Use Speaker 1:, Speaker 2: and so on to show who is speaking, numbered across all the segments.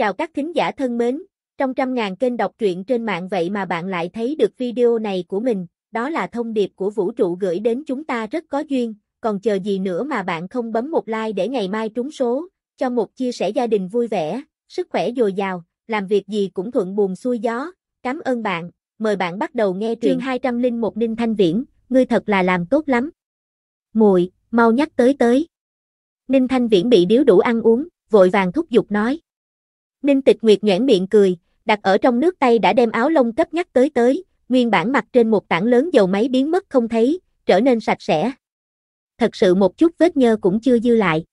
Speaker 1: Chào các thính giả thân mến, trong trăm ngàn kênh đọc truyện trên mạng vậy mà bạn lại thấy được video này của mình, đó là thông điệp của vũ trụ gửi đến chúng ta rất có duyên, còn chờ gì nữa mà bạn không bấm một like để ngày mai trúng số, cho một chia sẻ gia đình vui vẻ, sức khỏe dồi dào, làm việc gì cũng thuận buồm xuôi gió, cảm ơn bạn, mời bạn bắt đầu nghe truyện 201 Ninh Thanh Viễn, ngươi thật là làm tốt lắm. Muội, mau nhắc tới tới. Ninh Thanh Viễn bị điếu đủ ăn uống, vội vàng thúc giục nói. Ninh Tịch Nguyệt nhoẻn miệng cười, đặt ở trong nước tay đã đem áo lông cấp nhắc tới tới, nguyên bản mặt trên một tảng lớn dầu máy biến mất không thấy, trở nên sạch sẽ. Thật sự một chút vết nhơ cũng chưa dư lại.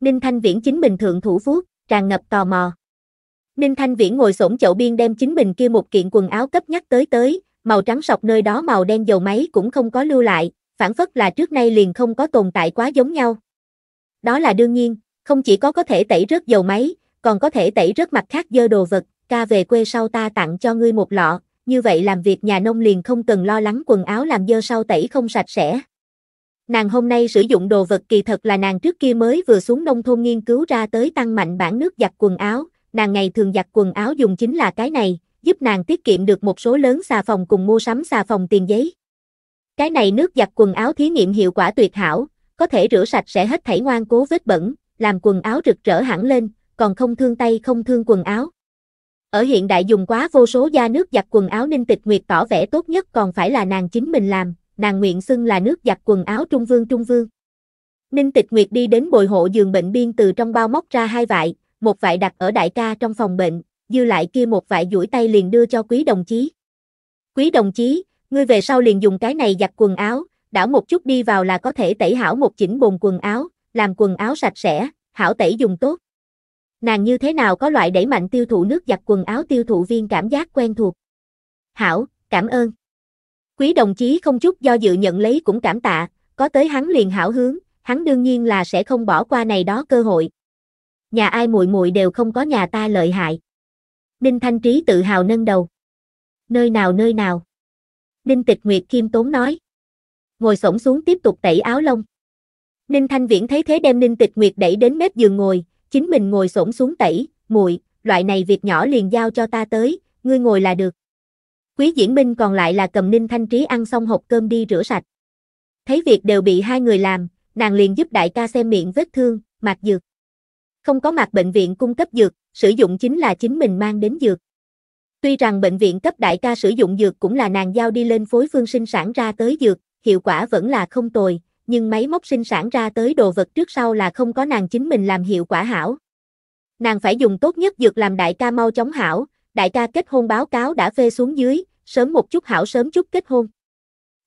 Speaker 1: Ninh Thanh Viễn chính bình thượng thủ vuốt, tràn ngập tò mò. Ninh Thanh Viễn ngồi xổm chậu biên đem chính bình kia một kiện quần áo cấp nhắc tới tới, màu trắng sọc nơi đó màu đen dầu máy cũng không có lưu lại, phản phất là trước nay liền không có tồn tại quá giống nhau. Đó là đương nhiên, không chỉ có có thể tẩy rớt dầu máy, còn có thể tẩy rất mặt khác dơ đồ vật, ca về quê sau ta tặng cho ngươi một lọ, như vậy làm việc nhà nông liền không cần lo lắng quần áo làm dơ sau tẩy không sạch sẽ. Nàng hôm nay sử dụng đồ vật kỳ thật là nàng trước kia mới vừa xuống nông thôn nghiên cứu ra tới tăng mạnh bản nước giặt quần áo, nàng ngày thường giặt quần áo dùng chính là cái này, giúp nàng tiết kiệm được một số lớn xà phòng cùng mua sắm xà phòng tiền giấy. Cái này nước giặt quần áo thí nghiệm hiệu quả tuyệt hảo, có thể rửa sạch sẽ hết thảy ngoan cố vết bẩn, làm quần áo rực rỡ hẳn lên, còn không thương tay không thương quần áo. Ở hiện đại dùng quá vô số da nước giặt quần áo nên Tịch Nguyệt tỏ vẻ tốt nhất còn phải là nàng chính mình làm, nàng nguyện xưng là nước giặt quần áo Trung Vương Trung Vương. Ninh Tịch Nguyệt đi đến bồi hộ giường bệnh biên từ trong bao móc ra hai vại, một vại đặt ở đại ca trong phòng bệnh, dư lại kia một vại duỗi tay liền đưa cho quý đồng chí. Quý đồng chí, ngươi về sau liền dùng cái này giặt quần áo, đảo một chút đi vào là có thể tẩy hảo một chỉnh bồn quần áo, làm quần áo sạch sẽ, hảo tẩy dùng tốt. Nàng như thế nào có loại đẩy mạnh tiêu thụ nước giặt quần áo tiêu thụ viên cảm giác quen thuộc. Hảo, cảm ơn. Quý đồng chí không chút do dự nhận lấy cũng cảm tạ, có tới hắn liền hảo hướng, hắn đương nhiên là sẽ không bỏ qua này đó cơ hội. Nhà ai muội muội đều không có nhà ta lợi hại. Ninh Thanh Trí tự hào nâng đầu. Nơi nào nơi nào. Ninh Tịch Nguyệt Kim Tốn nói. Ngồi xổm xuống tiếp tục tẩy áo lông. Ninh Thanh Viễn thấy thế đem Ninh Tịch Nguyệt đẩy đến mép giường ngồi, chính mình ngồi xổm xuống tẩy, muội, loại này việc nhỏ liền giao cho ta tới, ngươi ngồi là được. Quý Diễn Minh còn lại là cầm Ninh Thanh Trí ăn xong hộp cơm đi rửa sạch. Thấy việc đều bị hai người làm, nàng liền giúp đại ca xem miệng vết thương, mạc dược. Không có mặt bệnh viện cung cấp dược, sử dụng chính là chính mình mang đến dược. Tuy rằng bệnh viện cấp đại ca sử dụng dược cũng là nàng giao đi lên phối phương sinh sản ra tới dược, hiệu quả vẫn là không tồi, nhưng máy móc sinh sản ra tới đồ vật trước sau là không có nàng chính mình làm hiệu quả hảo. Nàng phải dùng tốt nhất dược làm đại ca mau chóng hảo, đại ca kết hôn báo cáo đã phê xuống dưới, sớm một chút hảo sớm chút kết hôn.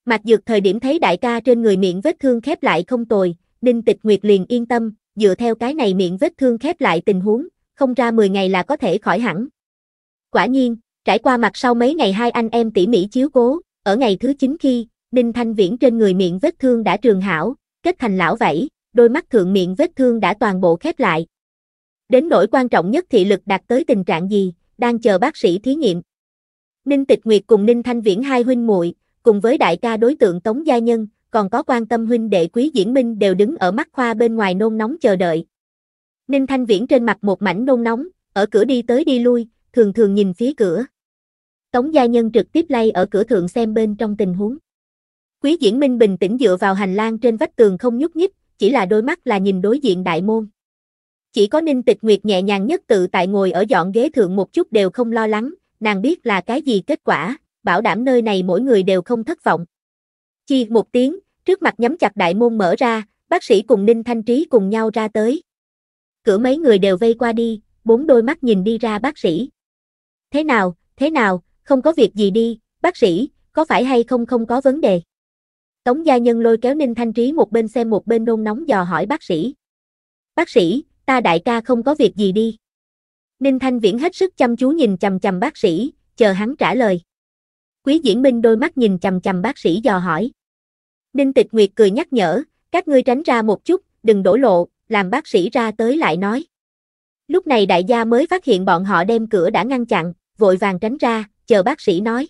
Speaker 1: mạch Dược thời điểm thấy đại ca trên người miệng vết thương khép lại không tồi, Ninh Tịch Nguyệt liền yên tâm, dựa theo cái này miệng vết thương khép lại tình huống, không ra 10 ngày là có thể khỏi hẳn. Quả nhiên, trải qua mặt sau mấy ngày hai anh em tỉ mỉ chiếu cố, ở ngày thứ 9 khi, Ninh Thanh Viễn trên người miệng vết thương đã trường hảo, kết thành lão vẫy, đôi mắt thượng miệng vết thương đã toàn bộ khép lại. Đến nỗi quan trọng nhất thị lực đạt tới tình trạng gì, đang chờ bác sĩ thí nghiệm. Ninh Tịch Nguyệt cùng Ninh Thanh Viễn hai huynh muội, cùng với đại ca đối tượng Tống Gia Nhân, còn có quan tâm huynh đệ Quý Diễn Minh đều đứng ở mắt khoa bên ngoài nôn nóng chờ đợi. Ninh Thanh Viễn trên mặt một mảnh nôn nóng, ở cửa đi tới đi lui, thường thường nhìn phía cửa. Tống Gia Nhân trực tiếp lay ở cửa thượng xem bên trong tình huống. Quý Diễn Minh bình tĩnh dựa vào hành lang trên vách tường không nhúc nhích, chỉ là đôi mắt là nhìn đối diện đại môn. Chỉ có Ninh Tịch Nguyệt nhẹ nhàng nhất tự tại ngồi ở dọn ghế thượng một chút đều không lo lắng, nàng biết là cái gì kết quả, bảo đảm nơi này mỗi người đều không thất vọng. Chi một tiếng, trước mặt nhắm chặt đại môn mở ra, bác sĩ cùng Ninh Thanh Trí cùng nhau ra tới. Cửa mấy người đều vây qua đi, bốn đôi mắt nhìn đi ra bác sĩ. Thế nào, thế nào, không có việc gì đi, bác sĩ, có phải hay không không có vấn đề? Tống gia nhân lôi kéo Ninh Thanh Trí một bên xem một bên nôn nóng dò hỏi bác sĩ. Bác sĩ, ta đại ca không có việc gì đi. Ninh Thanh Viễn hết sức chăm chú nhìn chầm chầm bác sĩ, chờ hắn trả lời. Quý Diễn binh đôi mắt nhìn chầm chầm bác sĩ dò hỏi. Ninh Tịch Nguyệt cười nhắc nhở, các ngươi tránh ra một chút, đừng đổ lộ, làm bác sĩ ra tới lại nói. Lúc này đại gia mới phát hiện bọn họ đem cửa đã ngăn chặn, vội vàng tránh ra, chờ bác sĩ nói.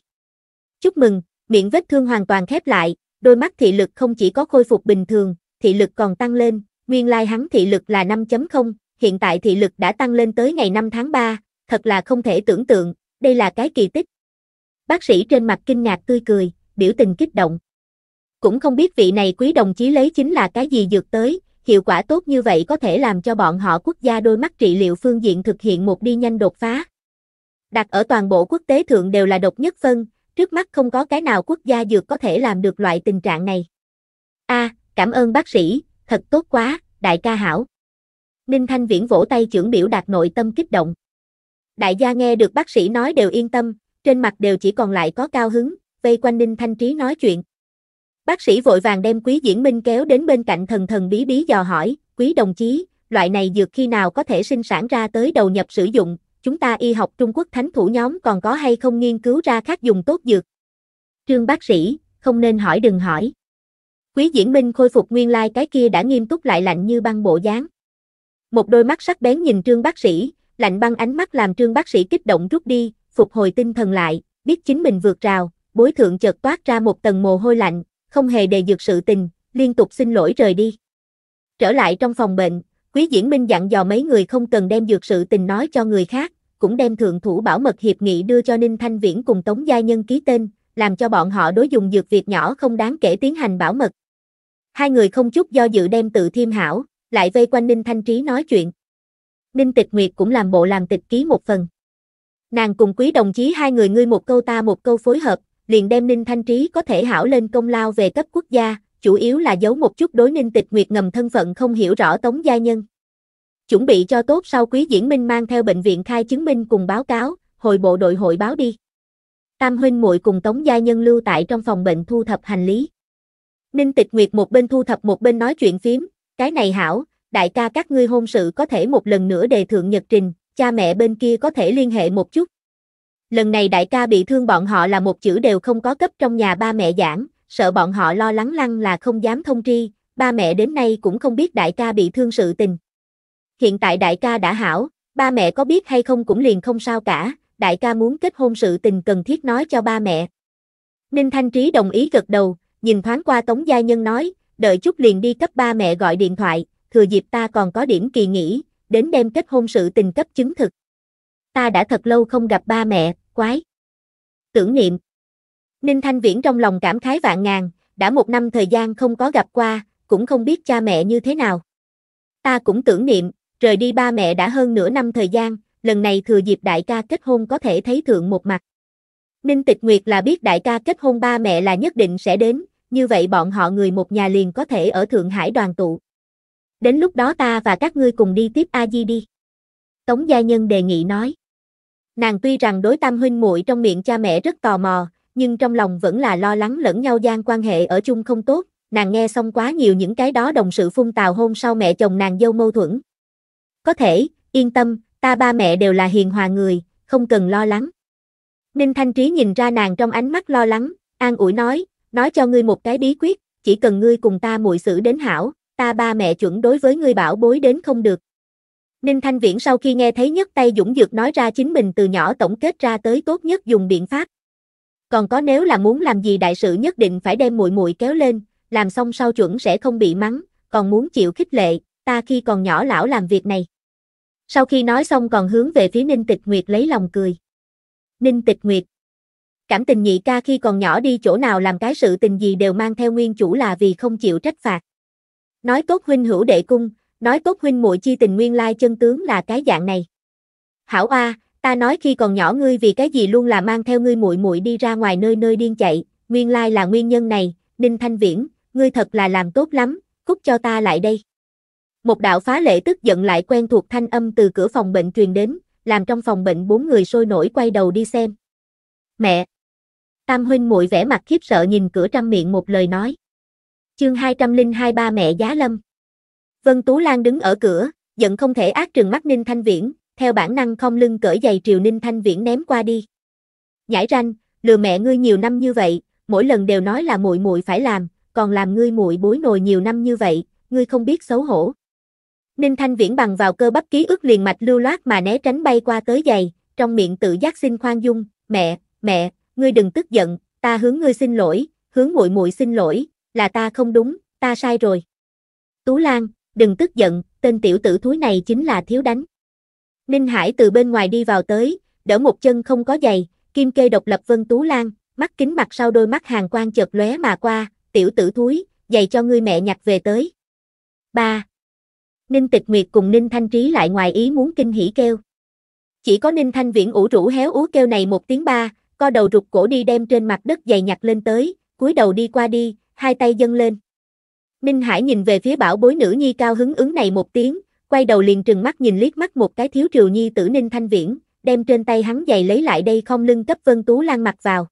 Speaker 1: Chúc mừng, miệng vết thương hoàn toàn khép lại, đôi mắt thị lực không chỉ có khôi phục bình thường, thị lực còn tăng lên, nguyên lai hắn thị lực là 5.0, hiện tại thị lực đã tăng lên tới ngày 5 tháng 3, thật là không thể tưởng tượng, đây là cái kỳ tích. Bác sĩ trên mặt kinh ngạc tươi cười, biểu tình kích động. Cũng không biết vị này quý đồng chí lấy chính là cái gì dược tới, hiệu quả tốt như vậy có thể làm cho bọn họ quốc gia đôi mắt trị liệu phương diện thực hiện một đi nhanh đột phá. Đặt ở toàn bộ quốc tế thượng đều là độc nhất phân, trước mắt không có cái nào quốc gia dược có thể làm được loại tình trạng này. A, à, cảm ơn bác sĩ, thật tốt quá, đại ca hảo. Ninh Thanh Viễn vỗ tay trưởng biểu đạt nội tâm kích động. Đại gia nghe được bác sĩ nói đều yên tâm, trên mặt đều chỉ còn lại có cao hứng, vây quanh Ninh Thanh Trí nói chuyện. Bác sĩ vội vàng đem Quý Diễn Minh kéo đến bên cạnh thần thần bí bí dò hỏi, Quý đồng chí, loại này dược khi nào có thể sinh sản ra tới đầu nhập sử dụng, chúng ta y học Trung Quốc thánh thủ nhóm còn có hay không nghiên cứu ra khác dùng tốt dược. Trương bác sĩ, không nên hỏi đừng hỏi. Quý Diễn Minh khôi phục nguyên lai cái kia đã nghiêm túc lại lạnh như băng bộ dáng. Một đôi mắt sắc bén nhìn Trương bác sĩ, lạnh băng ánh mắt làm Trương bác sĩ kích động rút đi, phục hồi tinh thần lại, biết chính mình vượt rào, bối thượng chợt toát ra một tầng mồ hôi lạnh, không hề đề dược sự tình, liên tục xin lỗi rời đi. Trở lại trong phòng bệnh, Quý Diễn Minh dặn dò mấy người không cần đem dược sự tình nói cho người khác, cũng đem thượng thủ bảo mật hiệp nghị đưa cho Ninh Thanh Viễn cùng Tống Gia Nhân ký tên, làm cho bọn họ đối dùng dược việc nhỏ không đáng kể tiến hành bảo mật. Hai người không chút do dự đem tự thiêm hảo, lại vây quanh Ninh Thanh Trí nói chuyện. Ninh Tịch Nguyệt cũng làm bộ làm tịch ký một phần. Nàng cùng quý đồng chí hai người ngươi một câu ta một câu phối hợp, liền đem Ninh Thanh Trí có thể hảo lên công lao về cấp quốc gia, chủ yếu là giấu một chút đối ninh tịch nguyệt ngầm thân phận không hiểu rõ tống gia nhân. Chuẩn bị cho tốt sau quý diễn minh mang theo bệnh viện khai chứng minh cùng báo cáo, hồi bộ đội hội báo đi. Tam huynh muội cùng tống gia nhân lưu tại trong phòng bệnh thu thập hành lý. Ninh tịch nguyệt một bên thu thập một bên nói chuyện phím, cái này hảo, đại ca các ngươi hôn sự có thể một lần nữa đề thượng nhật trình, cha mẹ bên kia có thể liên hệ một chút. Lần này đại ca bị thương bọn họ là một chữ đều không có cấp trong nhà ba mẹ giảng, sợ bọn họ lo lắng lăng là không dám thông tri, ba mẹ đến nay cũng không biết đại ca bị thương sự tình. Hiện tại đại ca đã hảo, ba mẹ có biết hay không cũng liền không sao cả, đại ca muốn kết hôn sự tình cần thiết nói cho ba mẹ. Ninh Thanh Trí đồng ý gật đầu, nhìn thoáng qua Tống Gia Nhân nói, đợi chút liền đi cấp ba mẹ gọi điện thoại, thừa dịp ta còn có điểm kỳ nghỉ, đến đem kết hôn sự tình cấp chứng thực. Ta đã thật lâu không gặp ba mẹ, quái. Tưởng niệm. Ninh Thanh Viễn trong lòng cảm khái vạn ngàn, đã một năm thời gian không có gặp qua, cũng không biết cha mẹ như thế nào. Ta cũng tưởng niệm, rời đi ba mẹ đã hơn nửa năm thời gian, lần này thừa dịp đại ca kết hôn có thể thấy thượng một mặt. Ninh Tịch Nguyệt là biết đại ca kết hôn ba mẹ là nhất định sẽ đến, như vậy bọn họ người một nhà liền có thể ở Thượng Hải đoàn tụ. Đến lúc đó ta và các ngươi cùng đi tiếp A Di đi. Tống Gia Nhân đề nghị nói. Nàng tuy rằng đối tam huynh muội trong miệng cha mẹ rất tò mò, nhưng trong lòng vẫn là lo lắng lẫn nhau gian quan hệ ở chung không tốt, nàng nghe xong quá nhiều những cái đó đồng sự phun tào hôn sau mẹ chồng nàng dâu mâu thuẫn. Có thể, yên tâm, ta ba mẹ đều là hiền hòa người, không cần lo lắng. Ninh Thanh Trí nhìn ra nàng trong ánh mắt lo lắng, an ủi nói, nói cho ngươi một cái bí quyết, chỉ cần ngươi cùng ta muội xử đến hảo, ta ba mẹ chuẩn đối với ngươi bảo bối đến không được. Ninh Thanh Viễn sau khi nghe thấy nhất tay Dũng Dược nói ra chính mình từ nhỏ tổng kết ra tới tốt nhất dùng biện pháp, còn có nếu là muốn làm gì đại sự nhất định phải đem muội muội kéo lên, làm xong sau chuẩn sẽ không bị mắng, còn muốn chịu khích lệ, ta khi còn nhỏ lão làm việc này. Sau khi nói xong còn hướng về phía Ninh Tịch Nguyệt lấy lòng cười. Ninh Tịch Nguyệt Cảm tình nhị ca khi còn nhỏ đi chỗ nào làm cái sự tình gì đều mang theo nguyên chủ là vì không chịu trách phạt. Nói tốt huynh hữu đệ cung, nói tốt huynh muội chi tình nguyên lai chân tướng là cái dạng này. Hảo A, Ta nói khi còn nhỏ ngươi vì cái gì luôn là mang theo ngươi muội muội đi ra ngoài nơi nơi điên chạy, nguyên lai là nguyên nhân này, Ninh Thanh Viễn, ngươi thật là làm tốt lắm, cút cho ta lại đây. Một đạo phá lệ tức giận lại quen thuộc thanh âm từ cửa phòng bệnh truyền đến, làm trong phòng bệnh bốn người sôi nổi quay đầu đi xem. Mẹ! Tam huynh muội vẻ mặt khiếp sợ nhìn cửa trăm miệng một lời nói. Chương 202 ba mẹ giá lâm. Vân Tú Lan đứng ở cửa, giận không thể ác trừng mắt Ninh Thanh Viễn, theo bản năng không lưng cởi giày Triều Ninh Thanh Viễn ném qua đi. Nhãi ranh, lừa mẹ ngươi nhiều năm như vậy, mỗi lần đều nói là muội muội phải làm, còn làm ngươi muội bối nồi nhiều năm như vậy, ngươi không biết xấu hổ. Ninh Thanh Viễn bằng vào cơ bắp ký ức liền mạch lưu loát mà né tránh bay qua tới giày, trong miệng tự giác xin khoan dung, "Mẹ, mẹ, ngươi đừng tức giận, ta hướng ngươi xin lỗi, hướng muội muội xin lỗi, là ta không đúng, ta sai rồi." Tú Lan, đừng tức giận, tên tiểu tử thúi này chính là thiếu đánh. Ninh Hải từ bên ngoài đi vào tới, đỡ một chân không có giày, kim kê độc lập Vân Tú Lan, mắt kính mặt sau đôi mắt hàng quang chợt lóe mà qua, tiểu tử thúi, giày cho ngươi mẹ nhặt về tới. ba Ninh Tịch Nguyệt cùng Ninh Thanh Trí lại ngoài ý muốn kinh hỉ kêu. Chỉ có Ninh Thanh Viễn ủ rũ héo ú kêu này một tiếng ba, co đầu rụt cổ đi đem trên mặt đất giày nhặt lên tới, cúi đầu đi qua đi, hai tay dâng lên. Ninh Hải nhìn về phía bảo bối nữ nhi cao hứng ứng này một tiếng, quay đầu liền trừng mắt nhìn liếc mắt một cái thiếu triều nhi tử Ninh Thanh Viễn, đem trên tay hắn giày lấy lại đây không lưng cấp Vân Tú Lan mặc vào.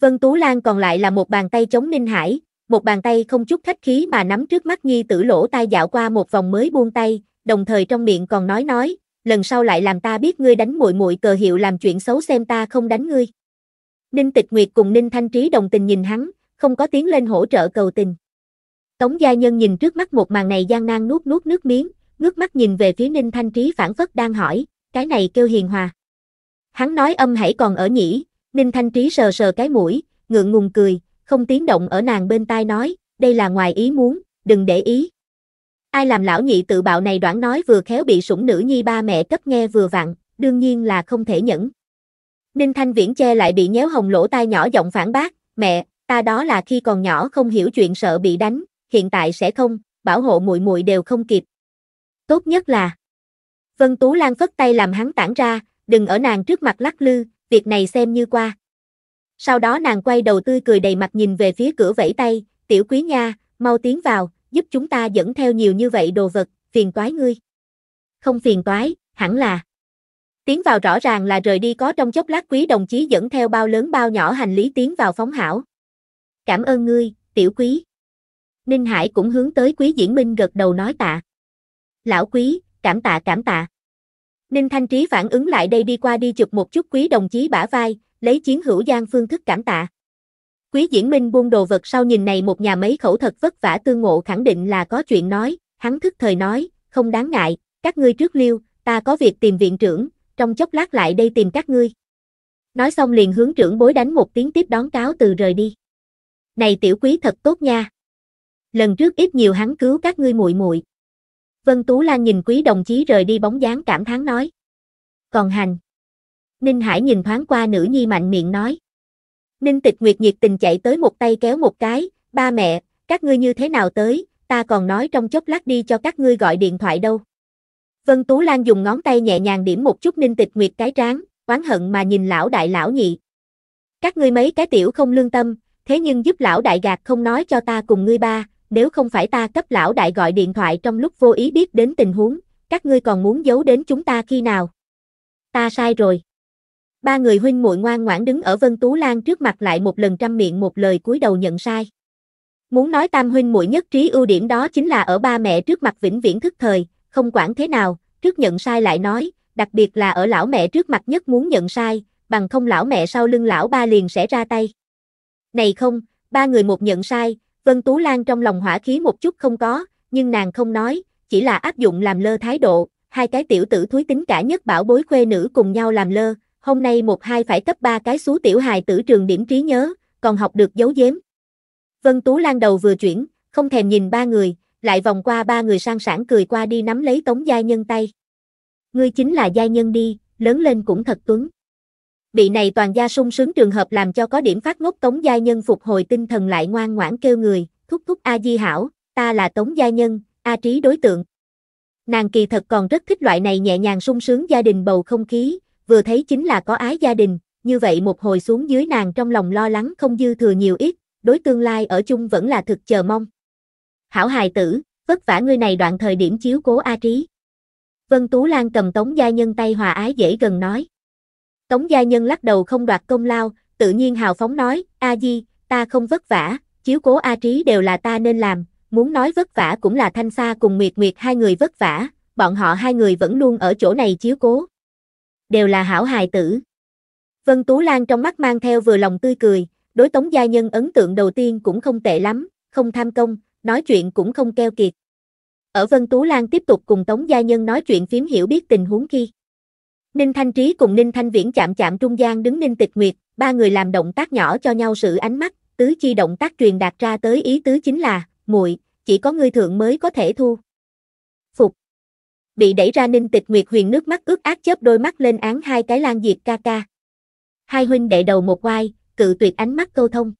Speaker 1: Vân Tú Lan còn lại là một bàn tay chống Ninh Hải, một bàn tay không chút khách khí mà nắm trước mắt nhi tử lỗ tai dạo qua một vòng mới buông tay, đồng thời trong miệng còn nói nói, lần sau lại làm ta biết ngươi đánh muội muội cờ hiệu làm chuyện xấu xem ta không đánh ngươi. Ninh Tịch Nguyệt cùng Ninh Thanh Trí đồng tình nhìn hắn, không có tiếng lên hỗ trợ cầu tình. Tống gia nhân nhìn trước mắt một màn này gian nan nuốt nuốt nước miếng, ngước mắt nhìn về phía Ninh Thanh Trí phản phất đang hỏi, cái này kêu hiền hòa. Hắn nói âm hãy còn ở nhỉ, Ninh Thanh Trí sờ sờ cái mũi, ngượng ngùng cười, không tiếng động ở nàng bên tai nói, đây là ngoài ý muốn, đừng để ý. Ai làm lão nhị tự bạo này đoạn nói vừa khéo bị sủng nữ nhi ba mẹ cấp nghe vừa vặn, đương nhiên là không thể nhẫn. Ninh Thanh Viễn che lại bị nhéo hồng lỗ tai nhỏ giọng phản bác, mẹ, ta đó là khi còn nhỏ không hiểu chuyện sợ bị đánh, hiện tại sẽ không, bảo hộ muội muội đều không kịp, Tốt nhất là Vân Tú Lan phất tay làm hắn tản ra, đừng ở nàng trước mặt lắc lư, việc này xem như qua. Sau đó nàng quay đầu tươi cười đầy mặt nhìn về phía cửa vẫy tay, tiểu quý nha, mau tiến vào, giúp chúng ta dẫn theo nhiều như vậy đồ vật, phiền toái ngươi. Không phiền toái, hẳn là. Tiến vào rõ ràng là rời đi có trong chốc lát quý đồng chí dẫn theo bao lớn bao nhỏ hành lý tiến vào phóng hảo. Cảm ơn ngươi, tiểu quý. Ninh Hải cũng hướng tới quý diễn minh gật đầu nói tạ lão quý, cảm tạ cảm tạ. Ninh Thanh Trí phản ứng lại đây đi qua đi chụp một chút quý đồng chí bả vai, lấy chiến hữu gian phương thức cảm tạ. Quý diễn minh buông đồ vật sau nhìn này một nhà mấy khẩu thật vất vả tương ngộ khẳng định là có chuyện nói, hắn thức thời nói, không đáng ngại, các ngươi trước liêu, ta có việc tìm viện trưởng, trong chốc lát lại đây tìm các ngươi. Nói xong liền hướng trưởng bối đánh một tiếng tiếp đón cáo từ rời đi. Này tiểu quý thật tốt nha. Lần trước ít nhiều hắn cứu các ngươi muội muội. Vân Tú Lan nhìn quý đồng chí rời đi bóng dáng cảm thán nói. Còn hành. Ninh Hải nhìn thoáng qua nữ nhi mạnh miệng nói. Ninh Tịch Nguyệt nhiệt tình chạy tới một tay kéo một cái, ba mẹ, các ngươi như thế nào tới, ta còn nói trong chốc lát đi cho các ngươi gọi điện thoại đâu. Vân Tú Lan dùng ngón tay nhẹ nhàng điểm một chút Ninh Tịch Nguyệt cái tráng oán hận mà nhìn lão đại lão nhị. Các ngươi mấy cái tiểu không lương tâm, thế nhưng giúp lão đại gạt không nói cho ta cùng ngươi ba, nếu không phải ta cấp lão đại gọi điện thoại trong lúc vô ý biết đến tình huống, các ngươi còn muốn giấu đến chúng ta khi nào? Ta sai rồi. Ba người huynh muội ngoan ngoãn đứng ở Vân Tú Lan trước mặt lại một lần trăm miệng một lời cúi đầu nhận sai. Muốn nói tam huynh muội nhất trí ưu điểm đó chính là ở ba mẹ trước mặt vĩnh viễn thức thời, không quản thế nào, trước nhận sai lại nói, đặc biệt là ở lão mẹ trước mặt nhất muốn nhận sai, bằng không lão mẹ sau lưng lão ba liền sẽ ra tay. Này không, ba người một nhận sai, Vân Tú Lan trong lòng hỏa khí một chút không có, nhưng nàng không nói, chỉ là áp dụng làm lơ thái độ, hai cái tiểu tử thúi tính cả nhất bảo bối khuê nữ cùng nhau làm lơ, hôm nay một hai phải cấp ba cái xú tiểu hài tử trường điểm trí nhớ, còn học được giấu giếm. Vân Tú Lan đầu vừa chuyển, không thèm nhìn ba người, lại vòng qua ba người sang sản cười qua đi nắm lấy Tống Gia Nhân tay. Ngươi chính là Gia Nhân đi, lớn lên cũng thật tuấn vị này toàn gia sung sướng trường hợp làm cho có điểm phát ngốc Tống Gia Nhân phục hồi tinh thần lại ngoan ngoãn kêu người, thúc thúc A Di Hảo, ta là Tống Gia Nhân, A Trí đối tượng. Nàng kỳ thật còn rất thích loại này nhẹ nhàng sung sướng gia đình bầu không khí, vừa thấy chính là có ái gia đình, như vậy một hồi xuống dưới nàng trong lòng lo lắng không dư thừa nhiều ít, đối tương lai ở chung vẫn là thực chờ mong. Hảo hài tử, vất vả ngươi này đoạn thời điểm chiếu cố A Trí. Vân Tú Lan cầm Tống Gia Nhân tay hòa ái dễ gần nói. Tống Gia Nhân lắc đầu không đoạt công lao, tự nhiên hào phóng nói, A Di, ta không vất vả, chiếu cố A Trí đều là ta nên làm, muốn nói vất vả cũng là Thanh Sa cùng Nguyệt Nguyệt hai người vất vả, bọn họ hai người vẫn luôn ở chỗ này chiếu cố. Đều là hảo hài tử. Vân Tú Lan trong mắt mang theo vừa lòng tươi cười, đối Tống Gia Nhân ấn tượng đầu tiên cũng không tệ lắm, không tham công, nói chuyện cũng không keo kiệt. Ở Vân Tú Lan tiếp tục cùng Tống Gia Nhân nói chuyện phím hiểu biết tình huống khi. Ninh Thanh Trí cùng Ninh Thanh Viễn chạm chạm trung gian đứng Ninh Tịch Nguyệt, ba người làm động tác nhỏ cho nhau sự ánh mắt, tứ chi động tác truyền đạt ra tới ý tứ chính là, muội, chỉ có ngươi thượng mới có thể thu. Phục. Bị đẩy ra Ninh Tịch Nguyệt huyền nước mắt ướt át chớp đôi mắt lên án hai cái lan diệt ca ca. Hai huynh đệ đầu một quai, cự tuyệt ánh mắt câu thông.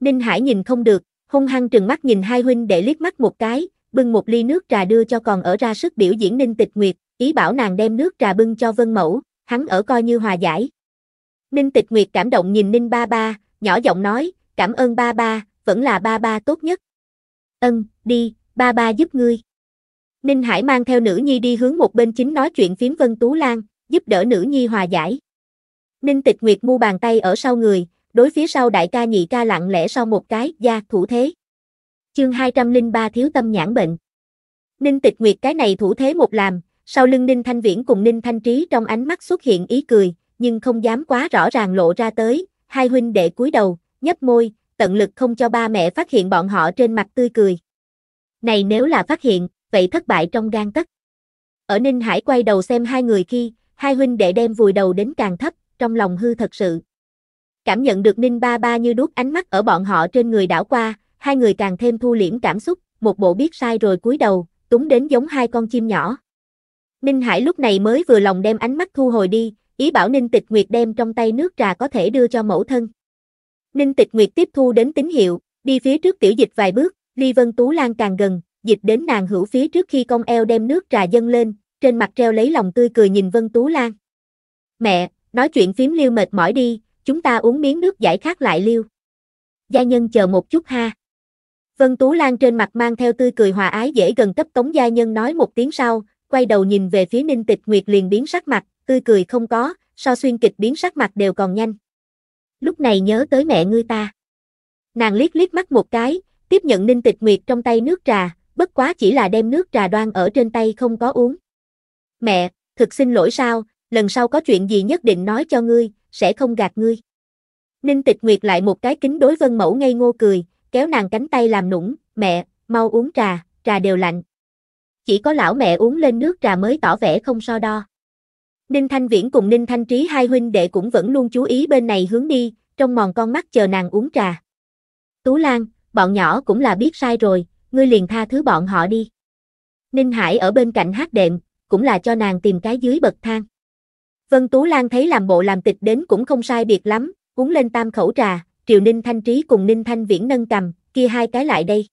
Speaker 1: Ninh Hải nhìn không được, hung hăng trừng mắt nhìn hai huynh đệ liếc mắt một cái, bưng một ly nước trà đưa cho còn ở ra sức biểu diễn Ninh Tịch Nguyệt, ý bảo nàng đem nước trà bưng cho Vân Mẫu, hắn ở coi như hòa giải. Ninh Tịch Nguyệt cảm động nhìn Ninh ba ba, nhỏ giọng nói, cảm ơn ba ba, vẫn là ba ba tốt nhất. Ân, đi, ba ba giúp ngươi. Ninh Hải mang theo nữ nhi đi hướng một bên chính nói chuyện phím Vân Tú Lan, giúp đỡ nữ nhi hòa giải. Ninh Tịch Nguyệt mu bàn tay ở sau người, đối phía sau đại ca nhị ca lặng lẽ sau một cái, gia thủ thế. Chương 203 thiếu tâm nhãn bệnh. Ninh Tịch Nguyệt cái này thủ thế một làm, sau lưng Ninh Thanh Viễn cùng Ninh Thanh Trí trong ánh mắt xuất hiện ý cười, nhưng không dám quá rõ ràng lộ ra tới, hai huynh đệ cúi đầu, nhấp môi, tận lực không cho ba mẹ phát hiện bọn họ trên mặt tươi cười. Này nếu là phát hiện, vậy thất bại trong gan tất. Ở Ninh Hải quay đầu xem hai người khi, hai huynh đệ đem vùi đầu đến càng thấp, trong lòng hư thật sự. Cảm nhận được Ninh ba ba như đuốc ánh mắt ở bọn họ trên người đảo qua, hai người càng thêm thu liễm cảm xúc, một bộ biết sai rồi cúi đầu, túng đến giống hai con chim nhỏ. Ninh Hải lúc này mới vừa lòng đem ánh mắt thu hồi đi, ý bảo Ninh Tịch Nguyệt đem trong tay nước trà có thể đưa cho mẫu thân. Ninh Tịch Nguyệt tiếp thu đến tín hiệu, đi phía trước tiểu dịch vài bước, Ly Vân Tú Lan càng gần, dịch đến nàng hữu phía trước khi cong eo đem nước trà dâng lên, trên mặt treo lấy lòng tươi cười nhìn Vân Tú Lan. Mẹ, nói chuyện phím liêu mệt mỏi đi, chúng ta uống miếng nước giải khát lại liêu. Gia nhân chờ một chút ha. Vân Tú Lan trên mặt mang theo tươi cười hòa ái dễ gần cấp Tống Gia Nhân nói một tiếng sau, quay đầu nhìn về phía Ninh Tịch Nguyệt liền biến sắc mặt, tươi cười không có, so xuyên kịch biến sắc mặt đều còn nhanh. Lúc này nhớ tới mẹ ngươi ta. Nàng liếc liếc mắt một cái, tiếp nhận Ninh Tịch Nguyệt trong tay nước trà, bất quá chỉ là đem nước trà đoan ở trên tay không có uống. Mẹ, thực xin lỗi sao, lần sau có chuyện gì nhất định nói cho ngươi, sẽ không gạt ngươi. Ninh Tịch Nguyệt lại một cái kính đối Vân Mẫu ngây ngô cười, kéo nàng cánh tay làm nũng, mẹ, mau uống trà, trà đều lạnh. Chỉ có lão mẹ uống lên nước trà mới tỏ vẻ không so đo. Ninh Thanh Viễn cùng Ninh Thanh Trí hai huynh đệ cũng vẫn luôn chú ý bên này hướng đi, trong mòn con mắt chờ nàng uống trà. Tú Lan, bọn nhỏ cũng là biết sai rồi, ngươi liền tha thứ bọn họ đi. Ninh Hải ở bên cạnh hát đệm, cũng là cho nàng tìm cái dưới bậc thang. Vân Tú Lan thấy làm bộ làm tịch đến cũng không sai biệt lắm, uống lên tam khẩu trà, Triều Ninh Thanh Trí cùng Ninh Thanh Viễn nâng cầm, kia hai cái lại đây.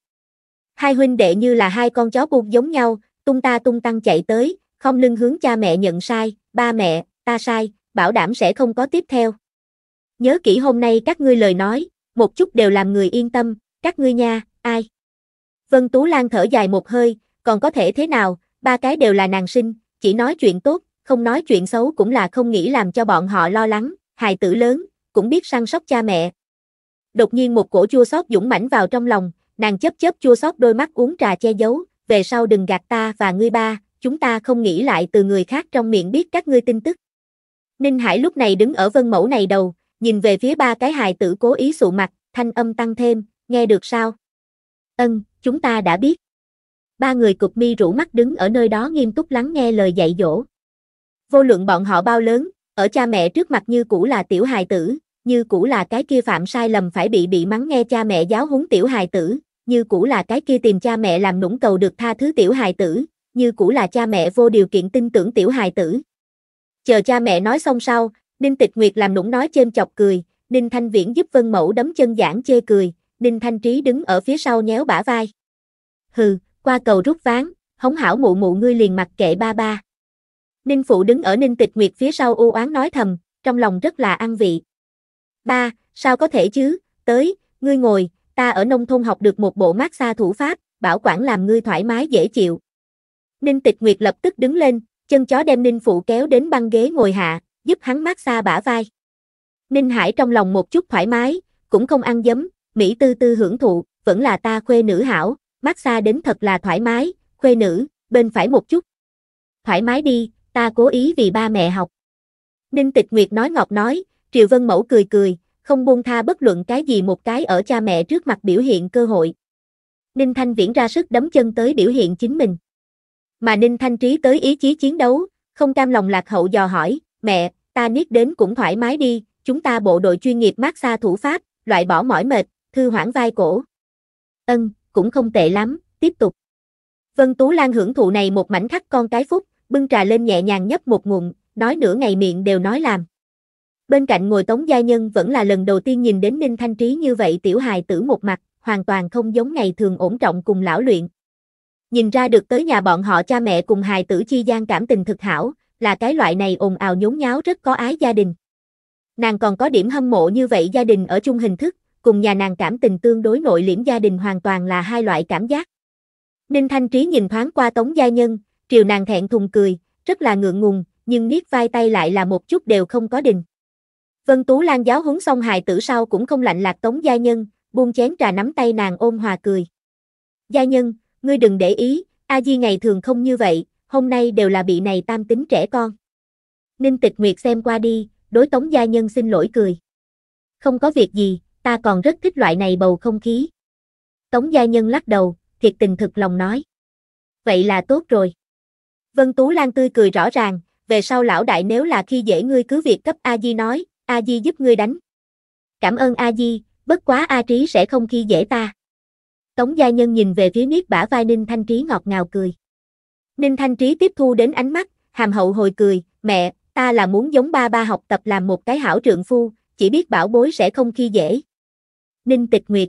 Speaker 1: Hai huynh đệ như là hai con chó buông giống nhau, tung ta tung tăng chạy tới, không lưng hướng cha mẹ nhận sai, ba mẹ, ta sai, bảo đảm sẽ không có tiếp theo. Nhớ kỹ hôm nay các ngươi lời nói, một chút đều làm người yên tâm, các ngươi nha, ai? Vân Tú Lan thở dài một hơi, còn có thể thế nào, ba cái đều là nàng sinh, chỉ nói chuyện tốt, không nói chuyện xấu cũng là không nghĩ làm cho bọn họ lo lắng, hài tử lớn, cũng biết săn sóc cha mẹ, đột nhiên một cổ chua xót dũng mãnh vào trong lòng, nàng chớp chớp chua xót đôi mắt uống trà che giấu, về sau đừng gạt ta và ngươi ba, chúng ta không nghĩ lại từ người khác trong miệng biết các ngươi tin tức. Ninh Hải lúc này đứng ở vân mẫu này đầu, nhìn về phía ba cái hài tử cố ý sụ mặt, thanh âm tăng thêm, nghe được sao? Ân, chúng ta đã biết. Ba người cục mi rủ mắt đứng ở nơi đó nghiêm túc lắng nghe lời dạy dỗ. Vô luận bọn họ bao lớn, ở cha mẹ trước mặt như cũ là tiểu hài tử, như cũ là cái kia phạm sai lầm phải bị bị mắng nghe cha mẹ giáo huấn tiểu hài tử, như cũ là cái kia tìm cha mẹ làm nũng cầu được tha thứ tiểu hài tử, như cũ là cha mẹ vô điều kiện tin tưởng tiểu hài tử. Chờ cha mẹ nói xong sau, Ninh Tịch Nguyệt làm nũng nói chêm chọc cười, Ninh Thanh Viễn giúp Vân Mẫu đấm chân giảng chê cười, Ninh Thanh Trí đứng ở phía sau nhéo bả vai. Hừ, qua cầu rút ván, hống hảo mụ mụ ngươi liền mặt kệ ba ba. Ninh Phụ đứng ở Ninh Tịch Nguyệt phía sau u oán nói thầm, trong lòng rất là ăn vị. Ba, sao có thể chứ, tới, ngươi ngồi, ta ở nông thôn học được một bộ mát xa thủ pháp, bảo quản làm ngươi thoải mái dễ chịu. Ninh Tịch Nguyệt lập tức đứng lên, chân chó đem Ninh Phụ kéo đến băng ghế ngồi hạ, giúp hắn mát xa bả vai. Ninh Hải trong lòng một chút thoải mái, cũng không ăn dấm, Mỹ tư tư hưởng thụ, vẫn là ta khuê nữ hảo, mát xa đến thật là thoải mái, khuê nữ, bên phải một chút. Thoải mái đi, ta cố ý vì ba mẹ học. Ninh Tịch Nguyệt nói ngọt nói, Triệu Vân Mẫu cười cười, không buông tha bất luận cái gì một cái ở cha mẹ trước mặt biểu hiện cơ hội. Ninh Thanh Viễn ra sức đấm chân tới biểu hiện chính mình. Mà Ninh Thanh Trí tới ý chí chiến đấu, không cam lòng lạc hậu dò hỏi, mẹ, ta niết đến cũng thoải mái đi, chúng ta bộ đội chuyên nghiệp mát xa thủ pháp, loại bỏ mỏi mệt, thư hoãn vai cổ. Ân, cũng không tệ lắm, tiếp tục. Vân Tú Lan hưởng thụ này một mảnh khắc con cái phúc, bưng trà lên nhẹ nhàng nhấp một ngụm, nói nửa ngày miệng đều nói làm. Bên cạnh ngồi Tống Gia Nhân vẫn là lần đầu tiên nhìn đến Ninh Thanh Trí như vậy tiểu hài tử một mặt, hoàn toàn không giống ngày thường ổn trọng cùng lão luyện. Nhìn ra được tới nhà bọn họ cha mẹ cùng hài tử chi gian cảm tình thực hảo, là cái loại này ồn ào nhốn nháo rất có ái gia đình. Nàng còn có điểm hâm mộ như vậy gia đình ở chung hình thức, cùng nhà nàng cảm tình tương đối nội liễm gia đình hoàn toàn là hai loại cảm giác. Ninh Thanh Trí nhìn thoáng qua Tống Gia Nhân, triều nàng thẹn thùng cười, rất là ngượng ngùng, nhưng niết vai tay lại là một chút đều không có đình. Vân Tú Lan giáo huấn xong hài tử sau cũng không lạnh lạc Tống Gia Nhân, buông chén trà nắm tay nàng ôm hòa cười. Gia Nhân, ngươi đừng để ý, A Di ngày thường không như vậy, hôm nay đều là bị này tam tính trẻ con. Ninh Tịch Nguyệt xem qua đi, đối Tống Gia Nhân xin lỗi cười. Không có việc gì, ta còn rất thích loại này bầu không khí. Tống Gia Nhân lắc đầu, thiệt tình thực lòng nói. Vậy là tốt rồi. Vân Tú Lan tươi cười rõ ràng, về sau lão đại nếu là khi dễ ngươi cứ việc cấp A Di nói, A Di giúp ngươi đánh. Cảm ơn A Di, bất quá A Trí sẽ không khi dễ ta. Tống gia nhân nhìn về phía miết bả vai Ninh Thanh Trí ngọt ngào cười. Ninh Thanh Trí tiếp thu đến ánh mắt, hàm hậu hồi cười, mẹ, ta là muốn giống ba ba học tập làm một cái hảo trượng phu, chỉ biết bảo bối sẽ không khi dễ. Ninh Tịch Nguyệt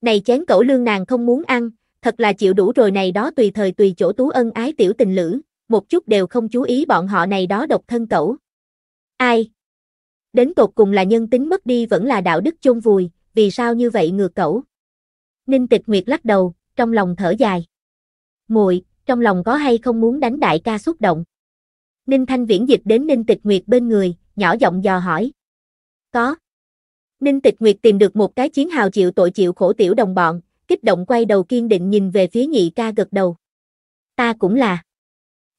Speaker 1: Này chén cẩu lương nàng không muốn ăn, thật là chịu đủ rồi này đó tùy thời tùy chỗ tú ân ái tiểu tình lữ, một chút đều không chú ý bọn họ này đó độc thân cẩu. Ai, Đến tột cùng là nhân tính mất đi vẫn là đạo đức chôn vùi, vì sao như vậy ngược cẩu? Ninh Tịch Nguyệt lắc đầu, trong lòng thở dài. Muội, trong lòng có hay không muốn đánh đại ca xúc động? Ninh Thanh Viễn dịch đến Ninh Tịch Nguyệt bên người, nhỏ giọng dò hỏi. Có. Ninh Tịch Nguyệt tìm được một cái chiến hào chịu tội chịu khổ tiểu đồng bọn, kích động quay đầu kiên định nhìn về phía nhị ca gật đầu. Ta cũng là.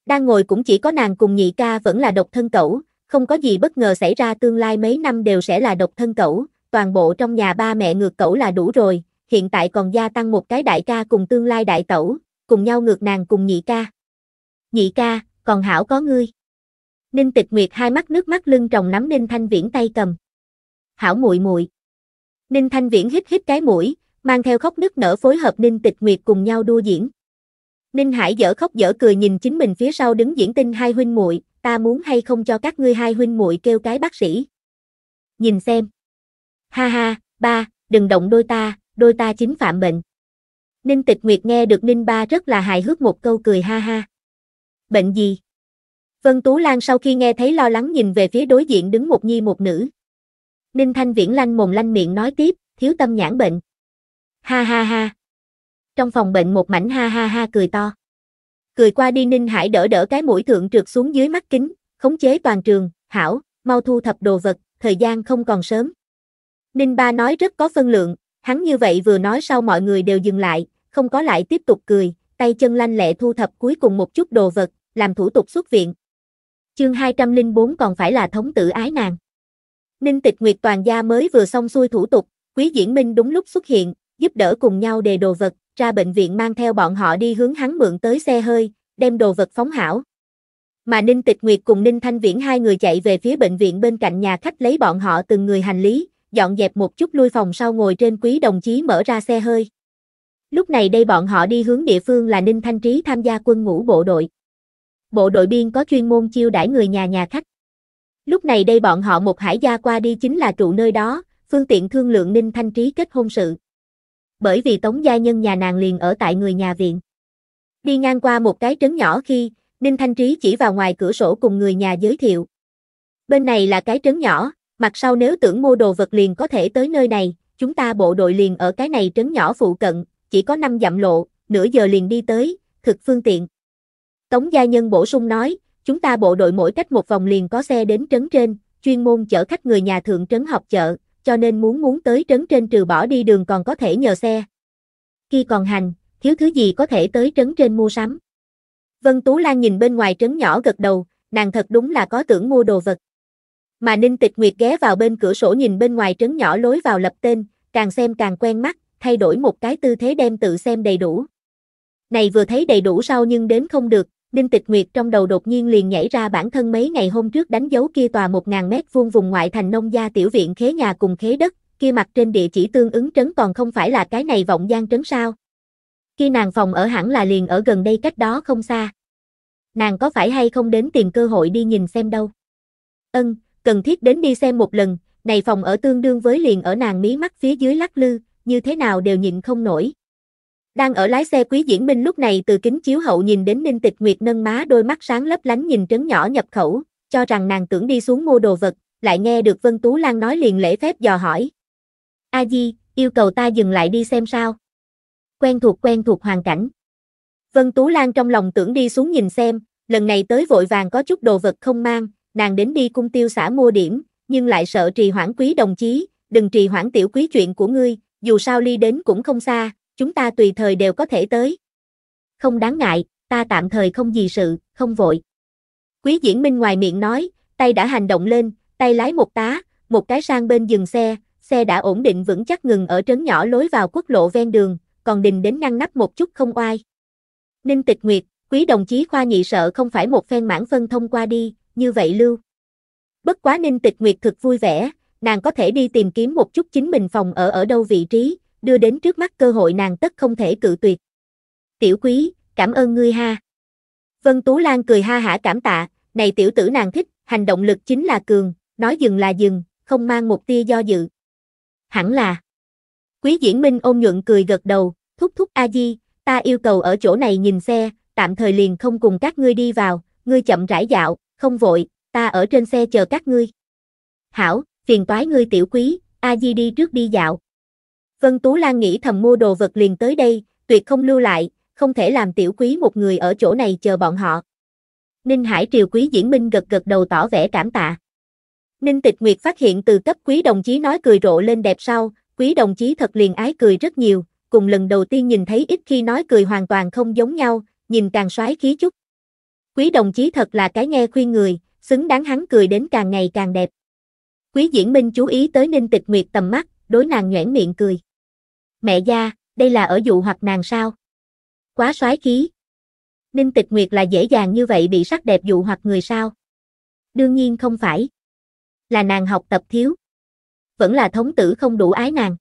Speaker 1: Đang ngồi cũng chỉ có nàng cùng nhị ca vẫn là độc thân cẩu, không có gì bất ngờ xảy ra tương lai mấy năm đều sẽ là độc thân cẩu, toàn bộ trong nhà ba mẹ ngược cẩu là đủ rồi, hiện tại còn gia tăng một cái đại ca cùng tương lai đại tẩu, cùng nhau ngược nàng cùng nhị ca. Nhị ca, còn hảo có ngươi. Ninh Tịch Nguyệt hai mắt nước mắt lưng tròng nắm Ninh Thanh Viễn tay cầm. Hảo muội muội. Ninh Thanh Viễn hít hít cái mũi, mang theo khóc nức nở phối hợp Ninh Tịch Nguyệt cùng nhau đua diễn. Ninh Hải dở khóc dở cười nhìn chính mình phía sau đứng diễn tinh hai huynh muội, ta muốn hay không cho các ngươi hai huynh muội kêu cái bác sĩ. Nhìn xem. Ha ha, ba, đừng động đôi ta, đôi ta chính phạm bệnh. Ninh Tịch Nguyệt nghe được Ninh Ba rất là hài hước một câu cười ha ha. Bệnh gì? Vân Tú Lan sau khi nghe thấy lo lắng nhìn về phía đối diện đứng một nhi một nữ. Ninh Thanh Viễn lanh mồm lanh miệng nói tiếp, thiếu tâm nhãn bệnh. Ha ha ha. Trong phòng bệnh một mảnh ha ha ha cười to cười qua đi Ninh Hải đỡ đỡ cái mũi thượng trượt xuống dưới mắt kính, khống chế toàn trường, hảo, mau thu thập đồ vật, thời gian không còn sớm. Ninh Ba nói rất có phân lượng, hắn như vậy vừa nói sau mọi người đều dừng lại, không có lại tiếp tục cười, tay chân lanh lẹ thu thập cuối cùng một chút đồ vật, làm thủ tục xuất viện. Chương 204 còn phải là thống tử ái nàng. Ninh Tịch Nguyệt toàn gia mới vừa xong xuôi thủ tục, Quý Diễn Minh đúng lúc xuất hiện, giúp đỡ cùng nhau đề đồ vật, ra bệnh viện mang theo bọn họ đi hướng hắn mượn tới xe hơi, đem đồ vật phóng hảo. Mà Ninh Tịch Nguyệt cùng Ninh Thanh Viễn hai người chạy về phía bệnh viện bên cạnh nhà khách lấy bọn họ từng người hành lý, dọn dẹp một chút lui phòng sau ngồi trên quý đồng chí mở ra xe hơi. Lúc này đây bọn họ đi hướng địa phương là Ninh Thanh Trí tham gia quân ngũ bộ đội. Bộ đội biên có chuyên môn chiêu đãi người nhà nhà khách. Lúc này đây bọn họ một hải gia qua đi chính là trụ nơi đó, phương tiện thương lượng Ninh Thanh Trí kết hôn sự bởi vì Tống Gia Nhân nhà nàng liền ở tại người nhà viện. Đi ngang qua một cái trấn nhỏ khi, Ninh Thanh Trí chỉ vào ngoài cửa sổ cùng người nhà giới thiệu. Bên này là cái trấn nhỏ, mặt sau nếu tưởng mua đồ vật liền có thể tới nơi này, chúng ta bộ đội liền ở cái này trấn nhỏ phụ cận, chỉ có 5 dặm lộ, nửa giờ liền đi tới, thực phương tiện. Tống Gia Nhân bổ sung nói, chúng ta bộ đội mỗi cách một vòng liền có xe đến trấn trên, chuyên môn chở khách người nhà thượng trấn học chợ, cho nên muốn muốn tới trấn trên trừ bỏ đi đường còn có thể nhờ xe. Khi còn hành, thiếu thứ gì có thể tới trấn trên mua sắm. Vân Tú Lan nhìn bên ngoài trấn nhỏ gật đầu, nàng thật đúng là có tưởng mua đồ vật. Mà Ninh Tịch Nguyệt ghé vào bên cửa sổ nhìn bên ngoài trấn nhỏ lối vào lập tên, càng xem càng quen mắt, thay đổi một cái tư thế đem tự xem đầy đủ. Này vừa thấy đầy đủ sau nhưng đến không được, Đinh Tịch Nguyệt trong đầu đột nhiên liền nhảy ra bản thân mấy ngày hôm trước đánh dấu kia tòa 1000 mét vuông vùng ngoại thành nông gia tiểu viện khế nhà cùng khế đất, kia mặt trên địa chỉ tương ứng trấn còn không phải là cái này vọng gian trấn sao? Kia nàng phòng ở hẳn là liền ở gần đây cách đó không xa. Nàng có phải hay không đến tìm cơ hội đi nhìn xem đâu? Ân, cần thiết đến đi xem một lần, này phòng ở tương đương với liền ở nàng mí mắt phía dưới lắc lư, như thế nào đều nhịn không nổi. Đang ở lái xe Quý Diễn Minh lúc này từ kính chiếu hậu nhìn đến Ninh Tịch Nguyệt nâng má đôi mắt sáng lấp lánh nhìn trấn nhỏ nhập khẩu, cho rằng nàng tưởng đi xuống mua đồ vật, lại nghe được Vân Tú Lan nói liền lễ phép dò hỏi. A Di, yêu cầu ta dừng lại đi xem sao. Quen thuộc quen thuộc hoàn cảnh. Vân Tú Lan trong lòng tưởng đi xuống nhìn xem, lần này tới vội vàng có chút đồ vật không mang, nàng đến đi cung tiêu xã mua điểm, nhưng lại sợ trì hoãn quý đồng chí, đừng trì hoãn tiểu quý chuyện của ngươi, dù sao ly đến cũng không xa, chúng ta tùy thời đều có thể tới. Không đáng ngại, ta tạm thời không gì sự, không vội. Quý diễn minh ngoài miệng nói, tay đã hành động lên, tay lái một tá, một cái sang bên dừng xe, xe đã ổn định vững chắc ngừng ở trấn nhỏ lối vào quốc lộ ven đường, còn đình đến ngăn nắp một chút không oai. Ninh tịch nguyệt, quý đồng chí khoa nhị sợ không phải một phen mãn phân thông qua đi, như vậy lưu. Bất quá Ninh tịch nguyệt thực vui vẻ, nàng có thể đi tìm kiếm một chút chính mình phòng ở ở đâu vị trí, đưa đến trước mắt cơ hội nàng tất không thể cự tuyệt. Tiểu quý, cảm ơn ngươi ha. Vân Tú Lan cười ha hả cảm tạ, này tiểu tử nàng thích, hành động lực chính là cường, nói dừng là dừng, không mang một tia do dự. Hẳn là. Quý diễn minh ôm nhuận cười gật đầu, thúc thúc A-di, ta yêu cầu ở chỗ này nhìn xe, tạm thời liền không cùng các ngươi đi vào, ngươi chậm rãi dạo, không vội, ta ở trên xe chờ các ngươi. Hảo, phiền toái ngươi tiểu quý, A-di đi trước đi dạo. Vân Tú Lan nghĩ thầm mua đồ vật liền tới đây, tuyệt không lưu lại, không thể làm tiểu quý một người ở chỗ này chờ bọn họ. Ninh Hải Triều Quý Diễn Minh gật gật đầu tỏ vẻ cảm tạ. Ninh Tịch Nguyệt phát hiện từ cấp quý đồng chí nói cười rộ lên đẹp sau, quý đồng chí thật liền ái cười rất nhiều, cùng lần đầu tiên nhìn thấy ít khi nói cười hoàn toàn không giống nhau, nhìn càng xoái khí chút. Quý đồng chí thật là cái nghe khuyên người, xứng đáng hắn cười đến càng ngày càng đẹp. Quý Diễn Minh chú ý tới Ninh Tịch Nguyệt tầm mắt, đối nàng nhoẻn miệng cười mẹ gia, đây là ở dụ hoặc nàng sao? Quá xoái khí. Ninh Tịch Nguyệt là dễ dàng như vậy bị sắc đẹp dụ hoặc người sao? Đương nhiên không phải. Là nàng học tập thiếu. Vẫn là thống tử không đủ ái nàng.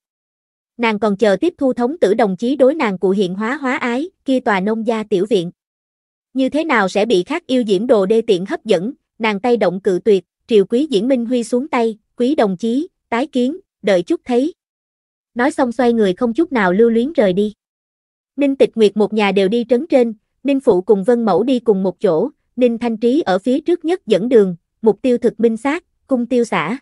Speaker 1: Nàng còn chờ tiếp thu thống tử đồng chí đối nàng cụ hiện hóa hóa ái, kia tòa nông gia tiểu viện. Như thế nào sẽ bị khác yêu diễm đồ đê tiện hấp dẫn, nàng tay động cự tuyệt, triều quý diễn minh huy xuống tay, quý đồng chí, tái kiến, đợi chút thấy nói xong xoay người không chút nào lưu luyến rời đi. Ninh Tịch Nguyệt một nhà đều đi trấn trên, Ninh Phụ cùng Vân Mẫu đi cùng một chỗ, Ninh Thanh Trí ở phía trước nhất dẫn đường, mục tiêu thực minh sát, cung tiêu xã.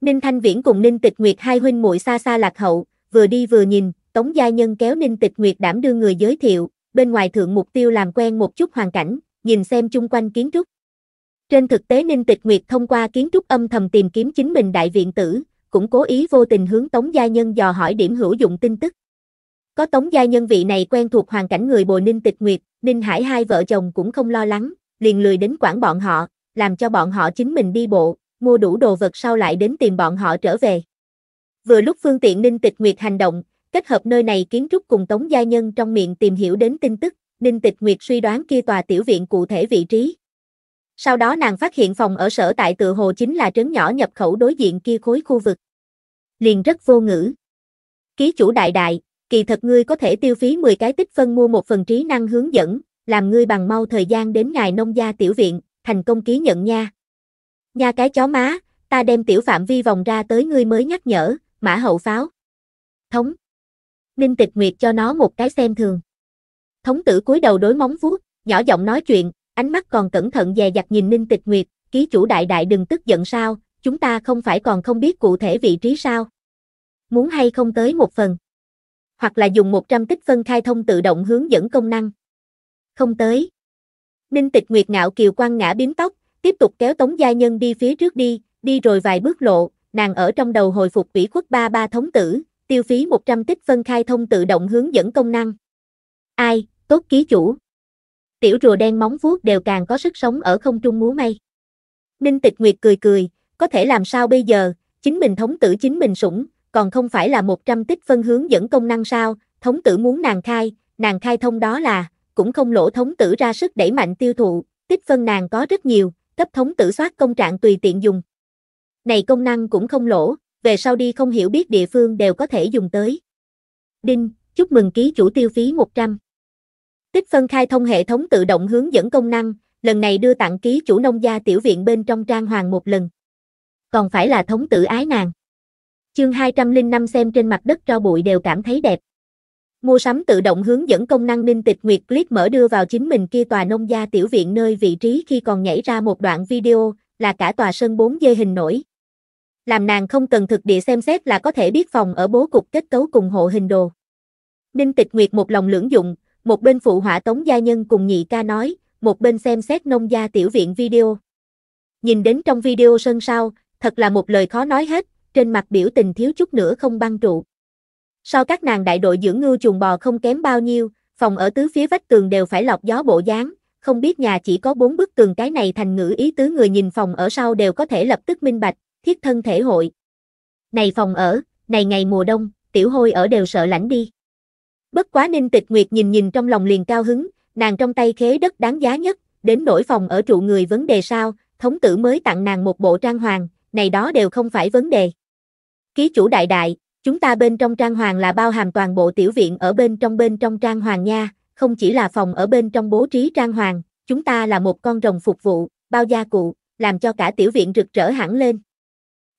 Speaker 1: Ninh Thanh Viễn cùng Ninh Tịch Nguyệt hai huynh muội xa xa lạc hậu, vừa đi vừa nhìn, Tống Gia Nhân kéo Ninh Tịch Nguyệt đảm đưa người giới thiệu, bên ngoài thượng mục tiêu làm quen một chút hoàn cảnh, nhìn xem chung quanh kiến trúc. Trên thực tế Ninh Tịch Nguyệt thông qua kiến trúc âm thầm tìm kiếm chính mình đại viện tử, cũng cố ý vô tình hướng Tống Gia Nhân dò hỏi điểm hữu dụng tin tức. Có Tống Gia Nhân vị này quen thuộc hoàn cảnh người bồi Ninh Tịch Nguyệt, Ninh Hải hai vợ chồng cũng không lo lắng, liền lười đến quản bọn họ, làm cho bọn họ chính mình đi bộ, mua đủ đồ vật sau lại đến tìm bọn họ trở về. Vừa lúc phương tiện Ninh Tịch Nguyệt hành động, kết hợp nơi này kiến trúc cùng Tống Gia Nhân trong miệng tìm hiểu đến tin tức, Ninh Tịch Nguyệt suy đoán kia tòa tiểu viện cụ thể vị trí. Sau đó nàng phát hiện phòng ở sở tại tự hồ chính là trấn nhỏ nhập khẩu đối diện kia khối khu vực liền rất vô ngữ. Ký chủ đại đại, kỳ thật ngươi có thể tiêu phí 10 cái tích phân mua một phần trí năng hướng dẫn, làm ngươi bằng mau thời gian đến ngài nông gia tiểu viện, thành công ký nhận nha. Nha cái chó má, ta đem tiểu phạm vi vòng ra tới ngươi mới nhắc nhở, mã hậu pháo. Thống. Ninh tịch nguyệt cho nó một cái xem thường. Thống tử cúi đầu đối móng vuốt, nhỏ giọng nói chuyện, ánh mắt còn cẩn thận dè dặt nhìn Ninh tịch nguyệt, ký chủ đại đại đừng tức giận sao, chúng ta không phải còn không biết cụ thể vị trí sao? Muốn hay không tới một phần? Hoặc là dùng 100 tích phân khai thông tự động hướng dẫn công năng? Không tới. Ninh tịch nguyệt ngạo kiều quan ngã biếm tóc, tiếp tục kéo tống gia nhân đi phía trước đi, đi rồi vài bước lộ, nàng ở trong đầu hồi phục ủy khuất ba ba thống tử, tiêu phí 100 tích phân khai thông tự động hướng dẫn công năng. Ai, tốt ký chủ. Tiểu rùa đen móng vuốt đều càng có sức sống ở không trung múa mây. Ninh tịch nguyệt cười cười, có thể làm sao bây giờ, chính mình thống tử chính mình sủng, còn không phải là 100 tích phân hướng dẫn công năng sao, thống tử muốn nàng khai, nàng khai thông đó là, cũng không lỗ thống tử ra sức đẩy mạnh tiêu thụ, tích phân nàng có rất nhiều, cấp thống tử soát công trạng tùy tiện dùng. Này công năng cũng không lỗ, về sau đi không hiểu biết địa phương đều có thể dùng tới. Đinh, chúc mừng ký chủ tiêu phí 100. Tích phân khai thông hệ thống tự động hướng dẫn công năng, lần này đưa tặng ký chủ nông gia tiểu viện bên trong trang hoàng một lần còn phải là thống tử ái nàng. Chương 205 xem trên mặt đất tro bụi đều cảm thấy đẹp. Mua sắm tự động hướng dẫn công năng Ninh Tịch Nguyệt click mở đưa vào chính mình kia tòa nông gia tiểu viện nơi vị trí khi còn nhảy ra một đoạn video, là cả tòa sân bốn dê hình nổi. Làm nàng không cần thực địa xem xét là có thể biết phòng ở bố cục kết cấu cùng hộ hình đồ. Ninh Tịch Nguyệt một lòng lưỡng dụng, một bên phụ họa Tống Gia Nhân cùng nhị ca nói, một bên xem xét nông gia tiểu viện video. Nhìn đến trong video sân sau, thật là một lời khó nói hết, trên mặt biểu tình thiếu chút nữa không băng trụ. Sau các nàng đại đội dưỡng ngưu trùng bò không kém bao nhiêu, phòng ở tứ phía vách tường đều phải lọc gió bộ dáng, không biết nhà chỉ có bốn bức tường cái này thành ngữ ý tứ người nhìn phòng ở sau đều có thể lập tức minh bạch, thiết thân thể hội. Này phòng ở, này ngày mùa đông, tiểu hôi ở đều sợ lạnh đi. Bất quá Ninh Tịch Nguyệt nhìn nhìn trong lòng liền cao hứng, nàng trong tay khế đất đáng giá nhất, đến nỗi phòng ở trụ người vấn đề sao, thống tử mới tặng nàng một bộ trang hoàng, này đó đều không phải vấn đề. Ký chủ đại đại, chúng ta bên trong trang hoàng là bao hàm toàn bộ tiểu viện ở bên trong bên trong trang hoàng nha, không chỉ là phòng ở bên trong bố trí trang hoàng, chúng ta là một con rồng phục vụ, bao gia cụ, làm cho cả tiểu viện rực rỡ hẳn lên.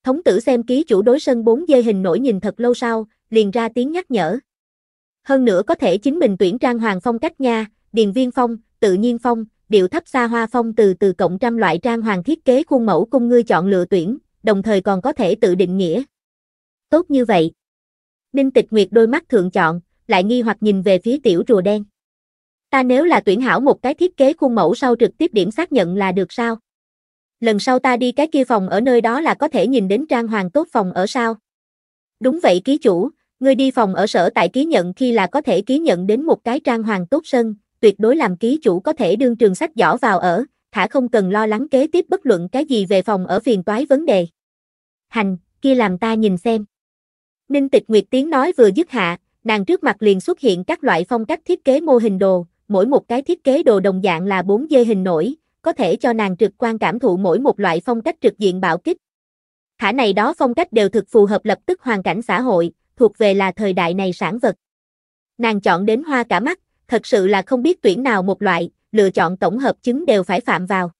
Speaker 1: Thống tử xem ký chủ đối sân bốn dây hình nổi nhìn thật lâu sau, liền ra tiếng nhắc nhở. Hơn nữa có thể chính mình tuyển trang hoàng phong cách nha, điền viên phong, tự nhiên phong, điệu thấp xa hoa phong từ từ cộng trăm loại trang hoàng thiết kế khuôn mẫu cung ngươi chọn lựa tuyển, đồng thời còn có thể tự định nghĩa. Tốt như vậy. Ninh Tịch Nguyệt đôi mắt thượng chọn, lại nghi hoặc nhìn về phía tiểu rùa đen. Ta nếu là tuyển hảo một cái thiết kế khuôn mẫu sau trực tiếp điểm xác nhận là được sao? Lần sau ta đi cái kia phòng ở nơi đó là có thể nhìn đến trang hoàng tốt phòng ở sao? Đúng vậy ký chủ, người đi phòng ở sở tại ký nhận khi là có thể ký nhận đến một cái trang hoàng tốt sân, tuyệt đối làm ký chủ có thể đương trường sách giỏ vào ở, thả không cần lo lắng kế tiếp bất luận cái gì về phòng ở phiền toái vấn đề hành, kia làm ta nhìn xem. Ninh Tịch Nguyệt tiếng nói vừa dứt hạ, nàng trước mặt liền xuất hiện các loại phong cách thiết kế mô hình đồ, mỗi một cái thiết kế đồ đồng dạng là bốn dây hình nổi, có thể cho nàng trực quan cảm thụ mỗi một loại phong cách trực diện bạo kích. Thả này đó phong cách đều thực phù hợp lập tức hoàn cảnh xã hội, thuộc về là thời đại này sản vật. Nàng chọn đến hoa cả mắt, thật sự là không biết tuyển nào một loại, lựa chọn tổng hợp chứng đều phải phạm vào.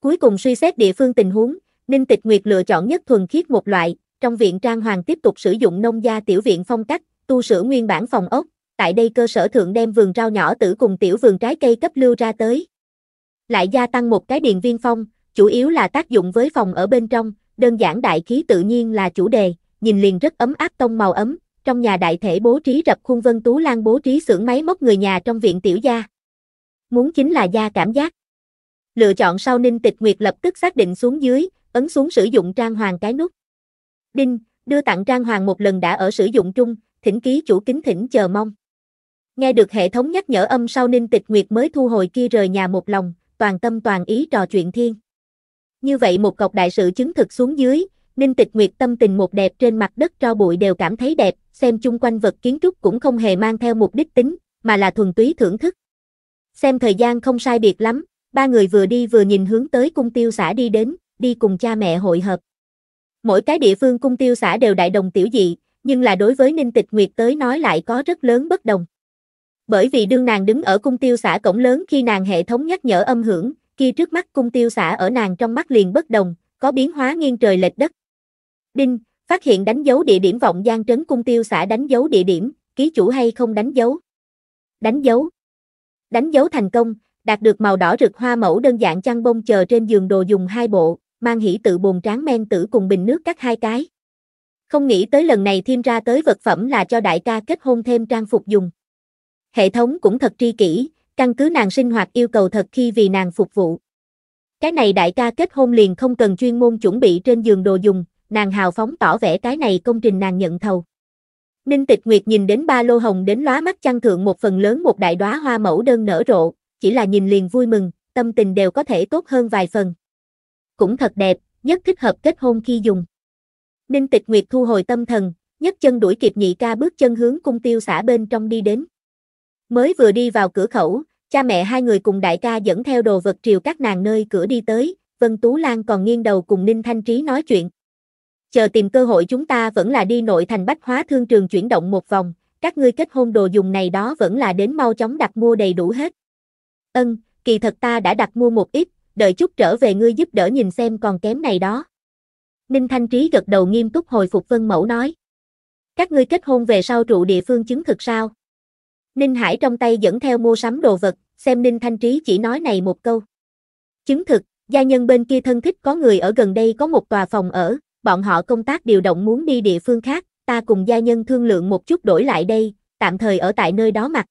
Speaker 1: Cuối cùng suy xét địa phương tình huống, Ninh Tịch Nguyệt lựa chọn nhất thuần khiết một loại, trong viện trang hoàng tiếp tục sử dụng nông gia tiểu viện phong cách, tu sửa nguyên bản phòng ốc, tại đây cơ sở thượng đem vườn rau nhỏ tử cùng tiểu vườn trái cây cấp lưu ra tới. Lại gia tăng một cái điện viên phong, chủ yếu là tác dụng với phòng ở bên trong, đơn giản đại khí tự nhiên là chủ đề, nhìn liền rất ấm áp tông màu ấm, trong nhà đại thể bố trí rập khuôn vân tú lan bố trí xưởng máy móc người nhà trong viện tiểu gia. Muốn chính là gia cảm giác. Lựa chọn sau Ninh Tịch Nguyệt lập tức xác định xuống dưới, ấn xuống sử dụng trang hoàng cái nút. Đinh, đưa tặng trang hoàng một lần đã ở sử dụng chung. thỉnh ký chủ kính thỉnh chờ mong. Nghe được hệ thống nhắc nhở âm sau Ninh Tịch Nguyệt mới thu hồi kia rời nhà một lòng, toàn tâm toàn ý trò chuyện thiên. Như vậy một cọc đại sự chứng thực xuống dưới, Ninh Tịch Nguyệt tâm tình một đẹp trên mặt đất cho bụi đều cảm thấy đẹp, xem chung quanh vật kiến trúc cũng không hề mang theo mục đích tính, mà là thuần túy thưởng thức. Xem thời gian không sai biệt lắm, ba người vừa đi vừa nhìn hướng tới cung tiêu xã đi đến, đi cùng cha mẹ hội hợp. Mỗi cái địa phương cung tiêu xã đều đại đồng tiểu dị, nhưng là đối với Ninh Tịch Nguyệt tới nói lại có rất lớn bất đồng. Bởi vì đương nàng đứng ở cung tiêu xã cổng lớn khi nàng hệ thống nhắc nhở âm hưởng, kia trước mắt cung tiêu xã ở nàng trong mắt liền bất đồng, có biến hóa nghiêng trời lệch đất. Đinh, phát hiện đánh dấu địa điểm vọng gian trấn cung tiêu xã đánh dấu địa điểm, ký chủ hay không đánh dấu. Đánh dấu. Đánh dấu thành công, đạt được màu đỏ rực hoa mẫu đơn giản chăn bông chờ trên giường đồ dùng hai bộ mang hỷ tự bồn tráng men tử cùng bình nước cắt hai cái. Không nghĩ tới lần này thêm ra tới vật phẩm là cho đại ca kết hôn thêm trang phục dùng. Hệ thống cũng thật tri kỷ, căn cứ nàng sinh hoạt yêu cầu thật khi vì nàng phục vụ. Cái này đại ca kết hôn liền không cần chuyên môn chuẩn bị trên giường đồ dùng, nàng hào phóng tỏ vẻ cái này công trình nàng nhận thầu. Ninh Tịch Nguyệt nhìn đến ba lô hồng đến lóa mắt chăn thượng một phần lớn một đại đóa hoa mẫu đơn nở rộ, chỉ là nhìn liền vui mừng, tâm tình đều có thể tốt hơn vài phần cũng thật đẹp, nhất thích hợp kết hôn khi dùng. Ninh Tịch Nguyệt thu hồi tâm thần, nhất chân đuổi kịp nhị ca bước chân hướng cung tiêu xã bên trong đi đến. Mới vừa đi vào cửa khẩu, cha mẹ hai người cùng đại ca dẫn theo đồ vật triều các nàng nơi cửa đi tới, Vân Tú Lan còn nghiêng đầu cùng Ninh Thanh Trí nói chuyện. Chờ tìm cơ hội chúng ta vẫn là đi nội thành bách hóa thương trường chuyển động một vòng, các ngươi kết hôn đồ dùng này đó vẫn là đến mau chóng đặt mua đầy đủ hết. Ân, kỳ thật ta đã đặt mua một ít, đợi chút trở về ngươi giúp đỡ nhìn xem còn kém này đó. Ninh Thanh Trí gật đầu nghiêm túc hồi phục Vân Mẫu nói. Các ngươi kết hôn về sau trụ địa phương chứng thực sao? Ninh Hải trong tay dẫn theo mua sắm đồ vật, xem Ninh Thanh Trí chỉ nói này một câu. Chứng thực, gia nhân bên kia thân thích có người ở gần đây có một tòa phòng ở, bọn họ công tác điều động muốn đi địa phương khác, ta cùng gia nhân thương lượng một chút đổi lại đây, tạm thời ở tại nơi đó mặt.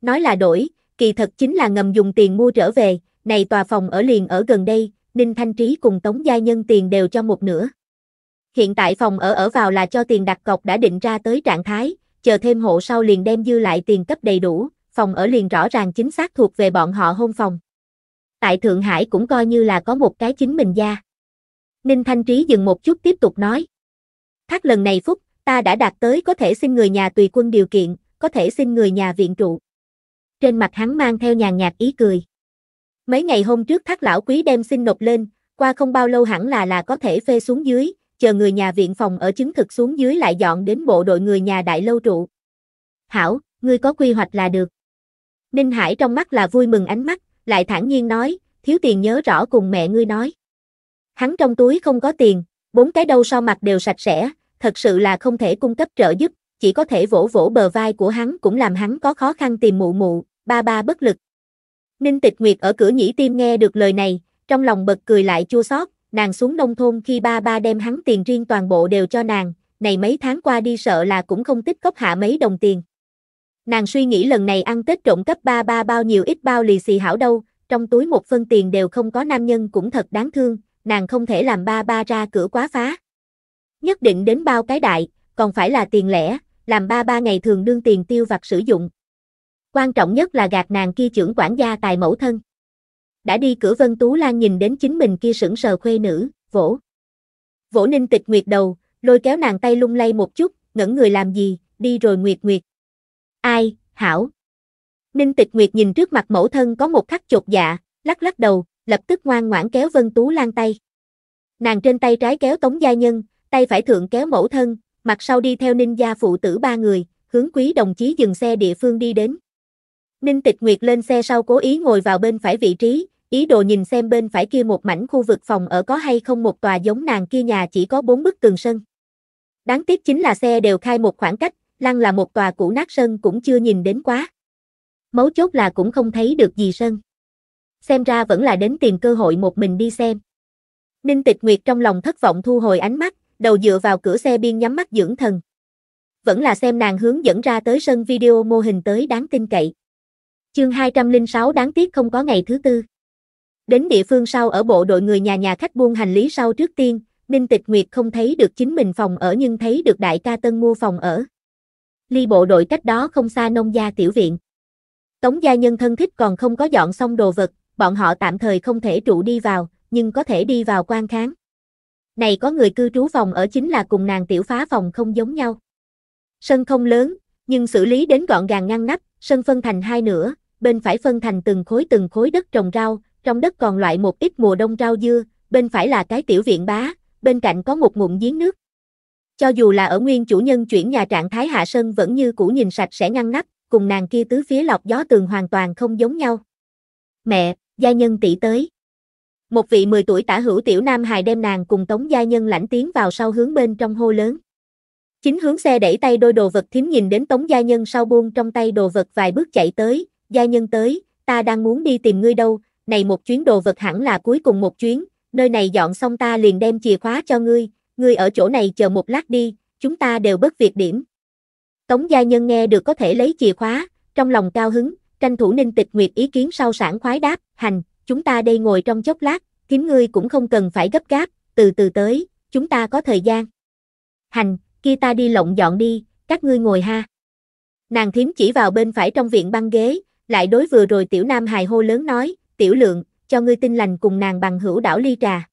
Speaker 1: Nói là đổi, kỳ thật chính là ngầm dùng tiền mua trở về, này tòa phòng ở liền ở gần đây, Ninh Thanh Trí cùng Tống Gia Nhân tiền đều cho một nửa. Hiện tại phòng ở ở vào là cho tiền đặt cọc đã định ra tới trạng thái, chờ thêm hộ sau liền đem dư lại tiền cấp đầy đủ, phòng ở liền rõ ràng chính xác thuộc về bọn họ hôn phòng. Tại Thượng Hải cũng coi như là có một cái chính mình gia. Ninh Thanh Trí dừng một chút tiếp tục nói. Thác lần này phúc, ta đã đạt tới có thể xin người nhà tùy quân điều kiện, có thể xin người nhà viện trụ. Trên mặt hắn mang theo nhàn nhạt ý cười. Mấy ngày hôm trước thác lão quý đem xin nộp lên, qua không bao lâu hẳn là là có thể phê xuống dưới, chờ người nhà viện phòng ở chứng thực xuống dưới lại dọn đến bộ đội người nhà đại lâu trụ. Hảo, ngươi có quy hoạch là được. Ninh Hải trong mắt là vui mừng ánh mắt, lại thản nhiên nói, thiếu tiền nhớ rõ cùng mẹ ngươi nói. Hắn trong túi không có tiền, bốn cái đầu sau mặt đều sạch sẽ, thật sự là không thể cung cấp trợ giúp, chỉ có thể vỗ vỗ bờ vai của hắn cũng làm hắn có khó khăn tìm mụ mụ, ba ba bất lực. Ninh Tịch Nguyệt ở cửa nhĩ tim nghe được lời này, trong lòng bật cười lại chua xót, nàng xuống nông thôn khi ba ba đem hắn tiền riêng toàn bộ đều cho nàng, này mấy tháng qua đi sợ là cũng không tích cốc hạ mấy đồng tiền. Nàng suy nghĩ lần này ăn Tết trộm cấp ba ba bao nhiêu ít bao lì xì hảo đâu, trong túi một phân tiền đều không có nam nhân cũng thật đáng thương, nàng không thể làm ba ba ra cửa quá phá. Nhất định đến bao cái đại, còn phải là tiền lẻ, làm ba ba ngày thường đương tiền tiêu vặt sử dụng, Quan trọng nhất là gạt nàng kia trưởng quản gia tài mẫu thân. Đã đi cửa Vân Tú Lan nhìn đến chính mình kia sững sờ khuê nữ, vỗ. Vỗ Ninh Tịch Nguyệt đầu, lôi kéo nàng tay lung lay một chút, ngẩn người làm gì, đi rồi Nguyệt Nguyệt. Ai, hảo. Ninh Tịch Nguyệt nhìn trước mặt mẫu thân có một khắc chột dạ, lắc lắc đầu, lập tức ngoan ngoãn kéo Vân Tú Lan tay. Nàng trên tay trái kéo Tống Gia Nhân, tay phải thượng kéo mẫu thân, mặt sau đi theo Ninh gia phụ tử ba người, hướng quý đồng chí dừng xe địa phương đi đến. Ninh Tịch Nguyệt lên xe sau cố ý ngồi vào bên phải vị trí, ý đồ nhìn xem bên phải kia một mảnh khu vực phòng ở có hay không một tòa giống nàng kia nhà chỉ có bốn bức tường sân. Đáng tiếc chính là xe đều khai một khoảng cách, lăng là một tòa cũ nát sân cũng chưa nhìn đến quá. Mấu chốt là cũng không thấy được gì sân. Xem ra vẫn là đến tìm cơ hội một mình đi xem. Ninh Tịch Nguyệt trong lòng thất vọng thu hồi ánh mắt, đầu dựa vào cửa xe biên nhắm mắt dưỡng thần. Vẫn là xem nàng hướng dẫn ra tới sân video mô hình tới đáng tin cậy. Chương 206 đáng tiếc không có ngày thứ tư. Đến địa phương sau ở bộ đội người nhà nhà khách buôn hành lý sau trước tiên, Ninh Tịch Nguyệt không thấy được chính mình phòng ở nhưng thấy được đại ca Tân mua phòng ở. Ly bộ đội cách đó không xa nông gia tiểu viện. Tống gia nhân thân thích còn không có dọn xong đồ vật, bọn họ tạm thời không thể trụ đi vào, nhưng có thể đi vào quan kháng. Này có người cư trú phòng ở chính là cùng nàng tiểu phá phòng không giống nhau. Sân không lớn, nhưng xử lý đến gọn gàng ngăn nắp, sân phân thành hai nửa, bên phải phân thành từng khối từng khối đất trồng rau, trong đất còn loại một ít mùa đông rau dưa, bên phải là cái tiểu viện bá, bên cạnh có một ngụm giếng nước. Cho dù là ở nguyên chủ nhân chuyển nhà trạng thái hạ sơn vẫn như cũ nhìn sạch sẽ ngăn nắp, cùng nàng kia tứ phía lọc gió tường hoàn toàn không giống nhau. Mẹ, gia nhân tỷ tới. Một vị 10 tuổi tả hữu tiểu nam hài đem nàng cùng Tống gia nhân lãnh tiến vào sau hướng bên trong hô lớn. Chính hướng xe đẩy tay đôi đồ vật thím nhìn đến Tống Gia Nhân sau buông trong tay đồ vật vài bước chạy tới, Gia Nhân tới, ta đang muốn đi tìm ngươi đâu, này một chuyến đồ vật hẳn là cuối cùng một chuyến, nơi này dọn xong ta liền đem chìa khóa cho ngươi, ngươi ở chỗ này chờ một lát đi, chúng ta đều bất việc điểm. Tống Gia Nhân nghe được có thể lấy chìa khóa, trong lòng cao hứng, tranh thủ ninh tịch nguyệt ý kiến sau sản khoái đáp, hành, chúng ta đây ngồi trong chốc lát, thím ngươi cũng không cần phải gấp gáp, từ từ tới, chúng ta có thời gian. Hành, kia ta đi lộng dọn đi, các ngươi ngồi ha. Nàng thím chỉ vào bên phải trong viện băng ghế, lại đối vừa rồi tiểu nam hài hô lớn nói, tiểu lượng, cho ngươi tin lành cùng nàng bằng hữu đảo ly trà.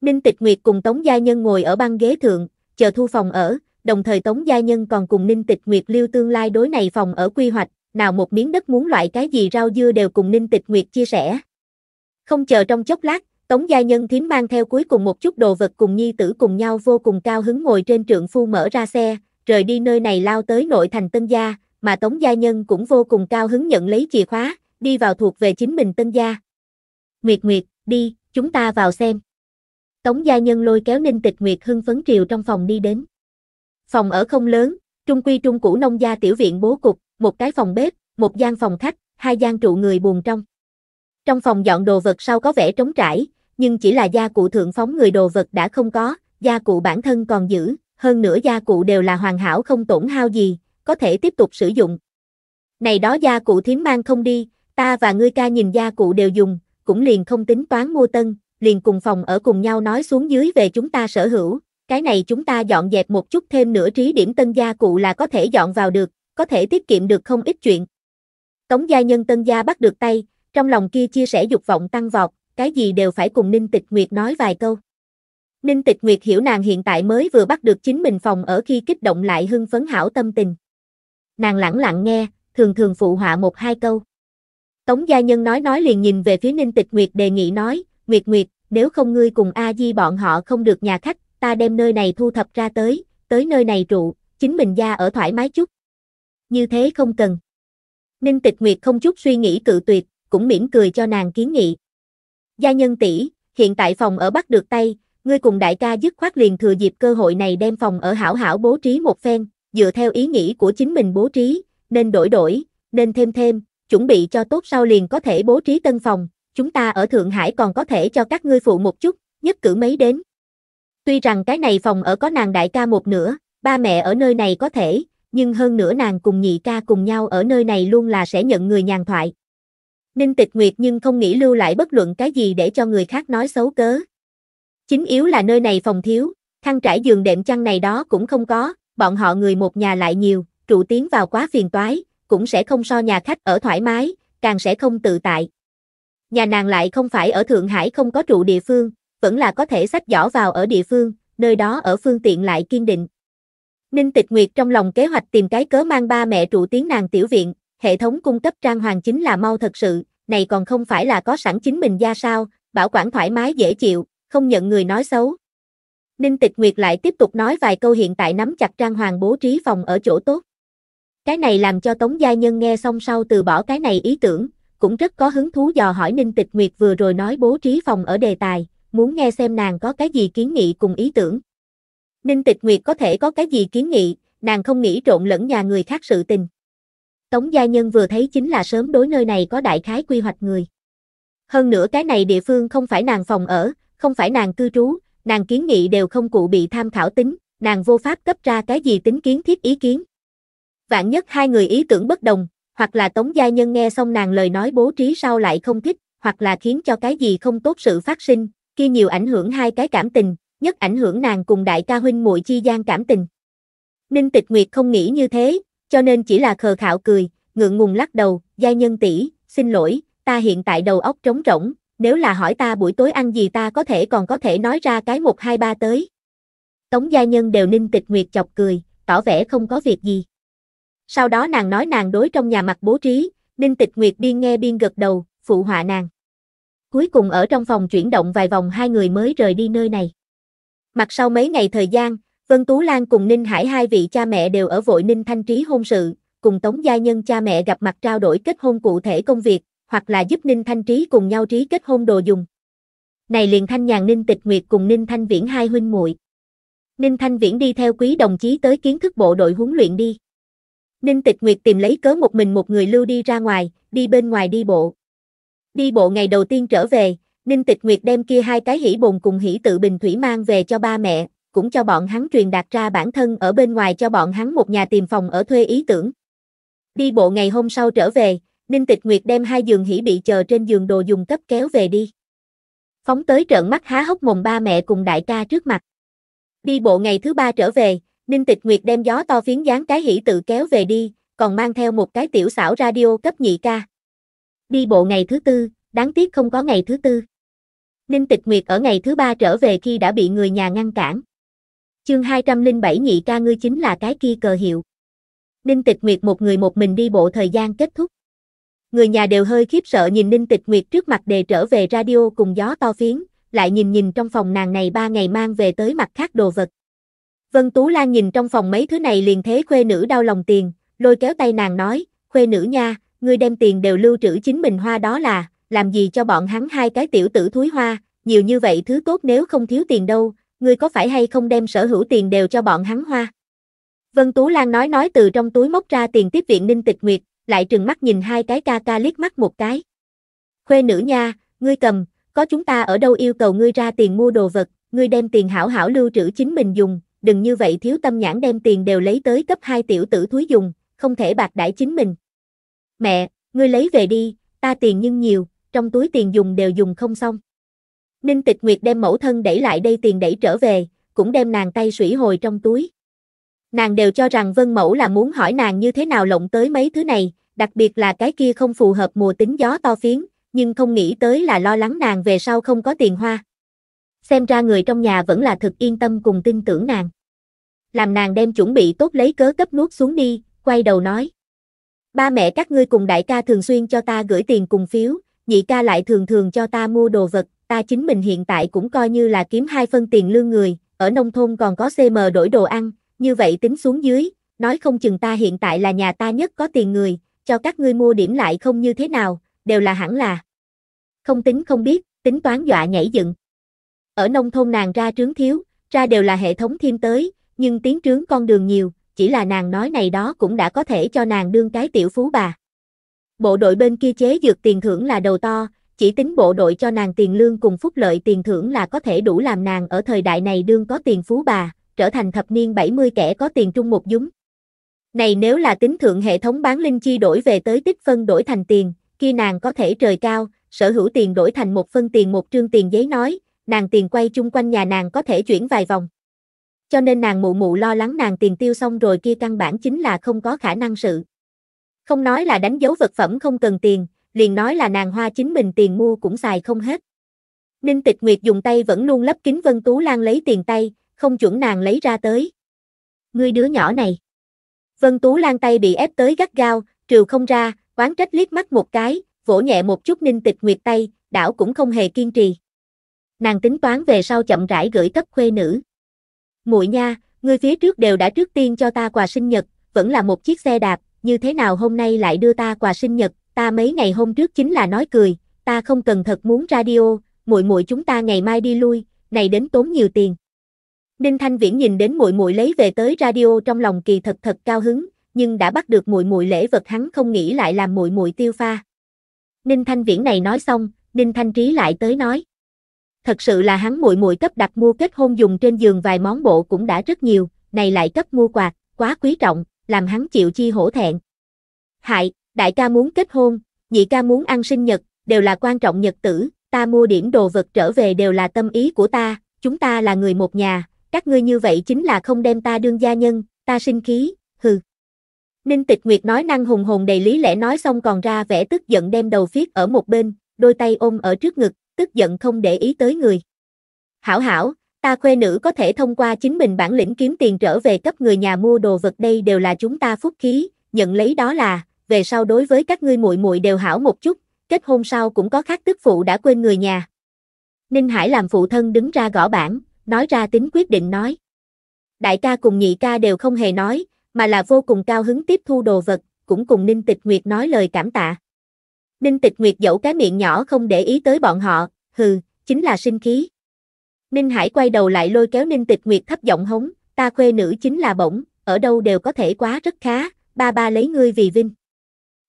Speaker 1: Ninh Tịch Nguyệt cùng Tống Gia Nhân ngồi ở băng ghế thượng, chờ thu phòng ở, đồng thời Tống Gia Nhân còn cùng Ninh Tịch Nguyệt lưu tương lai đối này phòng ở quy hoạch, nào một miếng đất muốn loại cái gì rau dưa đều cùng Ninh Tịch Nguyệt chia sẻ. Không chờ trong chốc lát, Tống Gia Nhân thím mang theo cuối cùng một chút đồ vật cùng nhi tử cùng nhau vô cùng cao hứng ngồi trên trượng phu mở ra xe, rời đi nơi này lao tới nội thành Tân Gia, mà Tống Gia Nhân cũng vô cùng cao hứng nhận lấy chìa khóa, đi vào thuộc về chính mình Tân Gia. Nguyệt Nguyệt, đi, chúng ta vào xem. Tống Gia Nhân lôi kéo Ninh Tịch Nguyệt hưng phấn triều trong phòng đi đến. Phòng ở không lớn, trung quy trung cũ nông gia tiểu viện bố cục, một cái phòng bếp, một gian phòng khách, hai gian trụ người buồn trong. Trong phòng dọn đồ vật sau có vẻ trống trải, nhưng chỉ là gia cụ thượng phóng người đồ vật đã không có, gia cụ bản thân còn giữ, hơn nữa gia cụ đều là hoàn hảo không tổn hao gì, có thể tiếp tục sử dụng. Này đó gia cụ thiếm mang không đi, ta và ngươi ca nhìn gia cụ đều dùng, cũng liền không tính toán mua tân, liền cùng phòng ở cùng nhau nói xuống dưới về chúng ta sở hữu, cái này chúng ta dọn dẹp một chút thêm nửa trí điểm tân gia cụ là có thể dọn vào được, có thể tiết kiệm được không ít chuyện. Tống gia nhân tân gia bắt được tay, trong lòng kia chia sẻ dục vọng tăng vọt, cái gì đều phải cùng Ninh Tịch Nguyệt nói vài câu. Ninh Tịch Nguyệt hiểu nàng hiện tại mới vừa bắt được chính mình phòng ở khi kích động lại hưng phấn hảo tâm tình. Nàng lặng lặng nghe, thường thường phụ họa một hai câu. Tống gia nhân nói nói liền nhìn về phía Ninh Tịch Nguyệt đề nghị nói, Nguyệt Nguyệt, nếu không ngươi cùng A Di bọn họ không được nhà khách, ta đem nơi này thu thập ra tới, tới nơi này trụ, chính mình gia ở thoải mái chút. Như thế không cần. Ninh Tịch Nguyệt không chút suy nghĩ cự tuyệt, cũng mỉm cười cho nàng kiến nghị. Gia nhân tỷ, hiện tại phòng ở bắt được tay, ngươi cùng đại ca dứt khoát liền thừa dịp cơ hội này đem phòng ở hảo hảo bố trí một phen, dựa theo ý nghĩ của chính mình bố trí, nên đổi đổi, nên thêm thêm, chuẩn bị cho tốt sau liền có thể bố trí tân phòng, chúng ta ở Thượng Hải còn có thể cho các ngươi phụ một chút, nhất cử mấy đến. Tuy rằng cái này phòng ở có nàng đại ca một nửa, ba mẹ ở nơi này có thể, nhưng hơn nữa nàng cùng nhị ca cùng nhau ở nơi này luôn là sẽ nhận người nhàn thoại, Ninh Tịch Nguyệt nhưng không nghĩ lưu lại bất luận cái gì để cho người khác nói xấu cớ. Chính yếu là nơi này phòng thiếu, khăn trải giường đệm chăn này đó cũng không có, bọn họ người một nhà lại nhiều, trụ tiến vào quá phiền toái, cũng sẽ không so nhà khách ở thoải mái, càng sẽ không tự tại. Nhà nàng lại không phải ở Thượng Hải không có trụ địa phương, vẫn là có thể sách giỏ vào ở địa phương, nơi đó ở phương tiện lại kiên định. Ninh Tịch Nguyệt trong lòng kế hoạch tìm cái cớ mang ba mẹ trụ tiến nàng tiểu viện, hệ thống cung cấp trang hoàng chính là mau thật sự, này còn không phải là có sẵn chính mình ra sao, bảo quản thoải mái dễ chịu, không nhận người nói xấu. Ninh Tịch Nguyệt lại tiếp tục nói vài câu hiện tại nắm chặt trang hoàng bố trí phòng ở chỗ tốt. Cái này làm cho Tống Gia Nhân nghe xong sau từ bỏ cái này ý tưởng, cũng rất có hứng thú dò hỏi Ninh Tịch Nguyệt vừa rồi nói bố trí phòng ở đề tài, muốn nghe xem nàng có cái gì kiến nghị cùng ý tưởng. Ninh Tịch Nguyệt có thể có cái gì kiến nghị, nàng không nghĩ trộn lẫn nhà người khác sự tình. Tống Gia Nhân vừa thấy chính là sớm đối nơi này có đại khái quy hoạch người. Hơn nữa cái này địa phương không phải nàng phòng ở, không phải nàng cư trú, nàng kiến nghị đều không cụ bị tham khảo tính, nàng vô pháp cấp ra cái gì tính kiến thiết ý kiến. Vạn nhất hai người ý tưởng bất đồng, hoặc là Tống Gia Nhân nghe xong nàng lời nói bố trí sau lại không thích, hoặc là khiến cho cái gì không tốt sự phát sinh, kia nhiều ảnh hưởng hai cái cảm tình, nhất ảnh hưởng nàng cùng đại ca huynh muội chi gian cảm tình. Ninh Tịch Nguyệt không nghĩ như thế, cho nên chỉ là khờ khạo cười, ngượng ngùng lắc đầu, gia nhân tỷ, xin lỗi, ta hiện tại đầu óc trống rỗng, nếu là hỏi ta buổi tối ăn gì ta có thể còn có thể nói ra cái 1 2 3 tới. Tống gia nhân đều ninh tịch nguyệt chọc cười, tỏ vẻ không có việc gì. Sau đó nàng nói nàng đối trong nhà mặt bố trí, ninh tịch nguyệt biên nghe biên gật đầu, phụ họa nàng. Cuối cùng ở trong phòng chuyển động vài vòng hai người mới rời đi nơi này. Mặt sau mấy ngày thời gian, Vân Tú Lan cùng Ninh Hải hai vị cha mẹ đều ở vội Ninh Thanh Trí hôn sự, cùng Tống Gia Nhân cha mẹ gặp mặt trao đổi kết hôn cụ thể công việc, hoặc là giúp Ninh Thanh Trí cùng nhau trí kết hôn đồ dùng. Này liền Thanh Nhàn Ninh Tịch Nguyệt cùng Ninh Thanh Viễn hai huynh muội. Ninh Thanh Viễn đi theo quý đồng chí tới kiến thức bộ đội huấn luyện đi. Ninh Tịch Nguyệt tìm lấy cớ một mình một người lưu đi ra ngoài, đi bên ngoài đi bộ. Đi bộ ngày đầu tiên trở về, Ninh Tịch Nguyệt đem kia hai cái hỷ bồn cùng hỷ tự bình thủy mang về cho ba mẹ, cũng cho bọn hắn truyền đạt ra bản thân ở bên ngoài cho bọn hắn một nhà tìm phòng ở thuê ý tưởng. Đi bộ ngày hôm sau trở về, Ninh Tịch Nguyệt đem hai giường hỉ bị chờ trên giường đồ dùng cấp kéo về đi. Phóng tới trợn mắt há hốc mồm ba mẹ cùng đại ca trước mặt. Đi bộ ngày thứ ba trở về, Ninh Tịch Nguyệt đem gió to phiến dán cái hỉ tự kéo về đi, còn mang theo một cái tiểu xảo radio cấp nhị ca. Đi bộ ngày thứ tư, đáng tiếc không có ngày thứ tư. Ninh Tịch Nguyệt ở ngày thứ ba trở về khi đã bị người nhà ngăn cản. Chương 207 nhị ca ngươi chính là cái kia cờ hiệu. Ninh Tịch Nguyệt một người một mình đi bộ thời gian kết thúc. Người nhà đều hơi khiếp sợ nhìn Ninh Tịch Nguyệt trước mặt đề trở về radio cùng gió to phiến, lại nhìn nhìn trong phòng nàng này ba ngày mang về tới mặt khác đồ vật. Vân Tú Lan nhìn trong phòng mấy thứ này liền thế khuê nữ đau lòng tiền, lôi kéo tay nàng nói, khuê nữ nha, ngươi đem tiền đều lưu trữ chính mình hoa đó là, làm gì cho bọn hắn hai cái tiểu tử thúi hoa, nhiều như vậy thứ tốt nếu không thiếu tiền đâu, ngươi có phải hay không đem sở hữu tiền đều cho bọn hắn hoa? Vân Tú Lan nói nói từ trong túi móc ra tiền tiếp viện Ninh Tịch Nguyệt, lại trừng mắt nhìn hai cái ca ca liếc mắt một cái. Khuê nữ nha, ngươi cầm, có chúng ta ở đâu yêu cầu ngươi ra tiền mua đồ vật, ngươi đem tiền hảo hảo lưu trữ chính mình dùng, đừng như vậy thiếu tâm nhãn đem tiền đều lấy tới cấp hai tiểu tử thúi dùng, không thể bạc đãi chính mình. Mẹ, ngươi lấy về đi, ta tiền nhưng nhiều, trong túi tiền dùng đều dùng không xong. Ninh Tịch Nguyệt đem mẫu thân đẩy lại đây tiền đẩy trở về, cũng đem nàng tay sủy hồi trong túi. Nàng đều cho rằng Vân Mẫu là muốn hỏi nàng như thế nào lộng tới mấy thứ này, đặc biệt là cái kia không phù hợp mùa tính gió to phiến, nhưng không nghĩ tới là lo lắng nàng về sau không có tiền hoa. Xem ra người trong nhà vẫn là thực yên tâm cùng tin tưởng nàng. Làm nàng đem chuẩn bị tốt lấy cớ cấp nuốt xuống đi, quay đầu nói. Ba mẹ các ngươi cùng đại ca thường xuyên cho ta gửi tiền cùng phiếu, nhị ca lại thường thường cho ta mua đồ vật, ta chính mình hiện tại cũng coi như là kiếm hai phân tiền lương người, ở nông thôn còn có CM đổi đồ ăn, như vậy tính xuống dưới, nói không chừng ta hiện tại là nhà ta nhất có tiền người, cho các ngươi mua điểm lại không như thế nào, đều là hẳn là. Không tính không biết, tính toán dọa nhảy dựng. Ở nông thôn nàng ra trướng thiếu, ra đều là hệ thống thêm tới, nhưng tiếng trướng con đường nhiều, chỉ là nàng nói này đó cũng đã có thể cho nàng đương cái tiểu phú bà. Bộ đội bên kia chế dược tiền thưởng là đầu to, chỉ tính bộ đội cho nàng tiền lương cùng phúc lợi tiền thưởng là có thể đủ làm nàng ở thời đại này đương có tiền phú bà, trở thành thập niên 70 kẻ có tiền trung một dúng. Này nếu là tính thượng hệ thống bán linh chi đổi về tới tích phân đổi thành tiền, khi nàng có thể trời cao, sở hữu tiền đổi thành một phân tiền một trương tiền giấy nói, nàng tiền quay chung quanh nhà nàng có thể chuyển vài vòng. Cho nên nàng mụ mụ lo lắng nàng tiền tiêu xong rồi kia căn bản chính là không có khả năng sự. Không nói là đánh dấu vật phẩm không cần tiền, liền nói là nàng hoa chính mình tiền mua cũng xài không hết. Ninh Tịch Nguyệt dùng tay vẫn luôn lấp kính Vân Tú Lan lấy tiền tay, không chuẩn nàng lấy ra tới. Ngươi đứa nhỏ này. Vân Tú Lan tay bị ép tới gắt gao, trừ không ra, quán trách liếc mắt một cái, vỗ nhẹ một chút Ninh Tịch Nguyệt tay, đảo cũng không hề kiên trì. Nàng tính toán về sau chậm rãi gửi cấp khuê nữ. Muội nha, ngươi phía trước đều đã trước tiên cho ta quà sinh nhật, vẫn là một chiếc xe đạp, như thế nào hôm nay lại đưa ta quà sinh nhật, ta mấy ngày hôm trước chính là nói cười, ta không cần thật muốn radio, muội muội chúng ta ngày mai đi lui, này đến tốn nhiều tiền. Ninh Thanh Viễn nhìn đến muội muội lấy về tới radio trong lòng kỳ thật thật cao hứng, nhưng đã bắt được muội muội lễ vật hắn không nghĩ lại làm muội muội tiêu pha. Ninh Thanh Viễn này nói xong, Ninh Thanh Trí lại tới nói. Thật sự là hắn muội muội cấp đặt mua kết hôn dùng trên giường vài món bộ cũng đã rất nhiều, này lại cấp mua quạt, quá quý trọng, làm hắn chịu chi hổ thẹn. Hại, Đại ca muốn kết hôn, nhị ca muốn ăn sinh nhật, đều là quan trọng nhật tử, ta mua điểm đồ vật trở về đều là tâm ý của ta, chúng ta là người một nhà, các ngươi như vậy chính là không đem ta đương gia nhân, ta sinh khí, hừ. Ninh Tịch Nguyệt nói năng hùng hồn đầy lý lẽ nói xong còn ra vẻ tức giận đem đầu phiết ở một bên, đôi tay ôm ở trước ngực, tức giận không để ý tới người. Hảo hảo, ta khuê nữ có thể thông qua chính mình bản lĩnh kiếm tiền trở về cấp người nhà mua đồ vật đây đều là chúng ta phúc khí, nhận lấy đó là, về sau đối với các ngươi muội muội đều hảo một chút, kết hôn sau cũng có khác tức phụ đã quên người nhà. Ninh Hải làm phụ thân đứng ra gõ bảng nói ra tính quyết định nói. Đại ca cùng nhị ca đều không hề nói, mà là vô cùng cao hứng tiếp thu đồ vật, cũng cùng Ninh Tịch Nguyệt nói lời cảm tạ. Ninh Tịch Nguyệt dẫu cái miệng nhỏ không để ý tới bọn họ, hừ, chính là sinh khí. Ninh Hải quay đầu lại lôi kéo Ninh Tịch Nguyệt thấp giọng hống, ta khuê nữ chính là bổng, ở đâu đều có thể quá rất khá, ba ba lấy ngươi vì vinh.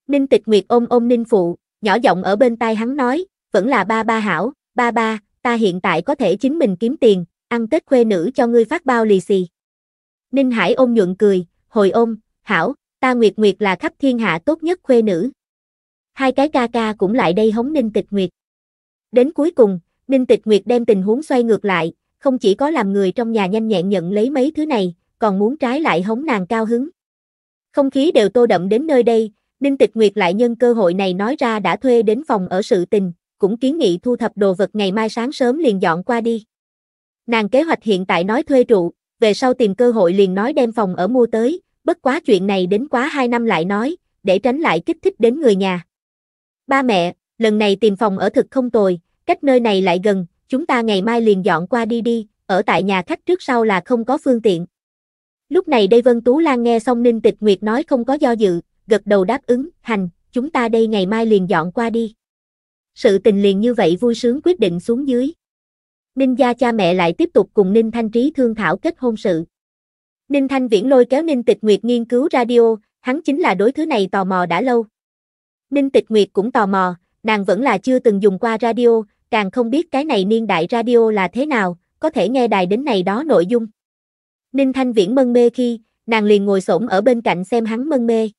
Speaker 1: Ninh Tịch Nguyệt ôm ôm Ninh Phụ, nhỏ giọng ở bên tai hắn nói, vẫn là ba ba hảo, ba ba, ta hiện tại có thể chính mình kiếm tiền, ăn Tết khuê nữ cho ngươi phát bao lì xì. Ninh Hải ôm nhuận cười, hồi ôm, hảo, ta Nguyệt Nguyệt là khắp thiên hạ tốt nhất khuê nữ. Hai cái ca ca cũng lại đây hống Ninh Tịch Nguyệt. Đến cuối cùng, Ninh Tịch Nguyệt đem tình huống xoay ngược lại, không chỉ có làm người trong nhà nhanh nhẹn nhận lấy mấy thứ này, còn muốn trái lại hống nàng cao hứng. Không khí đều tô đậm đến nơi đây, Ninh Tịch Nguyệt lại nhân cơ hội này nói ra đã thuê đến phòng ở sự tình, cũng kiến nghị thu thập đồ vật ngày mai sáng sớm liền dọn qua đi. Nàng kế hoạch hiện tại nói thuê trụ, về sau tìm cơ hội liền nói đem phòng ở mua tới, bất quá chuyện này đến quá 2 năm lại nói, để tránh lại kích thích đến người nhà. Ba mẹ, lần này tìm phòng ở thực không tồi, cách nơi này lại gần, chúng ta ngày mai liền dọn qua đi đi, ở tại nhà khách trước sau là không có phương tiện. Lúc này đây Vân Tú Lan nghe xong Ninh Tịch Nguyệt nói không có do dự, gật đầu đáp ứng, hành, chúng ta đây ngày mai liền dọn qua đi. Sự tình liền như vậy vui sướng quyết định xuống dưới. Ninh gia cha mẹ lại tiếp tục cùng Ninh Thanh Trí thương thảo kết hôn sự. Ninh Thanh Viễn lôi kéo Ninh Tịch Nguyệt nghiên cứu radio, hắn chính là đối thứ này tò mò đã lâu. Ninh Tịch Nguyệt cũng tò mò, nàng vẫn là chưa từng dùng qua radio, càng không biết cái này niên đại radio là thế nào, có thể nghe đài đến này đó nội dung. Ninh Thanh Viễn mân mê khi, nàng liền ngồi xổm ở bên cạnh xem hắn mân mê.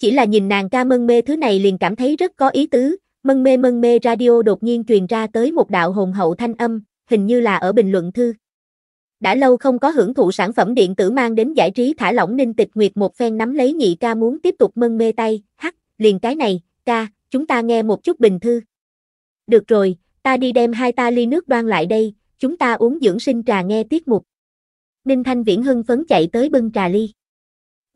Speaker 1: Chỉ là nhìn nàng ca mân mê thứ này liền cảm thấy rất có ý tứ, mân mê mân mê radio đột nhiên truyền ra tới một đạo hồn hậu thanh âm, hình như là ở bình luận thư. Đã lâu không có hưởng thụ sản phẩm điện tử mang đến giải trí thả lỏng ninh tịch nguyệt một phen nắm lấy nhị ca muốn tiếp tục mân mê tay, hắc, liền cái này, ca, chúng ta nghe một chút bình thư. Được rồi, ta đi đem hai ta ly nước đoan lại đây, chúng ta uống dưỡng sinh trà nghe tiết mục. Ninh Thanh Viễn hưng phấn chạy tới bưng trà ly.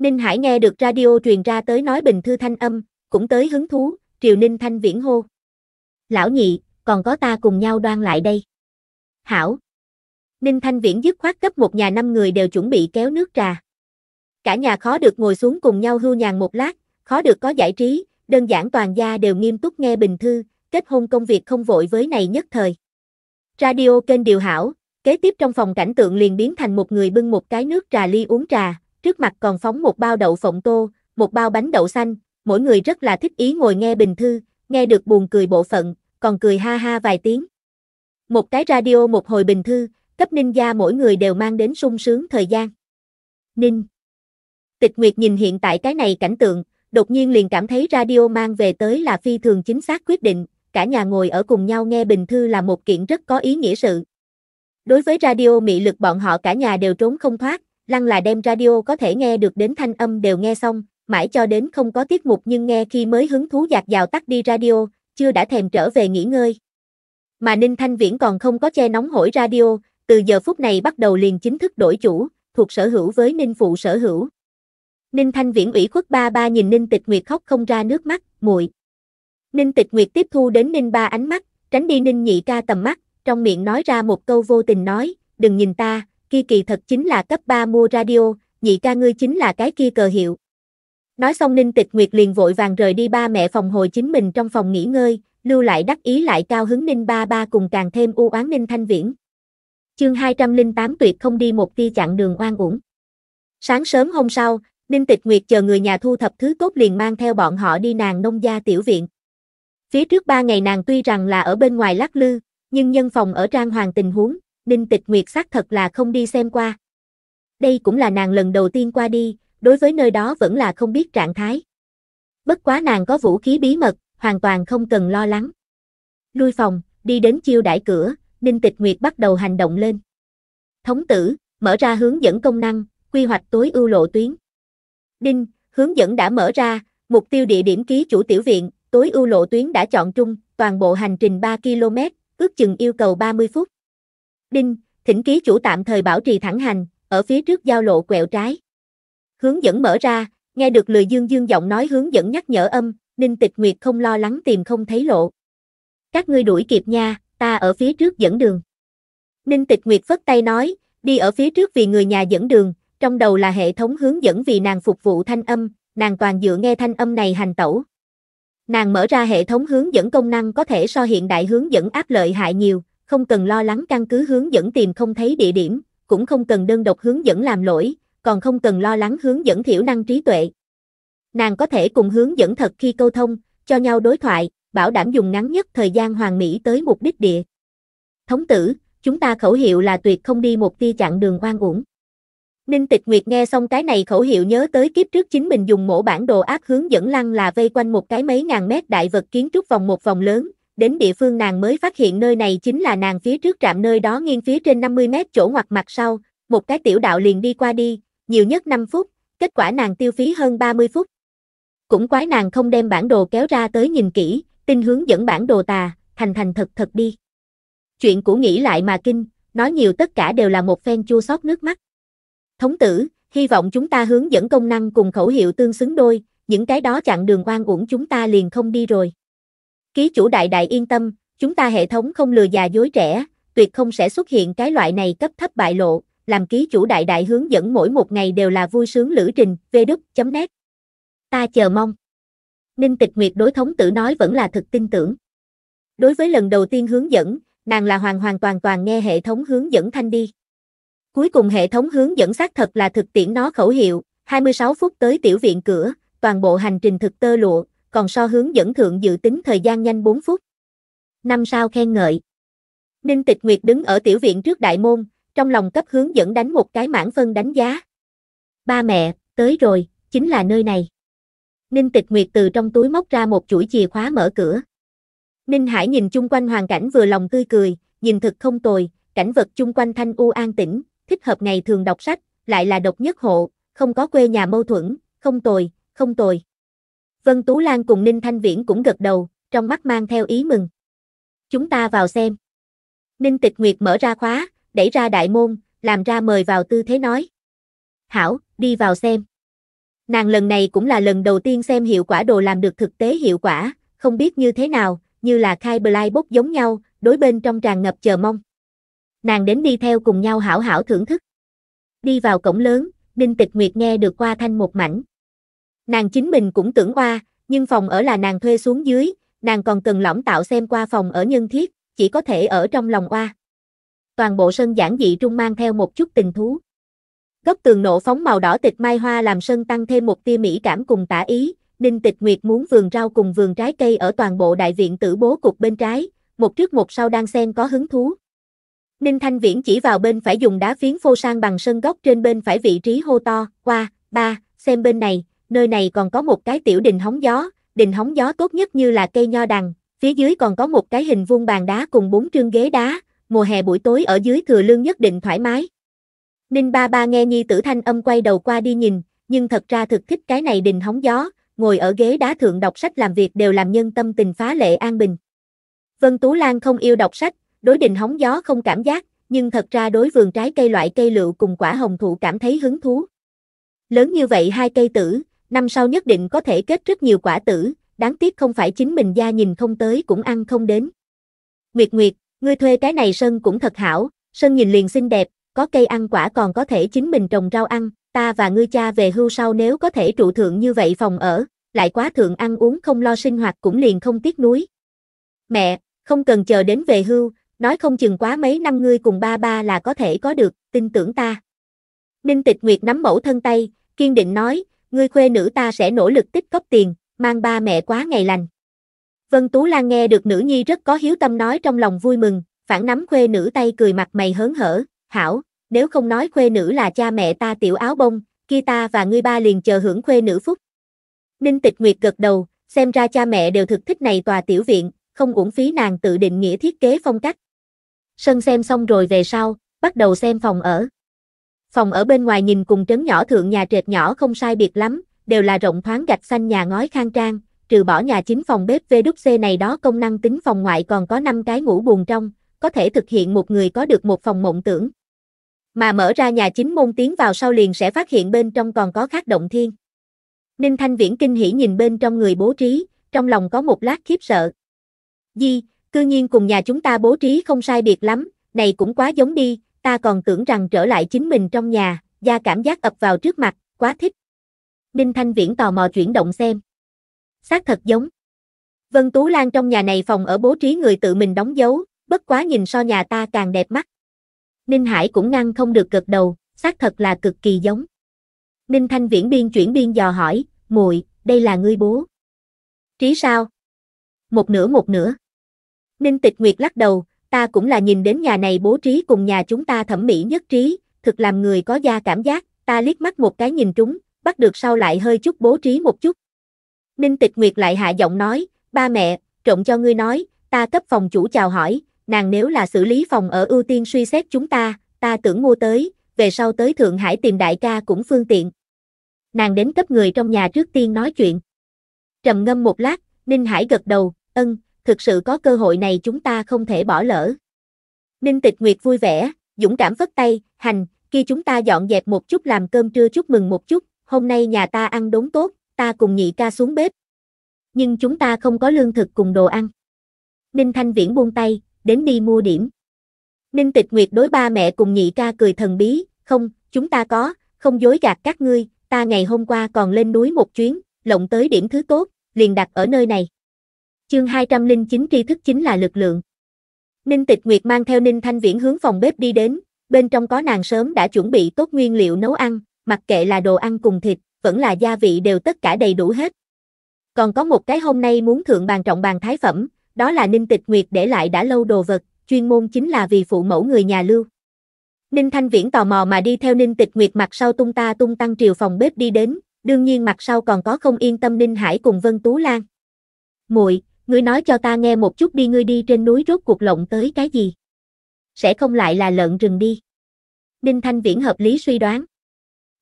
Speaker 1: Ninh Hải nghe được radio truyền ra tới nói bình thư thanh âm, cũng tới hứng thú, triều ninh thanh viễn hô. Lão nhị, còn có ta cùng nhau đoan lại đây. Hảo. Ninh Thanh Viễn dứt khoát cấp một nhà năm người đều chuẩn bị kéo nước trà. Cả nhà khó được ngồi xuống cùng nhau hưu nhàn một lát, khó được có giải trí, đơn giản toàn gia đều nghiêm túc nghe bình thư, kết hôn công việc không vội với này nhất thời. Radio kênh điều hảo, kế tiếp trong phòng cảnh tượng liền biến thành một người bưng một cái nước trà ly uống trà, trước mặt còn phóng một bao đậu phộng tô, một bao bánh đậu xanh, mỗi người rất là thích ý ngồi nghe bình thư, nghe được buồn cười bộ phận, còn cười ha ha vài tiếng. Một cái radio một hồi bình thư, cấp ninh gia mỗi người đều mang đến sung sướng thời gian. Ninh Tịch Nguyệt nhìn hiện tại cái này cảnh tượng, đột nhiên liền cảm thấy radio mang về tới là phi thường chính xác quyết định, cả nhà ngồi ở cùng nhau nghe bình thư là một kiện rất có ý nghĩa sự. Đối với radio mị lực bọn họ cả nhà đều trốn không thoát, Lăng là đem radio có thể nghe được đến thanh âm đều nghe xong, mãi cho đến không có tiết mục nhưng nghe khi mới hứng thú dạt dào tắt đi radio, chưa đã thèm trở về nghỉ ngơi. Mà Ninh Thanh Viễn còn không có che nóng hổi radio, từ giờ phút này bắt đầu liền chính thức đổi chủ, thuộc sở hữu với Ninh Phụ sở hữu. Ninh Thanh Viễn ủy khuất ba ba nhìn Ninh Tịch Nguyệt khóc không ra nước mắt, muội. Ninh Tịch Nguyệt tiếp thu đến Ninh ba ánh mắt, tránh đi Ninh nhị ca tầm mắt, trong miệng nói ra một câu vô tình nói, đừng nhìn ta, kia kỳ thật chính là cấp 3 mua radio, nhị ca ngươi chính là cái kia cờ hiệu. Nói xong Ninh Tịch Nguyệt liền vội vàng rời đi ba mẹ phòng hồi chính mình trong phòng nghỉ ngơi, lưu lại đắc ý lại cao hứng Ninh ba ba cùng càng thêm u oán Ninh Thanh Viễn. Chương 208 tuyệt không đi một tia chặn đường oan uổng. Sáng sớm hôm sau, Ninh Tịch Nguyệt chờ người nhà thu thập thứ tốt liền mang theo bọn họ đi nàng nông gia tiểu viện. Phía trước ba ngày nàng tuy rằng là ở bên ngoài lắc lư, nhưng nhân phòng ở trang hoàng tình huống, Ninh Tịch Nguyệt xác thật là không đi xem qua. Đây cũng là nàng lần đầu tiên qua đi, đối với nơi đó vẫn là không biết trạng thái. Bất quá nàng có vũ khí bí mật, hoàn toàn không cần lo lắng. Lui phòng, đi đến chiêu đãi cửa, Ninh Tịch Nguyệt bắt đầu hành động lên. Thống tử, mở ra hướng dẫn công năng, quy hoạch tối ưu lộ tuyến. Đinh, hướng dẫn đã mở ra, mục tiêu địa điểm ký chủ tiểu viện, tối ưu lộ tuyến đã chọn trung, toàn bộ hành trình 3 km, ước chừng yêu cầu 30 phút. Đinh, thỉnh ký chủ tạm thời bảo trì thẳng hành, ở phía trước giao lộ quẹo trái. Hướng dẫn mở ra, nghe được lười dương dương giọng nói hướng dẫn nhắc nhở âm, Ninh Tịch Nguyệt không lo lắng tìm không thấy lộ. Các ngươi đuổi kịp nha, ta ở phía trước dẫn đường. Ninh Tịch Nguyệt phất tay nói, đi ở phía trước vì người nhà dẫn đường, trong đầu là hệ thống hướng dẫn vì nàng phục vụ thanh âm, nàng toàn dựa nghe thanh âm này hành tẩu. Nàng mở ra hệ thống hướng dẫn công năng có thể so hiện đại hướng dẫn áp lợi hại nhiều, không cần lo lắng căn cứ hướng dẫn tìm không thấy địa điểm, cũng không cần đơn độc hướng dẫn làm lỗi, còn không cần lo lắng hướng dẫn thiểu năng trí tuệ. Nàng có thể cùng hướng dẫn thật khi câu thông, cho nhau đối thoại, bảo đảm dùng ngắn nhất thời gian hoàn mỹ tới mục đích địa. Thống tử, chúng ta khẩu hiệu là tuyệt không đi một tia chặn đường oan uổng. Ninh Tịch Nguyệt nghe xong cái này khẩu hiệu nhớ tới kiếp trước chính mình dùng mổ bản đồ ác hướng dẫn lăng là vây quanh một cái mấy ngàn mét đại vật kiến trúc vòng một vòng lớn, đến địa phương nàng mới phát hiện nơi này chính là nàng phía trước trạm nơi đó nghiêng phía trên 50 mét chỗ ngoặt mặt sau, một cái tiểu đạo liền đi qua đi, nhiều nhất 5 phút, kết quả nàng tiêu phí hơn 30 phút. Cũng quái nàng không đem bản đồ kéo ra tới nhìn kỹ, tin hướng dẫn bản đồ tà, thành thành thật thật đi. Chuyện của nghĩ lại mà kinh, nói nhiều tất cả đều là một phen chua xót nước mắt. Thống tử, hy vọng chúng ta hướng dẫn công năng cùng khẩu hiệu tương xứng đôi, những cái đó chặn đường oan uổng chúng ta liền không đi rồi. Ký chủ đại đại yên tâm, chúng ta hệ thống không lừa già dối trẻ, tuyệt không sẽ xuất hiện cái loại này cấp thấp bại lộ, làm ký chủ đại đại hướng dẫn mỗi một ngày đều là vui sướng lữ trình, vđ.net. Ta chờ mong. Ninh Tịch Nguyệt đối thống tử nói vẫn là thực tin tưởng. Đối với lần đầu tiên hướng dẫn, nàng là hoàn hoàn toàn toàn nghe hệ thống hướng dẫn thanh đi. Cuối cùng hệ thống hướng dẫn xác thật là thực tiễn nó khẩu hiệu, 26 phút tới tiểu viện cửa, toàn bộ hành trình thực tơ lụa, còn so hướng dẫn thượng dự tính thời gian nhanh 4 phút. Năm sao khen ngợi. Ninh Tịch Nguyệt đứng ở tiểu viện trước đại môn, trong lòng cấp hướng dẫn đánh một cái mãn phân đánh giá. Ba mẹ, tới rồi, chính là nơi này. Ninh Tịch Nguyệt từ trong túi móc ra một chuỗi chìa khóa mở cửa. Ninh Hải nhìn chung quanh hoàn cảnh vừa lòng tươi cười, nhìn thực không tồi, cảnh vật chung quanh thanh u an tĩnh, thích hợp ngày thường đọc sách, lại là độc nhất hộ, không có quê nhà mâu thuẫn, không tồi, không tồi. Vân Tú Lan cùng Ninh Thanh Viễn cũng gật đầu, trong mắt mang theo ý mừng. Chúng ta vào xem. Ninh Tịch Nguyệt mở ra khóa, đẩy ra đại môn, làm ra mời vào tư thế nói. Hảo, đi vào xem. Nàng lần này cũng là lần đầu tiên xem hiệu quả đồ làm được thực tế hiệu quả, không biết như thế nào, như là khai blind bốc giống nhau, đối bên trong tràn ngập chờ mong. Nàng đến đi theo cùng nhau hảo hảo thưởng thức. Đi vào cổng lớn, Ninh Tịch Nguyệt nghe được qua thanh một mảnh, Nàng chính mình cũng tưởng qua, nhưng phòng ở là nàng thuê xuống dưới, nàng còn cần lỏng tạo xem qua phòng ở nhân thiết, chỉ có thể ở trong lòng oa. Toàn bộ sân giản dị trung mang theo một chút tình thú. Góc tường nổ phóng màu đỏ tịch mai hoa làm sân tăng thêm một tia mỹ cảm cùng tả ý, Ninh Tịch Nguyệt muốn vườn rau cùng vườn trái cây ở toàn bộ đại viện tử bố cục bên trái, một trước một sau đang xen có hứng thú. Ninh Thanh Viễn chỉ vào bên phải dùng đá phiến phô sang bằng sân góc trên bên phải vị trí hô to, qua, ba, xem bên này, nơi này còn có một cái tiểu đình hóng gió, đình hóng gió tốt nhất như là cây nho đằng, phía dưới còn có một cái hình vuông bàn đá cùng bốn trương ghế đá, mùa hè buổi tối ở dưới thừa lương nhất định thoải mái. Ninh ba ba nghe nhi tử thanh âm quay đầu qua đi nhìn, nhưng thật ra thực thích cái này đình hóng gió, ngồi ở ghế đá thượng đọc sách làm việc đều làm nhân tâm tình phá lệ an bình. Vân Tú Lan không yêu đọc sách, đối đình hóng gió không cảm giác, nhưng thật ra đối vườn trái cây loại cây lựu cùng quả hồng thụ cảm thấy hứng thú. Lớn như vậy hai cây tử, năm sau nhất định có thể kết rất nhiều quả tử, đáng tiếc không phải chính mình gia nhìn không tới cũng ăn không đến. Nguyệt Nguyệt, ngươi thuê cái này sân cũng thật hảo, sân nhìn liền xinh đẹp, có cây ăn quả còn có thể chính mình trồng rau ăn, ta và ngươi cha về hưu sau nếu có thể trụ thượng như vậy phòng ở, lại quá thượng ăn uống không lo sinh hoạt cũng liền không tiếc núi. Mẹ, không cần chờ đến về hưu, nói không chừng quá mấy năm ngươi cùng ba ba là có thể có được, tin tưởng ta. Ninh Tịch Nguyệt nắm mẫu thân tay, kiên định nói, ngươi khuê nữ ta sẽ nỗ lực tích cóp tiền, mang ba mẹ quá ngày lành. Vân Tú Lan nghe được nữ nhi rất có hiếu tâm nói trong lòng vui mừng, phản nắm khuê nữ tay cười mặt mày hớn hở, hảo, nếu không nói khuê nữ là cha mẹ ta tiểu áo bông, kia ta và ngươi ba liền chờ hưởng khuê nữ phúc. Ninh Tịch Nguyệt gật đầu, xem ra cha mẹ đều thực thích này tòa tiểu viện, không uổng phí nàng tự định nghĩa thiết kế phong cách. Sân xem xong rồi về sau, bắt đầu xem phòng ở. Phòng ở bên ngoài nhìn cùng trấn nhỏ thượng nhà trệt nhỏ không sai biệt lắm, đều là rộng thoáng gạch xanh nhà ngói khang trang, trừ bỏ nhà chính phòng bếp VWC này đó công năng tính phòng ngoại còn có 5 cái ngủ buồn trong, có thể thực hiện một người có được một phòng mộng tưởng. Mà mở ra nhà chính môn tiến vào sau liền sẽ phát hiện bên trong còn có khác động thiên. Ninh Thanh Viễn kinh hỉ nhìn bên trong người bố trí, trong lòng có một lát khiếp sợ. Di, cư nhiên cùng nhà chúng ta bố trí không sai biệt lắm, này cũng quá giống đi, ta còn tưởng rằng trở lại chính mình trong nhà, da cảm giác ập vào trước mặt, quá thích. Ninh Thanh Viễn tò mò chuyển động xem. Xác thật giống. Vân Tú Lan trong nhà này phòng ở bố trí người tự mình đóng dấu, bất quá nhìn so nhà ta càng đẹp mắt. Ninh Hải cũng ngăn không được gật đầu, xác thật là cực kỳ giống. Ninh Thanh Viễn biên chuyển biên dò hỏi, muội, đây là ngươi bố. Trí sao? Một nửa một nửa. Ninh Tịch Nguyệt lắc đầu, ta cũng là nhìn đến nhà này bố trí cùng nhà chúng ta thẩm mỹ nhất trí, thực làm người có da cảm giác, ta liếc mắt một cái nhìn trúng, bắt được sau lại hơi chút bố trí một chút. Ninh Tịch Nguyệt lại hạ giọng nói, ba mẹ, trộn cho ngươi nói, ta cấp phòng chủ chào hỏi, nàng nếu là xử lý phòng ở ưu tiên suy xét chúng ta, ta tưởng mua tới, về sau tới Thượng Hải tìm đại ca cũng phương tiện. Nàng đến cấp người trong nhà trước tiên nói chuyện. Trầm ngâm một lát, Ninh Hải gật đầu, ân, thực sự có cơ hội này chúng ta không thể bỏ lỡ. Ninh Tịch Nguyệt vui vẻ, dũng cảm phất tay, hành, kia chúng ta dọn dẹp một chút làm cơm trưa chúc mừng một chút, hôm nay nhà ta ăn đốn tốt, ta cùng nhị ca xuống bếp. Nhưng chúng ta không có lương thực cùng đồ ăn. Ninh Thanh Viễn buông tay, đến đi mua điểm. Ninh Tịch Nguyệt đối ba mẹ cùng nhị ca cười thần bí, không, chúng ta có, không dối gạt các ngươi, ta ngày hôm qua còn lên núi một chuyến, lộng tới điểm thứ tốt, liền đặt ở nơi này. Chương 209 tri thức chính là lực lượng. Ninh Tịch Nguyệt mang theo Ninh Thanh Viễn hướng phòng bếp đi đến, bên trong có nàng sớm đã chuẩn bị tốt nguyên liệu nấu ăn, mặc kệ là đồ ăn cùng thịt, vẫn là gia vị đều tất cả đầy đủ hết. Còn có một cái hôm nay muốn thượng bàn trọng bàn thái phẩm, đó là Ninh Tịch Nguyệt để lại đã lâu đồ vật, chuyên môn chính là vì phụ mẫu người nhà lưu. Ninh Thanh Viễn tò mò mà đi theo Ninh Tịch Nguyệt mặt sau tung ta tung tăng triều phòng bếp đi đến, đương nhiên mặt sau còn có không yên tâm Ninh Hải cùng Vân Tú Lan. Muội, ngươi nói cho ta nghe một chút đi ngươi đi trên núi rốt cuộc lộng tới cái gì. Sẽ không lại là lợn rừng đi. Ninh Thanh Viễn hợp lý suy đoán.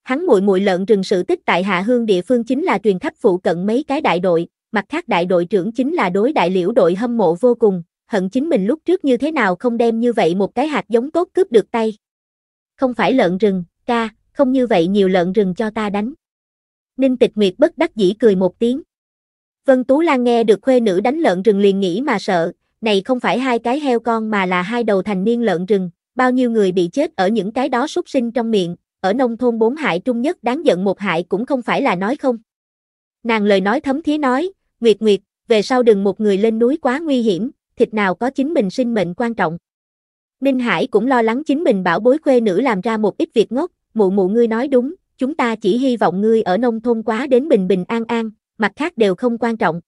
Speaker 1: Hắn muội muội lợn rừng sự tích tại Hạ Hương địa phương chính là truyền khắp phụ cận mấy cái đại đội, mặt khác đại đội trưởng chính là đối đại liễu đội hâm mộ vô cùng, hận chính mình lúc trước như thế nào không đem như vậy một cái hạt giống tốt cướp được tay. Không phải lợn rừng, ca, không như vậy nhiều lợn rừng cho ta đánh. Ninh Tịch Nguyệt bất đắc dĩ cười một tiếng. Vân Tú Lan nghe được khuê nữ đánh lợn rừng liền nghĩ mà sợ, này không phải hai cái heo con mà là hai đầu thành niên lợn rừng, bao nhiêu người bị chết ở những cái đó súc sinh trong miệng, ở nông thôn bốn hại trung nhất đáng giận một hại cũng không phải là nói không. Nàng lời nói thấm thía nói, Nguyệt Nguyệt, về sau đừng một người lên núi quá nguy hiểm, thịt nào có chính mình sinh mệnh quan trọng. Ninh Hải cũng lo lắng chính mình bảo bối khuê nữ làm ra một ít việc ngốc, mụ mụ ngươi nói đúng, chúng ta chỉ hy vọng ngươi ở nông thôn quá đến bình bình an an, mặt khác đều không quan trọng.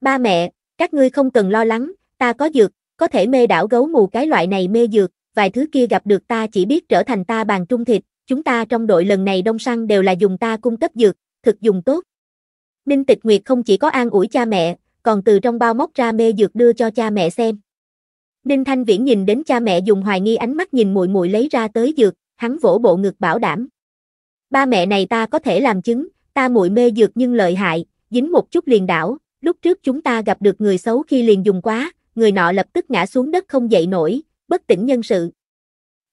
Speaker 1: Ba mẹ, các ngươi không cần lo lắng, ta có dược, có thể mê đảo gấu mù cái loại này mê dược, vài thứ kia gặp được ta chỉ biết trở thành ta bàn trung thịt, chúng ta trong đội lần này đông săn đều là dùng ta cung cấp dược, thực dùng tốt. Ninh Tịch Nguyệt không chỉ có an ủi cha mẹ, còn từ trong bao móc ra mê dược đưa cho cha mẹ xem. Ninh Thanh Viễn nhìn đến cha mẹ dùng hoài nghi ánh mắt nhìn muội muội lấy ra tới dược, hắn vỗ bộ ngực bảo đảm. Ba mẹ này ta có thể làm chứng, ta muội mê dược nhưng lợi hại, dính một chút liền đảo, lúc trước chúng ta gặp được người xấu khi liền dùng quá, người nọ lập tức ngã xuống đất không dậy nổi, bất tỉnh nhân sự.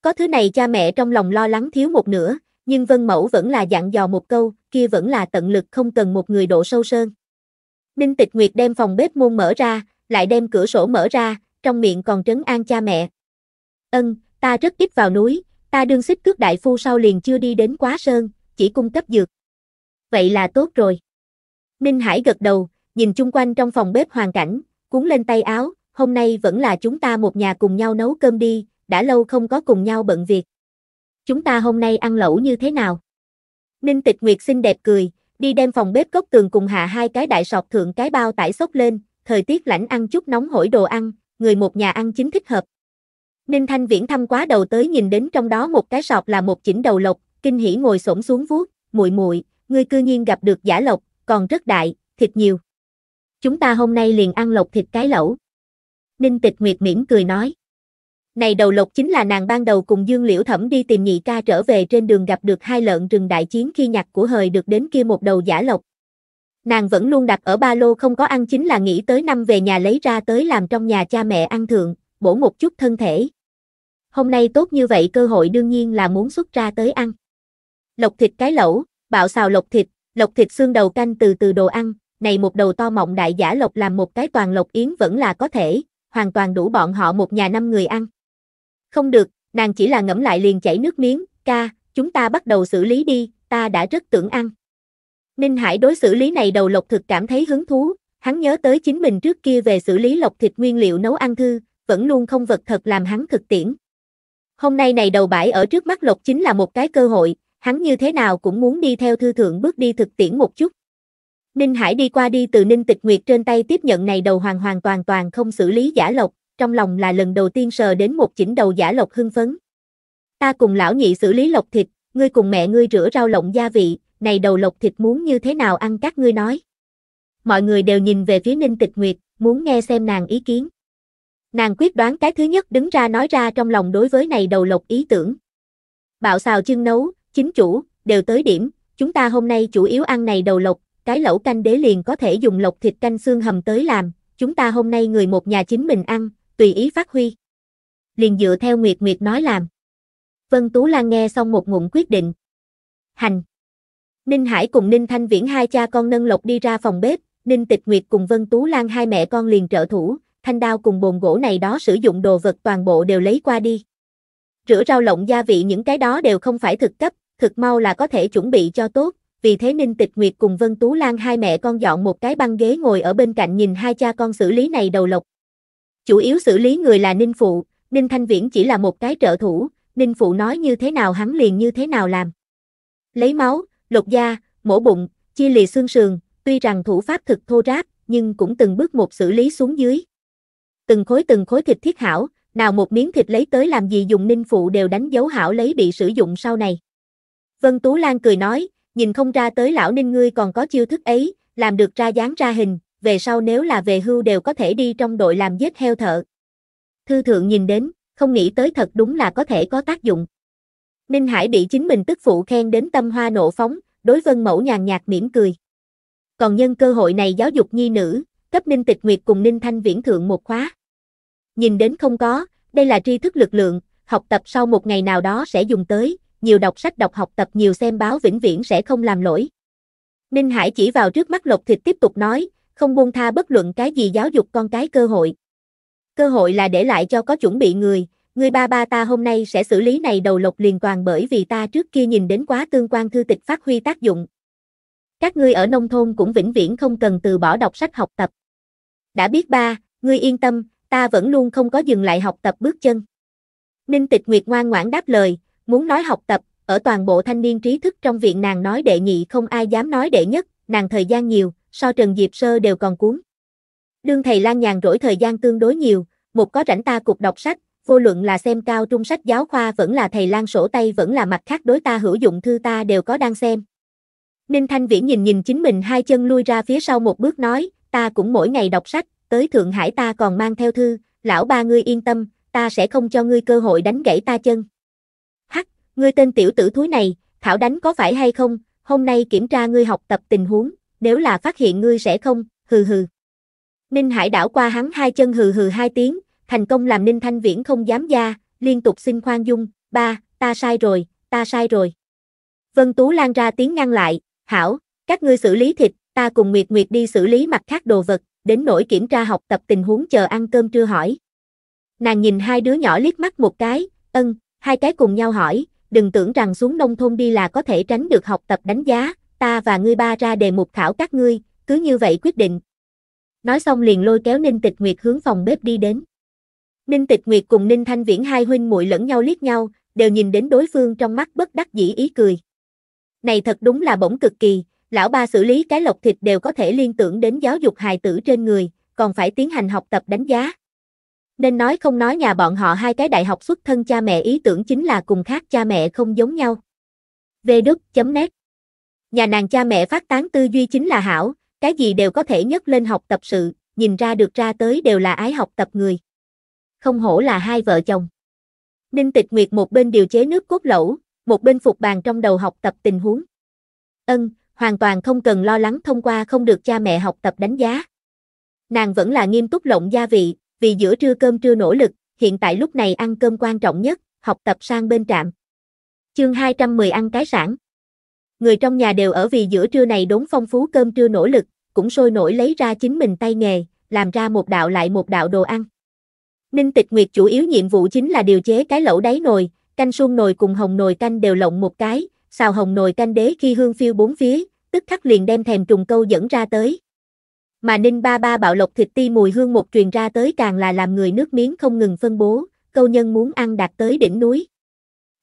Speaker 1: Có thứ này cha mẹ trong lòng lo lắng thiếu một nửa, nhưng Vân Mẫu vẫn là dặn dò một câu, kia vẫn là tận lực không cần một người độ sâu sơn. Ninh Tịch Nguyệt đem phòng bếp môn mở ra, lại đem cửa sổ mở ra, trong miệng còn trấn an cha mẹ. Ân, ta rất ít vào núi, ta đương xích cước đại phu sau liền chưa đi đến quá sơn, chỉ cung cấp dược vậy là tốt rồi. Ninh Hải gật đầu, nhìn chung quanh trong phòng bếp hoàn cảnh, cuốn lên tay áo, hôm nay vẫn là chúng ta một nhà cùng nhau nấu cơm đi, đã lâu không có cùng nhau bận việc. Chúng ta hôm nay ăn lẩu như thế nào? Ninh Tịch Nguyệt xinh đẹp cười, đi đem phòng bếp cốc tường cùng hạ hai cái đại sọt thượng cái bao tải xốc lên, thời tiết lạnh ăn chút nóng hổi đồ ăn, người một nhà ăn chính thích hợp. Ninh Thanh Viễn thăm quá đầu tới nhìn đến trong đó một cái sọt là một chỉnh đầu lộc, kinh hỉ ngồi xổm xuống vuốt, muội muội, ngươi cư nhiên gặp được giả lộc, còn rất đại, thịt nhiều. Chúng ta hôm nay liền ăn lộc thịt cái lẩu. Ninh Tịch Nguyệt mỉm cười nói. Này đầu lộc chính là nàng ban đầu cùng Dương Liễu Thẩm đi tìm nhị ca trở về trên đường gặp được hai lợn rừng đại chiến khi nhặt của hời được đến kia một đầu giả lộc. Nàng vẫn luôn đặt ở ba lô không có ăn chính là nghĩ tới năm về nhà lấy ra tới làm trong nhà cha mẹ ăn thượng, bổ một chút thân thể. Hôm nay tốt như vậy cơ hội đương nhiên là muốn xuất ra tới ăn. Lộc thịt cái lẩu, bạo xào lộc thịt, lộc thịt xương đầu canh từ từ đồ ăn, này một đầu to mọng đại giả lộc làm một cái toàn lộc yến vẫn là có thể, hoàn toàn đủ bọn họ một nhà năm người ăn. Không được, nàng chỉ là ngẫm lại liền chảy nước miếng, ca, chúng ta bắt đầu xử lý đi, ta đã rất tưởng ăn. Ninh Hải đối xử lý này đầu lộc thực cảm thấy hứng thú, hắn nhớ tới chính mình trước kia về xử lý lộc thịt nguyên liệu nấu ăn thư, vẫn luôn không vật thật làm hắn thực tiễn. Hôm nay này đầu bãi ở trước mắt lộc chính là một cái cơ hội, hắn như thế nào cũng muốn đi theo thư thượng bước đi thực tiễn một chút. Ninh Hải đi qua đi từ Ninh Tịch Nguyệt trên tay tiếp nhận này đầu hoàng hoàn toàn toàn không xử lý giả lộc, trong lòng là lần đầu tiên sờ đến một chỉnh đầu giả lộc hưng phấn. Ta cùng lão nhị xử lý lộc thịt, ngươi cùng mẹ ngươi rửa rau lộng gia vị, này đầu lộc thịt muốn như thế nào ăn các ngươi nói. Mọi người đều nhìn về phía Ninh Tịch Nguyệt, muốn nghe xem nàng ý kiến. Nàng quyết đoán cái thứ nhất đứng ra nói ra trong lòng đối với này đầu lộc ý tưởng. Bạo xào chưng nấu, Chính chủ, đều tới điểm, chúng ta hôm nay chủ yếu ăn này đầu lộc, cái lẩu canh đế liền có thể dùng lộc thịt canh xương hầm tới làm, chúng ta hôm nay người một nhà chính mình ăn, tùy ý phát huy. Liền dựa theo Nguyệt Nguyệt nói làm. Vân Tú Lan nghe xong một ngụm quyết định. Hành. Ninh Hải cùng Ninh Thanh Viễn hai cha con nâng lộc đi ra phòng bếp, Ninh Tịch Nguyệt cùng Vân Tú Lan hai mẹ con liền trợ thủ, thanh đao cùng bồn gỗ này đó sử dụng đồ vật toàn bộ đều lấy qua đi. Rửa rau lộng gia vị những cái đó đều không phải thực cấp, thực mau là có thể chuẩn bị cho tốt, vì thế Ninh Tịch Nguyệt cùng Vân Tú Lan hai mẹ con dọn một cái băng ghế ngồi ở bên cạnh nhìn hai cha con xử lý này đầu lộc. Chủ yếu xử lý người là Ninh Phụ, Ninh Thanh Viễn chỉ là một cái trợ thủ, Ninh Phụ nói như thế nào hắn liền như thế nào làm. Lấy máu, lột da, mổ bụng, chia lì xương sườn, tuy rằng thủ pháp thực thô ráp, nhưng cũng từng bước một xử lý xuống dưới. Từng khối từng khối thịt thiết hảo, nào một miếng thịt lấy tới làm gì dùng ninh phụ đều đánh dấu hảo lấy bị sử dụng sau này. Vân Tú Lan cười nói, nhìn không ra tới lão ninh ngươi còn có chiêu thức ấy, làm được ra dáng ra hình, về sau nếu là về hưu đều có thể đi trong đội làm giết heo thợ. Thư thượng nhìn đến, không nghĩ tới thật đúng là có thể có tác dụng. Ninh Hải bị chính mình tức phụ khen đến tâm hoa nộ phóng, đối vân mẫu nhàn nhạt mỉm cười. Còn nhân cơ hội này giáo dục nhi nữ, cấp Ninh Tịch Nguyệt cùng Ninh Thanh Viễn thượng một khóa. Nhìn đến không có, đây là tri thức lực lượng, học tập sau một ngày nào đó sẽ dùng tới, nhiều đọc sách đọc học tập nhiều xem báo vĩnh viễn sẽ không làm lỗi. Ninh Hải chỉ vào trước mắt Lộc Thịt tiếp tục nói, không buông tha bất luận cái gì giáo dục con cái cơ hội. Cơ hội là để lại cho có chuẩn bị người, người ba ba ta hôm nay sẽ xử lý này đầu Lộc liền toàn bởi vì ta trước kia nhìn đến quá tương quan thư tịch phát huy tác dụng. Các ngươi ở nông thôn cũng vĩnh viễn không cần từ bỏ đọc sách học tập. Đã biết ba, ngươi yên tâm, ta vẫn luôn không có dừng lại học tập bước chân. Ninh Tịch Nguyệt ngoan ngoãn đáp lời, Muốn nói học tập, ở toàn bộ thanh niên trí thức trong viện nàng nói đệ nhị không ai dám nói đệ nhất, nàng thời gian nhiều, so Trần Diệp Sơ đều còn cuốn. Đương thầy Lan nhàn rỗi thời gian tương đối nhiều, một có rảnh ta cục đọc sách, vô luận là xem cao trung sách giáo khoa vẫn là thầy Lan sổ tay vẫn là mặt khác đối ta hữu dụng thư ta đều có đang xem. Ninh Thanh Viễn nhìn nhìn chính mình hai chân lui ra phía sau một bước nói, ta cũng mỗi ngày đọc sách, tới Thượng Hải ta còn mang theo thư, lão ba ngươi yên tâm, ta sẽ không cho ngươi cơ hội đánh gãy ta chân. Ngươi tên tiểu tử thúi này, thảo đánh có phải hay không, hôm nay kiểm tra ngươi học tập tình huống, nếu là phát hiện ngươi sẽ không, hừ hừ. Ninh Hải đảo qua hắn hai chân hừ hừ hai tiếng, thành công làm Ninh Thanh Viễn không dám ra, liên tục xin khoan dung, ba, ta sai rồi, ta sai rồi. Vân Tú Lan ra tiếng ngăn lại, hảo, các ngươi xử lý thịt, ta cùng Nguyệt Nguyệt đi xử lý mặt khác đồ vật, đến nỗi kiểm tra học tập tình huống chờ ăn cơm trưa hỏi. Nàng nhìn hai đứa nhỏ liếc mắt một cái, ân, hai cái cùng nhau hỏi, đừng tưởng rằng xuống nông thôn đi là có thể tránh được học tập đánh giá, ta và ngươi ba ra đề mục khảo các ngươi, cứ như vậy quyết định. Nói xong liền lôi kéo Ninh Tịch Nguyệt hướng phòng bếp đi đến. Ninh Tịch Nguyệt cùng Ninh Thanh Viễn hai huynh muội lẫn nhau liếc nhau, đều nhìn đến đối phương trong mắt bất đắc dĩ ý cười. Này thật đúng là bổng cực kỳ, lão ba xử lý cái lộc thịt đều có thể liên tưởng đến giáo dục hài tử trên người, còn phải tiến hành học tập đánh giá. Nên nói không nói nhà bọn họ hai cái đại học xuất thân cha mẹ ý tưởng chính là cùng khác cha mẹ không giống nhau. Vđ.net Nhà nàng cha mẹ phát tán tư duy chính là hảo, cái gì đều có thể nhấc lên học tập sự, nhìn ra được ra tới đều là ái học tập người. Không hổ là hai vợ chồng. Ninh Tịch Nguyệt một bên điều chế nước cốt lẩu, một bên phục bàn trong đầu học tập tình huống. Ân, hoàn toàn không cần lo lắng thông qua không được cha mẹ học tập đánh giá. Nàng vẫn là nghiêm túc lộng gia vị, vì giữa trưa cơm trưa nỗ lực, hiện tại lúc này ăn cơm quan trọng nhất, học tập sang bên trạm. Chương 210 ăn cái sản. Người trong nhà đều ở vì giữa trưa này đốn phong phú cơm trưa nỗ lực, cũng sôi nổi lấy ra chính mình tay nghề, làm ra một đạo lại một đạo đồ ăn. Ninh Tịch Nguyệt chủ yếu nhiệm vụ chính là điều chế cái lẩu đáy nồi, canh suông nồi cùng hồng nồi canh đều lộng một cái, xào hồng nồi canh đế khi hương phiêu bốn phía, tức khắc liền đem thèm trùng câu dẫn ra tới mà Ninh Ba Ba bạo lộc thịt ti mùi hương một truyền ra tới càng là làm người nước miếng không ngừng phân bố, câu nhân muốn ăn đạt tới đỉnh núi.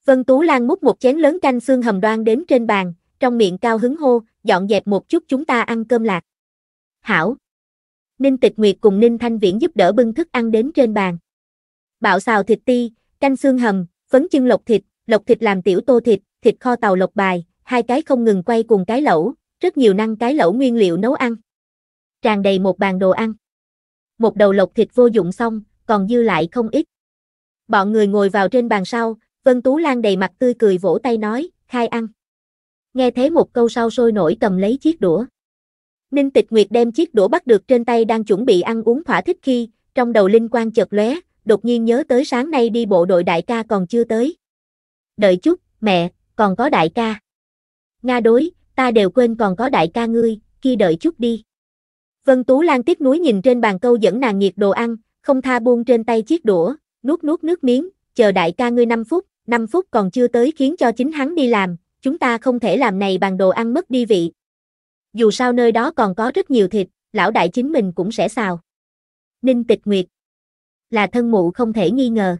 Speaker 1: Vân Tú Lan múc một chén lớn canh xương hầm đoan đến trên bàn, trong miệng cao hứng hô, dọn dẹp một chút chúng ta ăn cơm lạc. Hảo! Ninh Tịch Nguyệt cùng Ninh Thanh Viễn giúp đỡ bưng thức ăn đến trên bàn. Bạo xào thịt ti, canh xương hầm, phấn chân lộc thịt, lộc thịt làm tiểu tô thịt, thịt kho tàu lộc bài, hai cái không ngừng quay cùng cái lẩu, rất nhiều năng cái lẩu nguyên liệu nấu ăn tràn đầy một bàn đồ ăn. Một đầu lộc thịt vô dụng xong, còn dư lại không ít. Bọn người ngồi vào trên bàn sau, Vân Tú Lan đầy mặt tươi cười vỗ tay nói, khai ăn. Nghe thế một câu sau sôi nổi cầm lấy chiếc đũa. Ninh Tịch Nguyệt đem chiếc đũa bắt được trên tay đang chuẩn bị ăn uống thỏa thích khi, trong đầu linh quan chợt lóe, đột nhiên nhớ tới sáng nay đi bộ đội đại ca còn chưa tới. Đợi chút, mẹ, còn có đại ca. Nga đối, ta đều quên còn có đại ca ngươi, kia đợi chút đi. Vân Tú Lan tiếc núi nhìn trên bàn câu dẫn nàng nhiệt đồ ăn, không tha buông trên tay chiếc đũa, nuốt nuốt nước miếng, chờ đại ca ngươi 5 phút, 5 phút còn chưa tới khiến cho chính hắn đi làm, chúng ta không thể làm này bằng đồ ăn mất đi vị. Dù sao nơi đó còn có rất nhiều thịt, lão đại chính mình cũng sẽ xào. Ninh Tịch Nguyệt là thân mụ không thể nghi ngờ.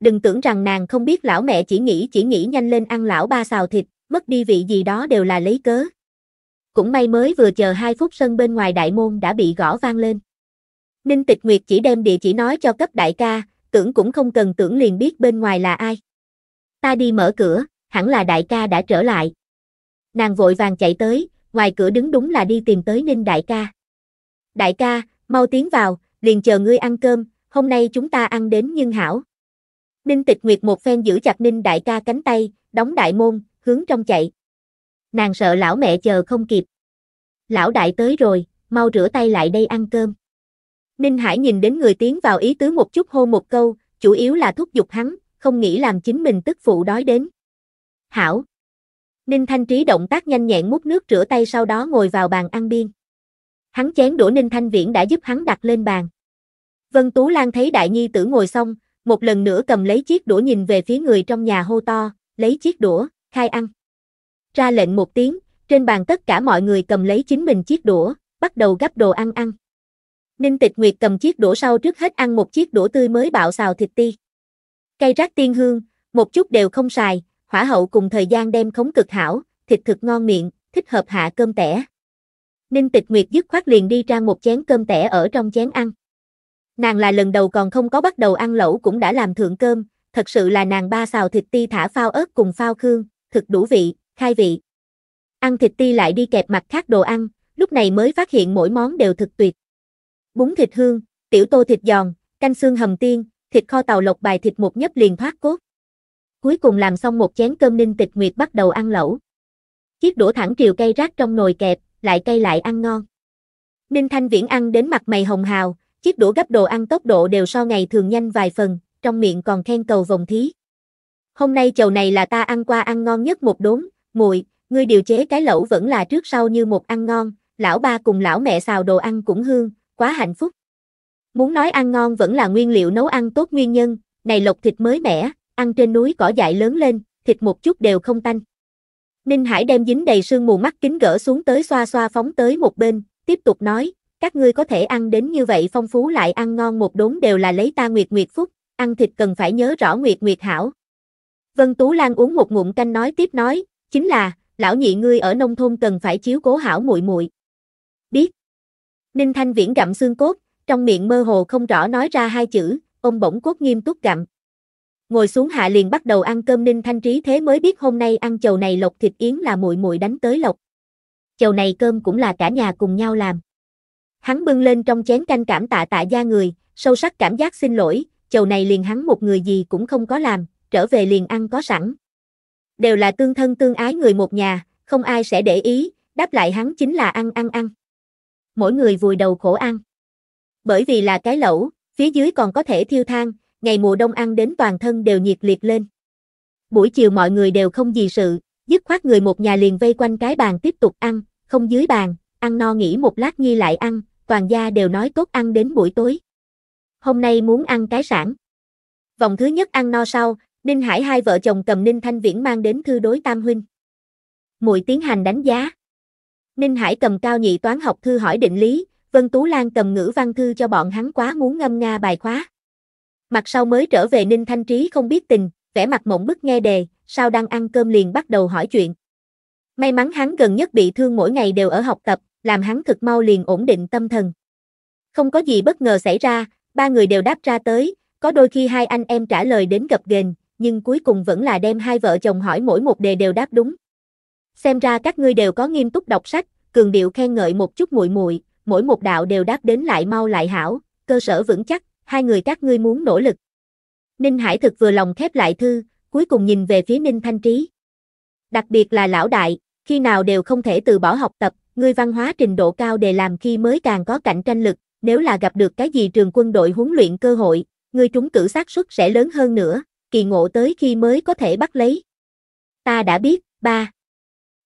Speaker 1: Đừng tưởng rằng nàng không biết lão mẹ chỉ nghĩ chỉ nghĩ nhanh lên ăn lão ba xào thịt, mất đi vị gì đó đều là lấy cớ. Cũng may mới vừa chờ 2 phút sân bên ngoài đại môn đã bị gõ vang lên. Ninh Tịch Nguyệt chỉ đem địa chỉ nói cho cấp đại ca, tưởng cũng không cần tưởng liền biết bên ngoài là ai. Ta đi mở cửa, hẳn là đại ca đã trở lại. Nàng vội vàng chạy tới, ngoài cửa đứng đúng là đi tìm tới Ninh đại ca. Đại ca, mau tiến vào, liền chờ ngươi ăn cơm, hôm nay chúng ta ăn đến nhưng hảo. Ninh Tịch Nguyệt một phen giữ chặt Ninh đại ca cánh tay, đóng đại môn, hướng trong chạy. Nàng sợ lão mẹ chờ không kịp. Lão đại tới rồi, mau rửa tay lại đây ăn cơm. Ninh Hải nhìn đến người tiến vào ý tứ một chút hô một câu, chủ yếu là thúc giục hắn, không nghĩ làm chính mình tức phụ đói đến. Hảo. Ninh Thanh Trí động tác nhanh nhẹn múc nước rửa tay sau đó ngồi vào bàn ăn biên. Hắn chén đũa Ninh Thanh Viễn đã giúp hắn đặt lên bàn. Vân Tú Lan thấy đại nhi tử ngồi xong, một lần nữa cầm lấy chiếc đũa nhìn về phía người trong nhà hô to, lấy chiếc đũa, khai ăn ra lệnh một tiếng, trên bàn tất cả mọi người cầm lấy chính mình chiếc đũa, bắt đầu gắp đồ ăn ăn. Ninh Tịch Nguyệt cầm chiếc đũa sau trước hết ăn một chiếc đũa tươi mới bạo xào thịt ti. Cây rác tiên hương, một chút đều không xài, hỏa hậu cùng thời gian đem khống cực hảo, thịt thực ngon miệng, thích hợp hạ cơm tẻ. Ninh Tịch Nguyệt dứt khoát liền đi ra một chén cơm tẻ ở trong chén ăn. Nàng là lần đầu còn không có bắt đầu ăn lẩu cũng đã làm thượng cơm, thật sự là nàng ba xào thịt ti thả phao ớt cùng phao khương, thực đủ vị, khai vị. Ăn thịt ti lại đi kẹp mặt khác đồ ăn, lúc này mới phát hiện mỗi món đều thực tuyệt. Bún thịt hương, tiểu tô thịt giòn, canh xương hầm tiên, thịt kho tàu lộc bài thịt một nhấp liền thoát cốt. Cuối cùng làm xong một chén cơm ninh tịch nguyệt bắt đầu ăn lẩu. Chiếc đũa thẳng triều cây rác trong nồi kẹp, lại cây lại ăn ngon. Ninh Thanh Viễn ăn đến mặt mày hồng hào, chiếc đũa gấp đồ ăn tốc độ đều so ngày thường nhanh vài phần, trong miệng còn khen cầu vòng thí. Hôm nay chầu này là ta ăn qua ăn ngon nhất một đốn, muội, ngươi điều chế cái lẩu vẫn là trước sau như một ăn ngon, lão ba cùng lão mẹ xào đồ ăn cũng hương, quá hạnh phúc. Muốn nói ăn ngon vẫn là nguyên liệu nấu ăn tốt nguyên nhân, này lộc thịt mới mẻ, ăn trên núi cỏ dại lớn lên, thịt một chút đều không tanh. Ninh Hải đem dính đầy sương mù mắt kính gỡ xuống tới xoa xoa phóng tới một bên, tiếp tục nói, các ngươi có thể ăn đến như vậy phong phú lại ăn ngon một đốn đều là lấy ta Nguyệt Nguyệt Phúc, ăn thịt cần phải nhớ rõ Nguyệt Nguyệt Hảo. Vân Tú Lan uống một ngụm canh nói tiếp nói, Chính là, lão nhị ngươi ở nông thôn cần phải chiếu cố hảo muội muội. Biết. Ninh Thanh Viễn gặm xương cốt, trong miệng mơ hồ không rõ nói ra hai chữ, ông bổng cốt nghiêm túc gặm. Ngồi xuống hạ liền bắt đầu ăn cơm Ninh Thanh Trí thế mới biết hôm nay ăn chầu này lộc thịt yến là muội muội đánh tới lộc. Chầu này cơm cũng là cả nhà cùng nhau làm. Hắn bưng lên trong chén canh cảm tạ tạ gia người, sâu sắc cảm giác xin lỗi, chầu này liền hắn một người gì cũng không có làm, trở về liền ăn có sẵn, đều là tương thân tương ái người một nhà, không ai sẽ để ý, đáp lại hắn chính là ăn ăn ăn. Mỗi người vùi đầu khổ ăn. Bởi vì là cái lẩu, phía dưới còn có thể thiêu than, ngày mùa đông ăn đến toàn thân đều nhiệt liệt lên. Buổi chiều mọi người đều không gì sự, dứt khoát người một nhà liền vây quanh cái bàn tiếp tục ăn, không dưới bàn, ăn no nghỉ một lát nghi lại ăn, toàn gia đều nói tốt ăn đến buổi tối. Hôm nay muốn ăn cái sản. Vòng thứ nhất ăn no sau, Ninh Hải hai vợ chồng cầm Ninh Thanh Viễn mang đến thư đối Tam Huynh. Mùi tiến hành đánh giá. Ninh Hải cầm cao nhị toán học thư hỏi định lý, Vân Tú Lan cầm ngữ văn thư cho bọn hắn quá muốn ngâm nga bài khóa. Mặt sau mới trở về Ninh Thanh Trí không biết tình, vẻ mặt mộng bức nghe đề, sao đang ăn cơm liền bắt đầu hỏi chuyện. May mắn hắn gần nhất bị thương mỗi ngày đều ở học tập, làm hắn thực mau liền ổn định tâm thần. Không có gì bất ngờ xảy ra, ba người đều đáp ra tới, có đôi khi hai anh em trả lời đến gặp ghềnh, nhưng cuối cùng vẫn là đem hai vợ chồng hỏi mỗi một đề đều đáp đúng. Xem ra các ngươi đều có nghiêm túc đọc sách, cường điệu khen ngợi một chút muội muội, mỗi một đạo đều đáp đến lại mau lại hảo, cơ sở vững chắc, hai người các ngươi muốn nỗ lực. Ninh Hải thực vừa lòng khép lại thư, cuối cùng nhìn về phía Ninh Thanh Trí. Đặc biệt là lão đại, khi nào đều không thể từ bỏ học tập, người văn hóa trình độ cao để làm khi mới càng có cạnh tranh lực, nếu là gặp được cái gì trường quân đội huấn luyện cơ hội, người trúng cử xác suất sẽ lớn hơn nữa, kỳ ngộ tới khi mới có thể bắt lấy. Ta đã biết, ba.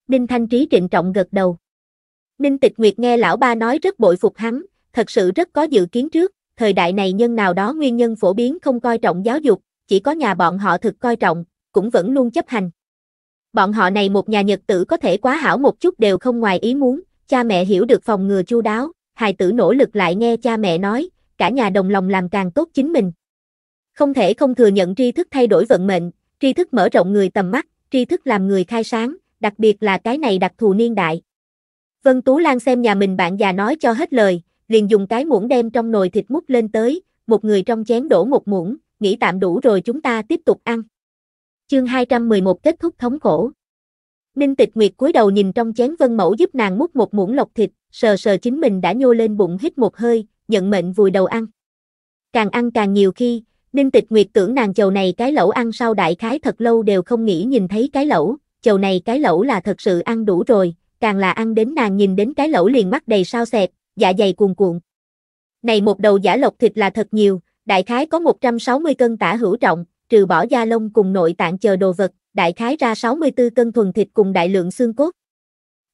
Speaker 1: Ninh Thanh Trí trịnh trọng gật đầu. Ninh Tịch Nguyệt nghe lão ba nói rất bội phục hắn, thật sự rất có dự kiến trước, thời đại này nhân nào đó nguyên nhân phổ biến không coi trọng giáo dục, chỉ có nhà bọn họ thực coi trọng, cũng vẫn luôn chấp hành. Bọn họ này một nhà nhật tử có thể quá hảo một chút đều không ngoài ý muốn, cha mẹ hiểu được phòng ngừa chu đáo, hài tử nỗ lực lại nghe cha mẹ nói, cả nhà đồng lòng làm càng tốt chính mình. Không thể không thừa nhận tri thức thay đổi vận mệnh, tri thức mở rộng người tầm mắt, tri thức làm người khai sáng, đặc biệt là cái này đặc thù niên đại. Vân Tú Lan xem nhà mình bạn già nói cho hết lời, liền dùng cái muỗng đem trong nồi thịt múc lên tới, một người trong chén đổ một muỗng, nghĩ tạm đủ rồi chúng ta tiếp tục ăn. Chương 211 kết thúc thống khổ. Ninh Tịch Nguyệt cúi đầu nhìn trong chén Vân Mẫu giúp nàng múc một muỗng lọc thịt, sờ sờ chính mình đã nhô lên bụng hít một hơi, nhận mệnh vùi đầu ăn. Càng ăn càng nhiều khi, Đinh Tịch Nguyệt tưởng nàng chầu này cái lẩu ăn sau đại khái thật lâu đều không nghĩ nhìn thấy cái lẩu, chầu này cái lẩu là thật sự ăn đủ rồi, càng là ăn đến nàng nhìn đến cái lẩu liền mắt đầy sao xẹp, dạ dày cuồn cuộn. Này một đầu giả lộc thịt là thật nhiều, đại khái có 160 cân tả hữu trọng, trừ bỏ da lông cùng nội tạng chờ đồ vật, đại khái ra 64 cân thuần thịt cùng đại lượng xương cốt.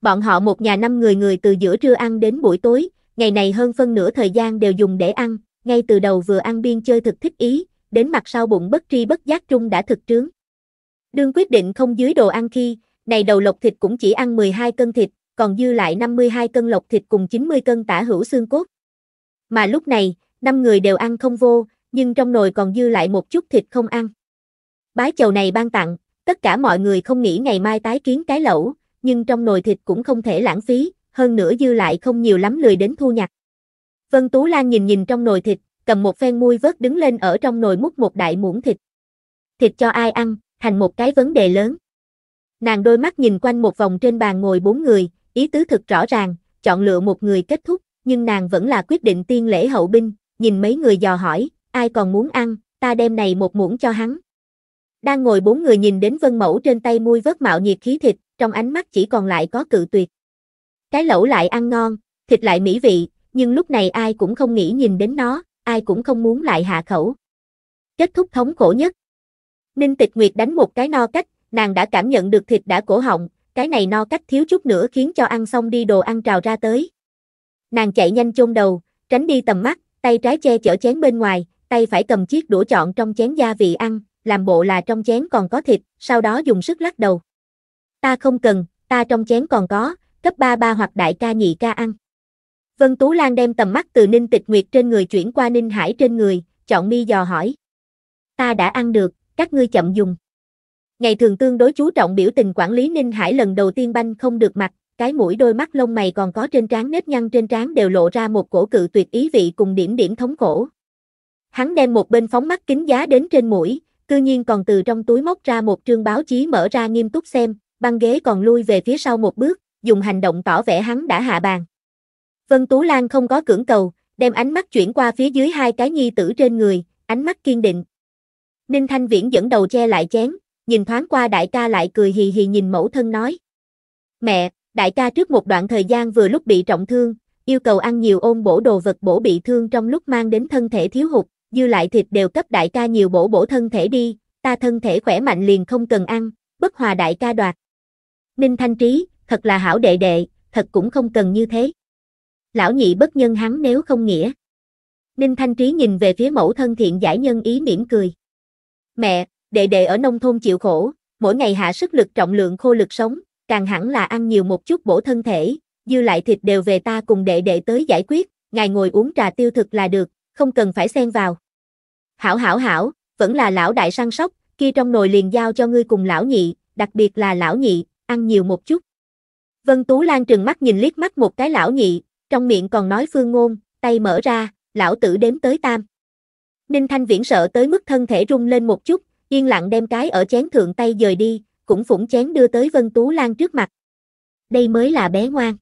Speaker 1: Bọn họ một nhà năm người người từ giữa trưa ăn đến buổi tối, ngày này hơn phân nửa thời gian đều dùng để ăn, ngay từ đầu vừa ăn biên chơi thực thích ý, đến mặt sau bụng bất tri bất giác trung đã thực trướng. Đương quyết định không dưới đồ ăn khi, này đầu lộc thịt cũng chỉ ăn 12 cân thịt, còn dư lại 52 cân lộc thịt cùng 90 cân tả hữu xương cốt. Mà lúc này, năm người đều ăn không vô, nhưng trong nồi còn dư lại một chút thịt không ăn. Bái chầu này ban tặng, tất cả mọi người không nghĩ ngày mai tái kiến cái lẩu, nhưng trong nồi thịt cũng không thể lãng phí, hơn nữa dư lại không nhiều lắm lười đến thu nhặt. Vân Tú Lan nhìn nhìn trong nồi thịt, cầm một phen muôi vớt đứng lên ở trong nồi múc một đại muỗng thịt. Thịt cho ai ăn, thành một cái vấn đề lớn. Nàng đôi mắt nhìn quanh một vòng trên bàn ngồi bốn người, ý tứ thực rõ ràng, chọn lựa một người kết thúc, nhưng nàng vẫn là quyết định tiên lễ hậu binh, nhìn mấy người dò hỏi, ai còn muốn ăn, ta đem này một muỗng cho hắn. Đang ngồi bốn người nhìn đến vân mẫu trên tay muôi vớt mạo nhiệt khí thịt, trong ánh mắt chỉ còn lại có cự tuyệt. Cái lẩu lại ăn ngon, thịt lại mỹ vị, nhưng lúc này ai cũng không nghĩ nhìn đến nó, ai cũng không muốn lại hạ khẩu. Kết thúc thống khổ nhất. Ninh Tịch Nguyệt đánh một cái no cách, nàng đã cảm nhận được thịt đã cổ họng, cái này no cách thiếu chút nữa khiến cho ăn xong đi đồ ăn trào ra tới. Nàng chạy nhanh chôn đầu, tránh đi tầm mắt, tay trái che chở chén bên ngoài, tay phải cầm chiếc đũa chọn trong chén gia vị ăn, làm bộ là trong chén còn có thịt, sau đó dùng sức lắc đầu. Ta không cần, ta trong chén còn có, cấp ba ba hoặc đại ca nhị ca ăn. Vân Tú Lan đem tầm mắt từ Ninh Tịch Nguyệt trên người chuyển qua Ninh Hải trên người, chọn mi dò hỏi. Ta đã ăn được, các ngươi chậm dùng. Ngày thường tương đối chú trọng biểu tình quản lý Ninh Hải lần đầu tiên banh không được mặt, cái mũi đôi mắt lông mày còn có trên trán nếp nhăn trên trán đều lộ ra một cổ cự tuyệt ý vị cùng điểm điểm thống khổ. Hắn đem một bên phóng mắt kính giá đến trên mũi, cư nhiên còn từ trong túi móc ra một trương báo chí mở ra nghiêm túc xem, băng ghế còn lui về phía sau một bước, dùng hành động tỏ vẻ hắn đã hạ bàn. Vân Tú Lan không có cưỡng cầu, đem ánh mắt chuyển qua phía dưới hai cái nhi tử trên người, ánh mắt kiên định. Ninh Thanh Viễn dẫn đầu che lại chén, nhìn thoáng qua đại ca lại cười hì hì nhìn mẫu thân nói. Mẹ, đại ca trước một đoạn thời gian vừa lúc bị trọng thương, yêu cầu ăn nhiều ôn bổ đồ vật bổ bị thương trong lúc mang đến thân thể thiếu hụt, dư lại thịt đều cấp đại ca nhiều bổ bổ thân thể đi, ta thân thể khỏe mạnh liền không cần ăn, bất hòa đại ca đoạt. Ninh Thanh Trí, thật là hảo đệ đệ, thật cũng không cần như thế lão nhị bất nhân hắn nếu không nghĩa. Ninh Thanh Trí nhìn về phía mẫu thân thiện giải nhân ý mỉm cười. Mẹ, đệ đệ ở nông thôn chịu khổ, mỗi ngày hạ sức lực trọng lượng khô lực sống, càng hẳn là ăn nhiều một chút bổ thân thể, dư lại thịt đều về ta cùng đệ đệ tới giải quyết, ngài ngồi uống trà tiêu thực là được, không cần phải xen vào. Hảo hảo hảo, vẫn là lão đại săn sóc, kia trong nồi liền giao cho ngươi cùng lão nhị, đặc biệt là lão nhị, ăn nhiều một chút. Vân Tú Lan trừng mắt nhìn liếc mắt một cái lão nhị, trong miệng còn nói phương ngôn, tay mở ra, lão tử đếm tới tam. Ninh Thanh Viễn sợ tới mức thân thể rung lên một chút, yên lặng đem cái ở chén thượng tay dời đi, cũng phủng chén đưa tới Vân Tú Lan trước mặt. Đây mới là bé ngoan.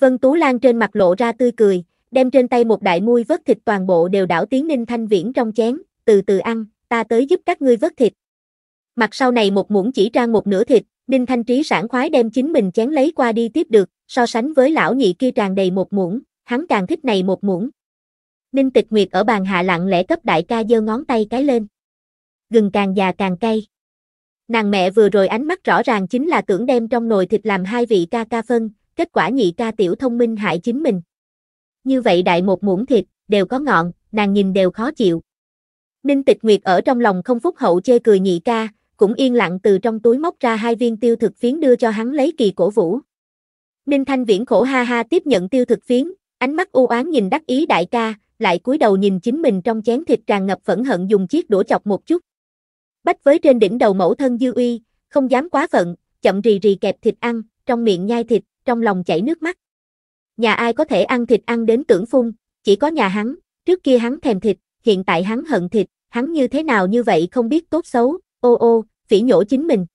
Speaker 1: Vân Tú Lan trên mặt lộ ra tươi cười, đem trên tay một đại muôi vớt thịt toàn bộ đều đảo tiếng Ninh Thanh Viễn trong chén, từ từ ăn, ta tới giúp các ngươi vớt thịt. Mặt sau này một muỗng chỉ trang một nửa thịt, Ninh Thanh Trí sảng khoái đem chính mình chén lấy qua đi tiếp được, so sánh với lão nhị kia tràn đầy một muỗng, hắn càng thích này một muỗng. Ninh Tịch Nguyệt ở bàn hạ lặng lẽ cấp đại ca giơ ngón tay cái lên. Gừng càng già càng cay. Nàng mẹ vừa rồi ánh mắt rõ ràng chính là tưởng đem trong nồi thịt làm hai vị ca ca phân, kết quả nhị ca tiểu thông minh hại chính mình. Như vậy đại một muỗng thịt, đều có ngọn, nàng nhìn đều khó chịu. Ninh Tịch Nguyệt ở trong lòng không phúc hậu chê cười nhị ca, cũng yên lặng từ trong túi móc ra hai viên tiêu thực phiến đưa cho hắn lấy kỳ cổ vũ. Ninh Thanh Viễn khổ ha ha tiếp nhận tiêu thực phiến, ánh mắt u oán nhìn đắc ý đại ca, lại cúi đầu nhìn chính mình trong chén thịt tràn ngập phẫn hận dùng chiếc đũa chọc một chút. Bách với trên đỉnh đầu mẫu thân dư uy, không dám quá phận, chậm rì rì kẹp thịt ăn, trong miệng nhai thịt, trong lòng chảy nước mắt. Nhà ai có thể ăn thịt ăn đến tưởng phun, chỉ có nhà hắn, trước kia hắn thèm thịt, hiện tại hắn hận thịt, hắn như thế nào như vậy không biết tốt xấu, ô ô, phỉ nhổ chính mình.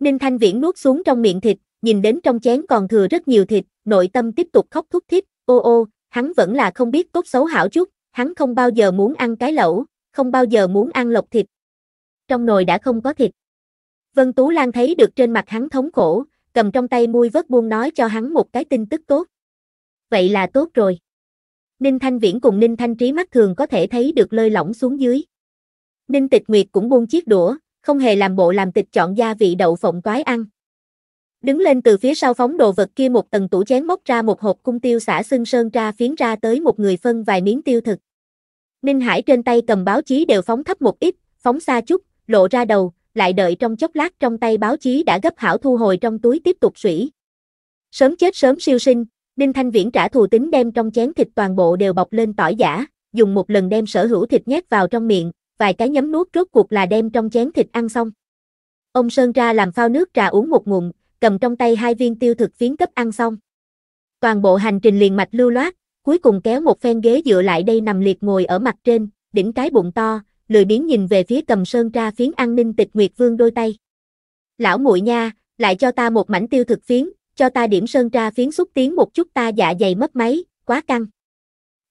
Speaker 1: Ninh Thanh Viễn nuốt xuống trong miệng thịt, nhìn đến trong chén còn thừa rất nhiều thịt, nội tâm tiếp tục khóc thúc thiết, ô ô, hắn vẫn là không biết tốt xấu hảo chút, hắn không bao giờ muốn ăn cái lẩu, không bao giờ muốn ăn lộc thịt. Trong nồi đã không có thịt. Vân Tú Lan thấy được trên mặt hắn thống khổ, cầm trong tay mui vớt buông nói cho hắn một cái tin tức tốt. Vậy là tốt rồi. Ninh Thanh Viễn cùng Ninh Thanh Trí mắt thường có thể thấy được lơi lỏng xuống dưới. Ninh Tịch Nguyệt cũng buông chiếc đũa, không hề làm bộ làm tịch chọn gia vị đậu phộng toái ăn. Đứng lên từ phía sau phóng đồ vật kia một tầng tủ chén móc ra một hộp cung tiêu xả xưng sơn ra phiến ra tới một người phân vài miếng tiêu thực. Ninh Hải trên tay cầm báo chí đều phóng thấp một ít, phóng xa chút, lộ ra đầu, lại đợi trong chốc lát trong tay báo chí đã gấp hảo thu hồi trong túi tiếp tục sủy. Sớm chết sớm siêu sinh, Ninh Thanh Viễn trả thù tính đem trong chén thịt toàn bộ đều bọc lên tỏi giả, dùng một lần đem sở hữu thịt nhét vào trong miệng, vài cái nhấm nuốt rốt cuộc là đem trong chén thịt ăn xong. Ông Sơn ra làm phao nước trà uống một ngụm, cầm trong tay hai viên tiêu thực phiến cấp ăn xong. Toàn bộ hành trình liền mạch lưu loát, cuối cùng kéo một phen ghế dựa lại đây nằm liệt ngồi ở mặt trên, đỉnh cái bụng to, lười biếng nhìn về phía cầm sơn tra phiến an ninh tịch nguyệt vương đôi tay. Lão muội nha, lại cho ta một mảnh tiêu thực phiến, cho ta điểm sơn tra phiến xúc tiến một chút ta dạ dày mất máy, quá căng.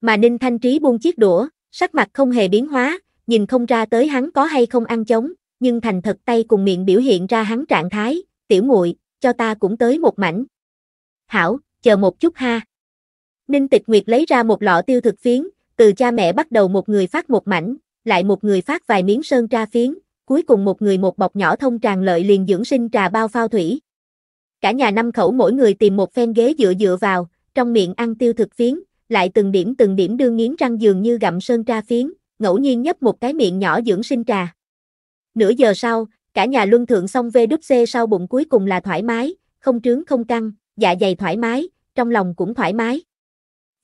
Speaker 1: Mà Ninh Thanh Trí buông chiếc đũa, sắc mặt không hề biến hóa, nhìn không ra tới hắn có hay không ăn chống, nhưng thành thật tay cùng miệng biểu hiện ra hắn trạng thái, tiểu muội, cho ta cũng tới một mảnh. Hảo, chờ một chút ha. Ninh Tịch Nguyệt lấy ra một lọ tiêu thực phiến, từ cha mẹ bắt đầu một người phát một mảnh, lại một người phát vài miếng sơn tra phiến, cuối cùng một người một bọc nhỏ thông tràn lợi liền dưỡng sinh trà bao phao thủy. Cả nhà năm khẩu mỗi người tìm một phen ghế dựa dựa vào, trong miệng ăn tiêu thực phiến, lại từng điểm từng điểm đương nghiến răng dường như gặm sơn tra phiến, ngẫu nhiên nhấp một cái miệng nhỏ dưỡng sinh trà. Nửa giờ sau, Cả nhà luân thượng xong VWC sau bụng cuối cùng là thoải mái, không trướng không căng, dạ dày thoải mái, trong lòng cũng thoải mái.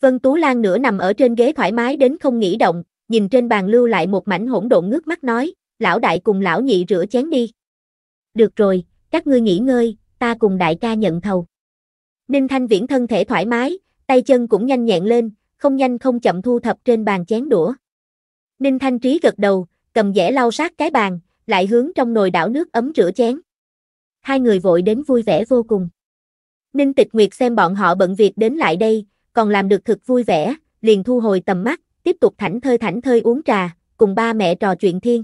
Speaker 1: Vân Tú Lan nửa nằm ở trên ghế thoải mái đến không nghĩ động, nhìn trên bàn lưu lại một mảnh hỗn độn ngước mắt nói, lão đại cùng lão nhị rửa chén đi. Được rồi, các ngươi nghỉ ngơi, ta cùng đại ca nhận thầu. Ninh Thanh Viễn thân thể thoải mái, tay chân cũng nhanh nhẹn lên, không nhanh không chậm thu thập trên bàn chén đũa. Ninh Thanh Trí gật đầu, cầm dẻ lau sát cái bàn, lại hướng trong nồi đảo nước ấm rửa chén. Hai người vội đến vui vẻ vô cùng. Ninh Tịch Nguyệt xem bọn họ bận việc đến lại đây, còn làm được thực vui vẻ, liền thu hồi tầm mắt, tiếp tục thảnh thơi thảnh thơi uống trà, cùng ba mẹ trò chuyện thiên.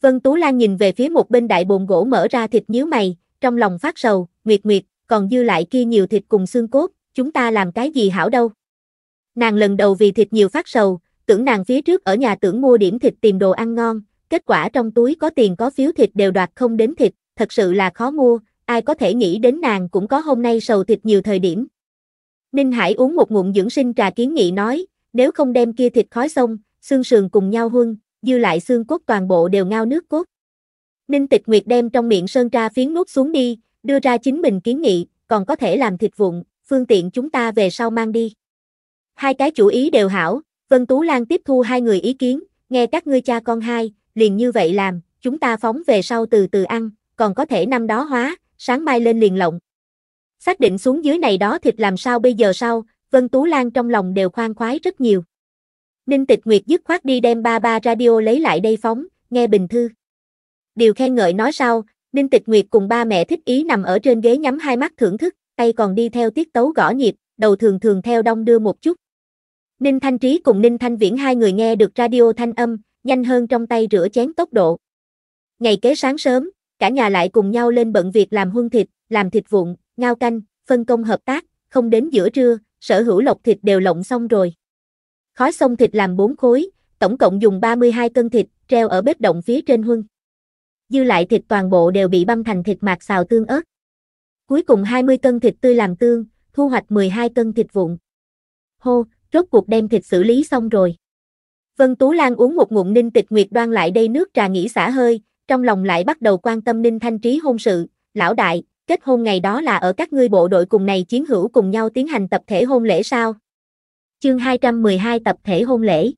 Speaker 1: Vân Tú Lan nhìn về phía một bên đại bồn gỗ mở ra thịt nhíu mày, trong lòng phát sầu, Nguyệt Nguyệt, còn dư lại kia nhiều thịt cùng xương cốt, chúng ta làm cái gì hảo đâu. Nàng lần đầu vì thịt nhiều phát sầu, tưởng nàng phía trước ở nhà tưởng mua điểm thịt tìm đồ ăn ngon, kết quả trong túi có tiền có phiếu thịt đều đoạt không đến thịt, thật sự là khó mua, ai có thể nghĩ đến nàng cũng có hôm nay sầu thịt nhiều thời điểm. Ninh Hải uống một ngụm dưỡng sinh trà kiến nghị nói, nếu không đem kia thịt khói xong, xương sườn cùng nhau huân, dư lại xương cốt toàn bộ đều ngao nước cốt. Ninh Tịch Nguyệt đem trong miệng sơn tra phiến nuốt xuống đi, đưa ra chính mình kiến nghị, còn có thể làm thịt vụn, phương tiện chúng ta về sau mang đi. Hai cái chủ ý đều hảo, Vân Tú Lan tiếp thu hai người ý kiến, nghe các ngươi cha con hai, liền như vậy làm, chúng ta phóng về sau từ từ ăn, còn có thể năm đó hóa, sáng mai lên liền lộng. Xác định xuống dưới này đó thịt làm sao bây giờ sau, Vân Tú Lan trong lòng đều khoan khoái rất nhiều. Ninh Tịch Nguyệt dứt khoát đi đem ba ba radio lấy lại đây phóng, nghe bình thư. Điều khen ngợi nói sau, Ninh Tịch Nguyệt cùng ba mẹ thích ý nằm ở trên ghế nhắm hai mắt thưởng thức, tay còn đi theo tiết tấu gõ nhịp, đầu thường thường theo đông đưa một chút. Ninh Thanh Trí cùng Ninh Thanh Viễn hai người nghe được radio thanh âm, nhanh hơn trong tay rửa chén tốc độ. Ngày kế sáng sớm, cả nhà lại cùng nhau lên bận việc làm huân thịt, làm thịt vụn, ngao canh, phân công hợp tác, không đến giữa trưa, sở hữu lộc thịt đều lộng xong rồi. Khói xong thịt làm 4 khối, tổng cộng dùng 32 cân thịt, treo ở bếp động phía trên huân. Dư lại thịt toàn bộ đều bị băm thành thịt mạc xào tương ớt. Cuối cùng 20 cân thịt tươi làm tương, thu hoạch 12 cân thịt vụn. Hô, rốt cuộc đem thịt xử lý xong rồi. Vân Tú Lan uống một ngụm ninh tịch nguyệt đoan lại đây nước trà nghỉ xả hơi, trong lòng lại bắt đầu quan tâm ninh thanh trí hôn sự, lão đại, kết hôn ngày đó là ở các ngươi bộ đội cùng này chiến hữu cùng nhau tiến hành tập thể hôn lễ sao? Chương 212 tập thể hôn lễ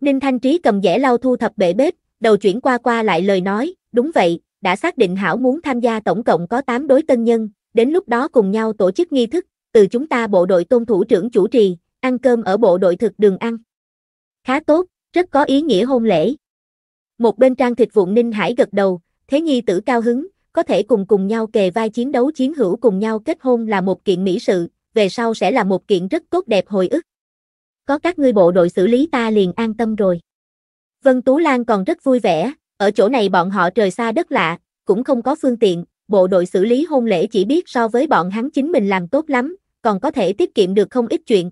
Speaker 1: Ninh Thanh Trí cầm dẻ lau thu thập bể bếp, đầu chuyển qua qua lại lời nói, đúng vậy, đã xác định hảo muốn tham gia tổng cộng có 8 đối tân nhân, đến lúc đó cùng nhau tổ chức nghi thức, từ chúng ta bộ đội tôn thủ trưởng chủ trì, ăn cơm ở bộ đội thực đường ăn. Khá tốt, rất có ý nghĩa hôn lễ. Một bên trang thịt vụn Ninh Hải gật đầu, thế nhi tử cao hứng, có thể cùng cùng nhau kề vai chiến đấu chiến hữu cùng nhau kết hôn là một kiện mỹ sự, về sau sẽ là một kiện rất tốt đẹp hồi ức. Có các ngươi bộ đội xử lý ta liền an tâm rồi. Vân Tú Lan còn rất vui vẻ, ở chỗ này bọn họ trời xa đất lạ, cũng không có phương tiện, bộ đội xử lý hôn lễ chỉ biết so với bọn hắn chính mình làm tốt lắm, còn có thể tiết kiệm được không ít chuyện,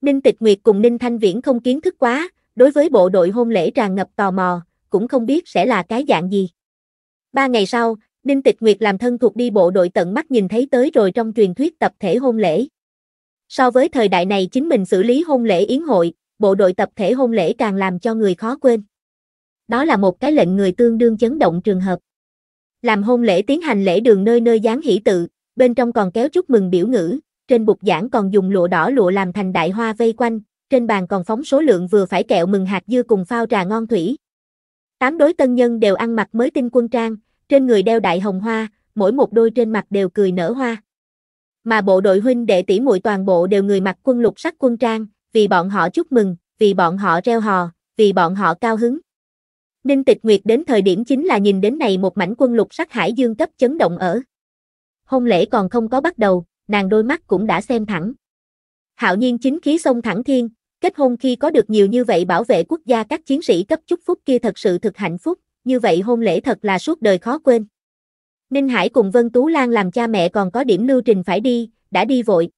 Speaker 1: Ninh Tịch Nguyệt cùng Ninh Thanh Viễn không kiến thức quá, đối với bộ đội hôn lễ tràn ngập tò mò, cũng không biết sẽ là cái dạng gì. Ba ngày sau, Ninh Tịch Nguyệt làm thân thuộc đi bộ đội tận mắt nhìn thấy tới rồi trong truyền thuyết tập thể hôn lễ. So với thời đại này chính mình xử lý hôn lễ yến hội, bộ đội tập thể hôn lễ càng làm cho người khó quên. Đó là một cái lệnh người tương đương chấn động trường hợp. Làm hôn lễ tiến hành lễ đường nơi nơi dáng hỷ tự, bên trong còn kéo chúc mừng biểu ngữ, trên bục giảng còn dùng lụa đỏ lụa làm thành đại hoa vây quanh, trên bàn còn phóng số lượng vừa phải kẹo mừng hạt dưa cùng phao trà ngon thủy. Tám đối tân nhân đều ăn mặc mới tinh quân trang, trên người đeo đại hồng hoa, mỗi một đôi trên mặt đều cười nở hoa. Mà bộ đội huynh đệ tỷ muội toàn bộ đều người mặc quân lục sắc quân trang, vì bọn họ chúc mừng, vì bọn họ reo hò, vì bọn họ cao hứng. Ninh Tịch Nguyệt đến thời điểm chính là nhìn đến này một mảnh quân lục sắc hải dương cấp chấn động ở. Hôn lễ còn không có bắt đầu, nàng đôi mắt cũng đã xem thẳng. Hạo nhiên chính khí sông thẳng thiên, kết hôn khi có được nhiều như vậy bảo vệ quốc gia các chiến sĩ cấp chúc phúc kia thật sự thực hạnh phúc, như vậy hôn lễ thật là suốt đời khó quên. Ninh Hải cùng Vân Tú Lan làm cha mẹ còn có điểm lưu trình phải đi, đã đi vội.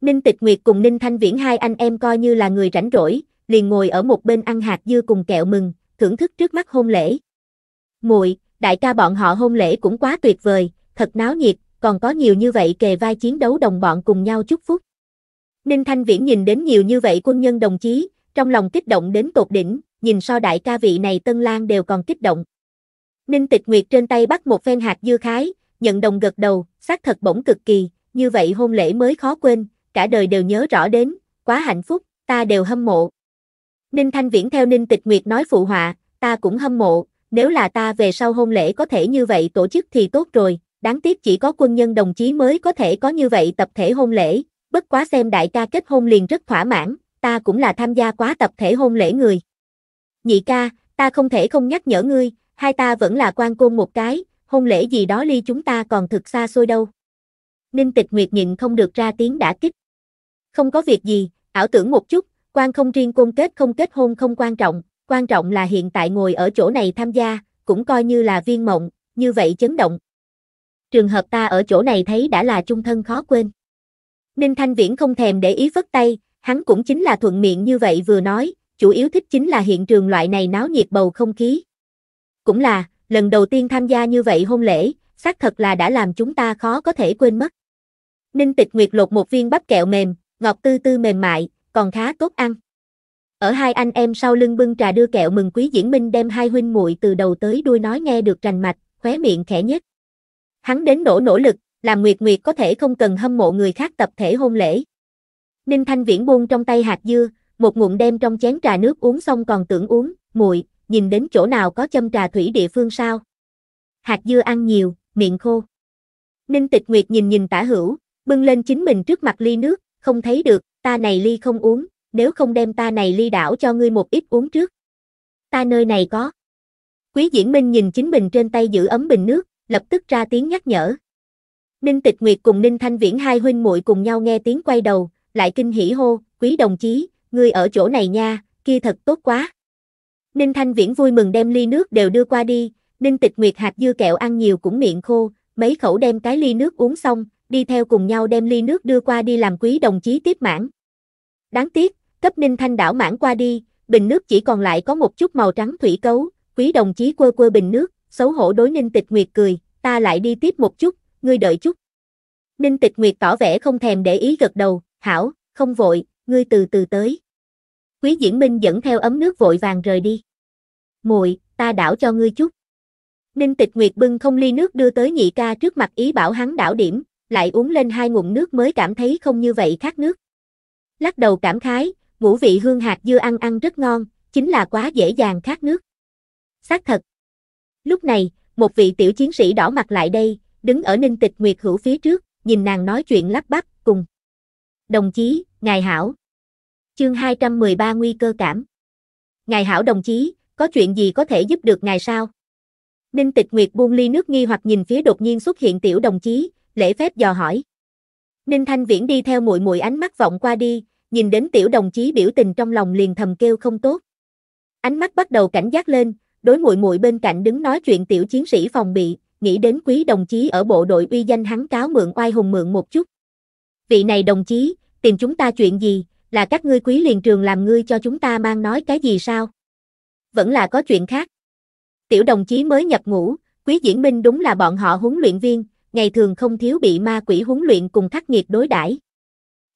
Speaker 1: Ninh Tịch Nguyệt cùng Ninh Thanh Viễn hai anh em coi như là người rảnh rỗi, liền ngồi ở một bên ăn hạt dưa cùng kẹo mừng, thưởng thức trước mắt hôn lễ. Muội, đại ca bọn họ hôn lễ cũng quá tuyệt vời, thật náo nhiệt, còn có nhiều như vậy kề vai chiến đấu đồng bọn cùng nhau chúc phúc. Ninh Thanh Viễn nhìn đến nhiều như vậy quân nhân đồng chí, trong lòng kích động đến tột đỉnh, nhìn so đại ca vị này Tân Lan đều còn kích động. Ninh Tịch Nguyệt trên tay bắt một phen hạt dưa khái, nhận đồng gật đầu, xác thật bổng cực kỳ, như vậy hôn lễ mới khó quên, cả đời đều nhớ rõ đến, quá hạnh phúc, ta đều hâm mộ. Ninh Thanh Viễn theo Ninh Tịch Nguyệt nói phụ họa, ta cũng hâm mộ, nếu là ta về sau hôn lễ có thể như vậy tổ chức thì tốt rồi, đáng tiếc chỉ có quân nhân đồng chí mới có thể có như vậy tập thể hôn lễ, bất quá xem đại ca kết hôn liền rất thỏa mãn, ta cũng là tham gia quá tập thể hôn lễ người. Nhị ca, ta không thể không nhắc nhở ngươi, hai ta vẫn là quan côn một cái, hôn lễ gì đó ly chúng ta còn thực xa xôi đâu. Ninh Tịch Nguyệt nhịn không được ra tiếng đã kích. Không có việc gì, ảo tưởng một chút, quan không riêng côn kết không kết hôn không quan trọng, quan trọng là hiện tại ngồi ở chỗ này tham gia, cũng coi như là viên mộng, như vậy chấn động, trường hợp ta ở chỗ này thấy đã là chung thân khó quên. Ninh Thanh Viễn không thèm để ý phất tay, hắn cũng chính là thuận miệng như vậy vừa nói, chủ yếu thích chính là hiện trường loại này náo nhiệt bầu không khí. Cũng là, lần đầu tiên tham gia như vậy hôn lễ, xác thật là đã làm chúng ta khó có thể quên mất. Ninh Tịch Nguyệt lột một viên bắp kẹo mềm, ngọt tư tư mềm mại, còn khá tốt ăn. Ở hai anh em sau lưng bưng trà đưa kẹo mừng Quý Diễn Minh đem hai huynh muội từ đầu tới đuôi nói nghe được rành mạch, khóe miệng khẽ nhất. Hắn đến nỗ nỗ lực, làm Nguyệt Nguyệt có thể không cần hâm mộ người khác tập thể hôn lễ. Ninh Thanh Viễn buông trong tay hạt dưa, một ngụm đem trong chén trà nước uống xong còn tưởng uống, muội, nhìn đến chỗ nào có châm trà thủy địa phương sao? Hạt dưa ăn nhiều, miệng khô. Ninh Tịch Nguyệt nhìn nhìn tả hữu, bưng lên chính mình trước mặt ly nước, không thấy được, ta này ly không uống, nếu không đem ta này ly đảo cho ngươi một ít uống trước. Ta nơi này có. Quý Diễn Minh nhìn chính mình trên tay giữ ấm bình nước, lập tức ra tiếng nhắc nhở. Ninh Tịch Nguyệt cùng Ninh Thanh Viễn hai huynh muội cùng nhau nghe tiếng quay đầu, lại kinh hỉ hô, "Quý đồng chí, ngươi ở chỗ này nha, kia thật tốt quá." Ninh Thanh Viễn vui mừng đem ly nước đều đưa qua đi, Ninh Tịch Nguyệt hạt dưa kẹo ăn nhiều cũng miệng khô, mấy khẩu đem cái ly nước uống xong, đi theo cùng nhau đem ly nước đưa qua đi làm quý đồng chí tiếp mãn. Đáng tiếc, cấp Ninh Thanh đảo mãn qua đi, bình nước chỉ còn lại có một chút màu trắng thủy cấu, quý đồng chí quơ quơ bình nước, xấu hổ đối Ninh Tịch Nguyệt cười, ta lại đi tiếp một chút, ngươi đợi chút. Ninh Tịch Nguyệt tỏ vẻ không thèm để ý gật đầu, hảo, không vội, ngươi từ từ tới. Quý Diễn Minh dẫn theo ấm nước vội vàng rời đi. Muội, ta đảo cho ngươi chút. Ninh Tịch Nguyệt bưng không ly nước đưa tới nhị ca trước mặt ý bảo hắn đảo điểm, lại uống lên hai ngụm nước mới cảm thấy không như vậy khát nước. Lắc đầu cảm khái, ngũ vị hương hạt dưa ăn ăn rất ngon, chính là quá dễ dàng khát nước. Xác thật, Lúc này, một vị tiểu chiến sĩ đỏ mặt lại đây, đứng ở ninh tịch nguyệt hữu phía trước, nhìn nàng nói chuyện lắp bắp, cùng. Đồng chí, ngài hảo. Chương 213 Nguy cơ cảm. Ngài hảo đồng chí, có chuyện gì có thể giúp được ngài sao? Ninh tịch nguyệt buông ly nước nghi hoặc nhìn phía đột nhiên xuất hiện tiểu đồng chí, lễ phép dò hỏi. Ninh Thanh Viễn đi theo muội muội ánh mắt vọng qua đi, nhìn đến tiểu đồng chí biểu tình trong lòng liền thầm kêu không tốt. Ánh mắt bắt đầu cảnh giác lên, đối muội muội bên cạnh đứng nói chuyện tiểu chiến sĩ phòng bị, nghĩ đến quý đồng chí ở bộ đội uy danh hắn cáo mượn oai hùng mượn một chút. Vị này đồng chí, tìm chúng ta chuyện gì, là các ngươi quý liền trường làm ngươi cho chúng ta mang nói cái gì sao? Vẫn là có chuyện khác. Tiểu đồng chí mới nhập ngũ, quý diễn minh đúng là bọn họ huấn luyện viên, ngày thường không thiếu bị ma quỷ huấn luyện cùng khắc nghiệt đối đãi.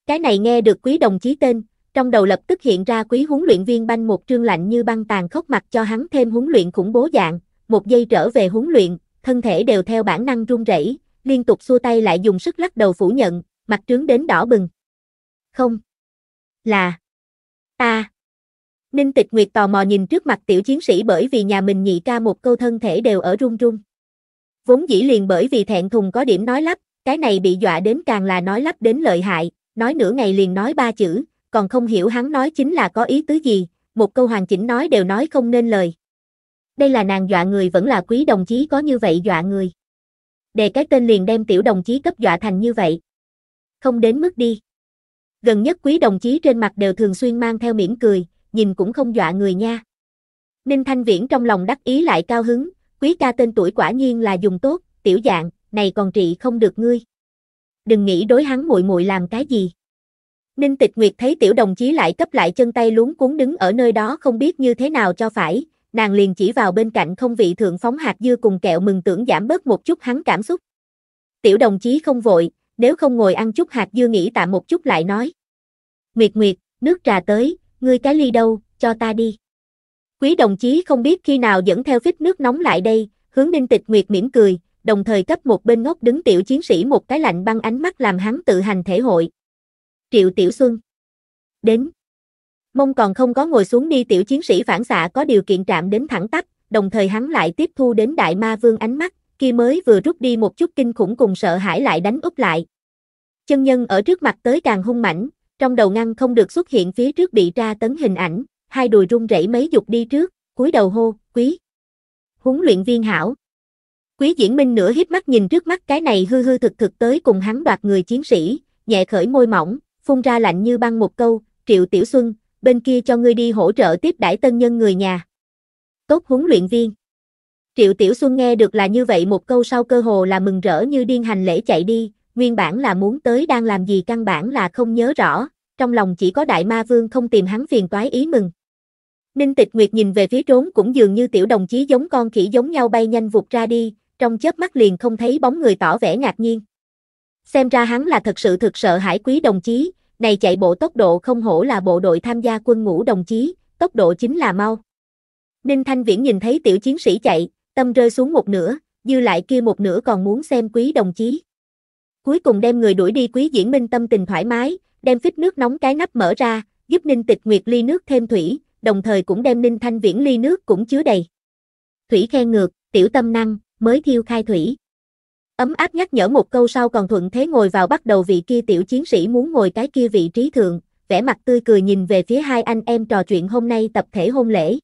Speaker 1: Cái này nghe được quý đồng chí tên, trong đầu lập tức hiện ra quý huấn luyện viên banh một trương lạnh như băng tàn khốc mặt cho hắn thêm huấn luyện khủng bố dạng, một giây trở về huấn luyện, thân thể đều theo bản năng run rẩy, liên tục xua tay lại dùng sức lắc đầu phủ nhận, mặt trướng đến đỏ bừng. Không. Là. Ta. Ninh Tịch Nguyệt tò mò nhìn trước mặt tiểu chiến sĩ bởi vì nhà mình nhị ca một câu thân thể đều ở run run. Vốn dĩ liền bởi vì thẹn thùng có điểm nói lắp, cái này bị dọa đến càng là nói lắp đến lợi hại, nói nửa ngày liền nói ba chữ, còn không hiểu hắn nói chính là có ý tứ gì, một câu hoàn chỉnh nói đều nói không nên lời. Đây là nàng dọa người vẫn là quý đồng chí có như vậy dọa người. Đề cái tên liền đem tiểu đồng chí cấp dọa thành như vậy. Không đến mức đi. Gần nhất quý đồng chí trên mặt đều thường xuyên mang theo mỉm cười, nhìn cũng không dọa người nha. Ninh Thanh Viễn trong lòng đắc ý lại cao hứng, quý ca tên tuổi quả nhiên là dùng tốt, tiểu dạng, này còn trị không được ngươi. Đừng nghĩ đối hắn muội muội làm cái gì. Ninh Tịch Nguyệt thấy tiểu đồng chí lại cấp lại chân tay luống cuốn đứng ở nơi đó không biết như thế nào cho phải, nàng liền chỉ vào bên cạnh không vị thượng phóng hạt dưa cùng kẹo mừng tưởng giảm bớt một chút hắn cảm xúc. Tiểu đồng chí không vội, nếu không ngồi ăn chút hạt dưa nghỉ tạm một chút lại nói. Nguyệt Nguyệt, nước trà tới, ngươi cái ly đâu, cho ta đi. Quý đồng chí không biết khi nào dẫn theo phích nước nóng lại đây, hướng Ninh Tịch Nguyệt mỉm cười, đồng thời cấp một bên ngốc đứng tiểu chiến sĩ một cái lạnh băng ánh mắt làm hắn tự hành thể hội. Triệu Tiểu Xuân. Đến. Mông còn không có ngồi xuống đi tiểu chiến sĩ phản xạ có điều kiện trạm đến thẳng tắp, đồng thời hắn lại tiếp thu đến đại ma vương ánh mắt, khi mới vừa rút đi một chút kinh khủng cùng sợ hãi lại đánh úp lại. Chân nhân ở trước mặt tới càng hung mãnh, trong đầu ngăn không được xuất hiện phía trước bị tra tấn hình ảnh, hai đùi rung rẩy mấy dục đi trước, cúi đầu hô, quý. Huấn luyện viên hảo. Quý diễn minh nửa hiếp mắt nhìn trước mắt cái này hư hư thực thực tới cùng hắn đoạt người chiến sĩ, nhẹ khởi môi mỏng, phun ra lạnh như băng một câu, Triệu Tiểu Xuân, bên kia cho ngươi đi hỗ trợ tiếp đãi tân nhân người nhà. Tốt huấn luyện viên. Triệu Tiểu Xuân nghe được là như vậy một câu sau cơ hồ là mừng rỡ như điên hành lễ chạy đi, nguyên bản là muốn tới đang làm gì căn bản là không nhớ rõ, trong lòng chỉ có đại ma vương không tìm hắn phiền toái ý mừng. Ninh Tịch Nguyệt nhìn về phía trốn cũng dường như tiểu đồng chí giống con khỉ giống nhau bay nhanh vụt ra đi, trong chớp mắt liền không thấy bóng người tỏ vẻ ngạc nhiên. Xem ra hắn là thật sự thực sợ hải quý đồng chí, này chạy bộ tốc độ không hổ là bộ đội tham gia quân ngũ đồng chí, tốc độ chính là mau. Ninh Thanh Viễn nhìn thấy tiểu chiến sĩ chạy, tâm rơi xuống một nửa, dư lại kia một nửa còn muốn xem quý đồng chí. Cuối cùng đem người đuổi đi quý diễn minh tâm tình thoải mái, đem phích nước nóng cái nắp mở ra, giúp Ninh Tịch Nguyệt ly nước thêm thủy, đồng thời cũng đem Ninh Thanh Viễn ly nước cũng chứa đầy. Thủy khen ngược, tiểu tâm năng, mới thiêu khai thủy ấm áp nhắc nhở một câu sau còn thuận thế ngồi vào bắt đầu vị kia tiểu chiến sĩ muốn ngồi cái kia vị trí thượng, vẻ mặt tươi cười nhìn về phía hai anh em trò chuyện hôm nay tập thể hôn lễ.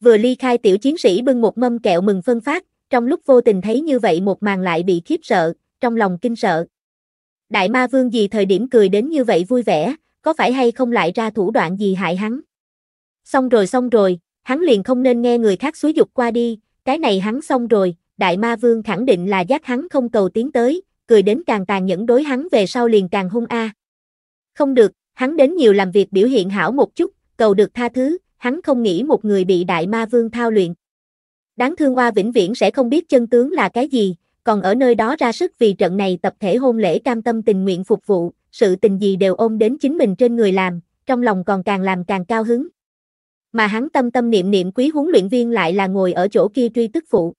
Speaker 1: Vừa ly khai tiểu chiến sĩ bưng một mâm kẹo mừng phân phát, trong lúc vô tình thấy như vậy một màn lại bị khiếp sợ, trong lòng kinh sợ. Đại ma vương gì thời điểm cười đến như vậy vui vẻ, có phải hay không lại ra thủ đoạn gì hại hắn? Xong rồi xong rồi, hắn liền không nên nghe người khác xúi dục qua đi, cái này hắn xong rồi, đại ma vương khẳng định là giác hắn không cầu tiến tới, cười đến càng tàn nhẫn đối hắn về sau liền càng hung a. Không được, hắn đến nhiều làm việc biểu hiện hảo một chút, cầu được tha thứ, hắn không nghĩ một người bị đại ma vương thao luyện. Đáng thương hoa vĩnh viễn sẽ không biết chân tướng là cái gì, còn ở nơi đó ra sức vì trận này tập thể hôn lễ cam tâm tình nguyện phục vụ, sự tình gì đều ôm đến chính mình trên người làm, trong lòng còn càng làm càng cao hứng. Mà hắn tâm tâm niệm niệm quý huấn luyện viên lại là ngồi ở chỗ kia truy tức phụ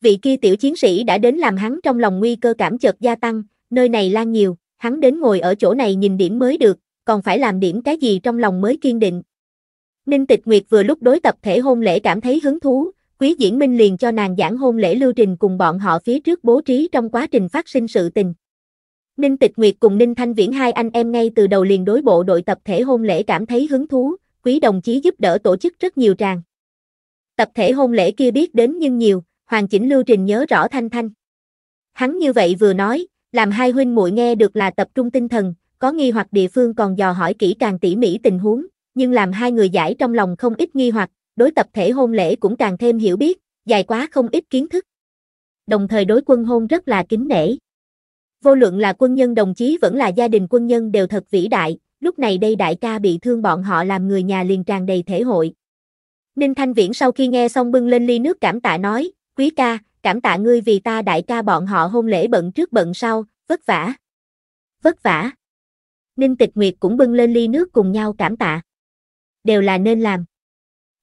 Speaker 1: vị kia tiểu chiến sĩ đã đến làm hắn trong lòng nguy cơ cảm chợt gia tăng, nơi này lan nhiều, hắn đến ngồi ở chỗ này nhìn điểm mới được, còn phải làm điểm cái gì trong lòng mới kiên định. Ninh Tịch Nguyệt vừa lúc đối tập thể hôn lễ cảm thấy hứng thú, Quý Diễn Minh liền cho nàng giảng hôn lễ lưu trình cùng bọn họ phía trước bố trí trong quá trình phát sinh sự tình. Ninh Tịch Nguyệt cùng Ninh Thanh Viễn hai anh em ngay từ đầu liền đối bộ đội tập thể hôn lễ cảm thấy hứng thú, quý đồng chí giúp đỡ tổ chức rất nhiều tràng. Tập thể hôn lễ kia biết đến nhưng nhiều, hoàn chỉnh lưu trình nhớ rõ thanh thanh. Hắn như vậy vừa nói, làm hai huynh muội nghe được là tập trung tinh thần, có nghi hoặc địa phương còn dò hỏi kỹ càng tỉ mỉ tình huống, nhưng làm hai người giải trong lòng không ít nghi hoặc, đối tập thể hôn lễ cũng càng thêm hiểu biết, dài quá không ít kiến thức. Đồng thời đối quân hôn rất là kính nể. Vô luận là quân nhân đồng chí vẫn là gia đình quân nhân đều thật vĩ đại, lúc này đây đại ca bị thương bọn họ làm người nhà liền tràn đầy thể hội. Ninh Thanh Viễn sau khi nghe xong bưng lên ly nước cảm tạ nói, quý ca, cảm tạ ngươi vì ta đại ca bọn họ hôn lễ bận trước bận sau, vất vả. Vất vả. Ninh Tịch Nguyệt cũng bưng lên ly nước cùng nhau cảm tạ. Đều là nên làm.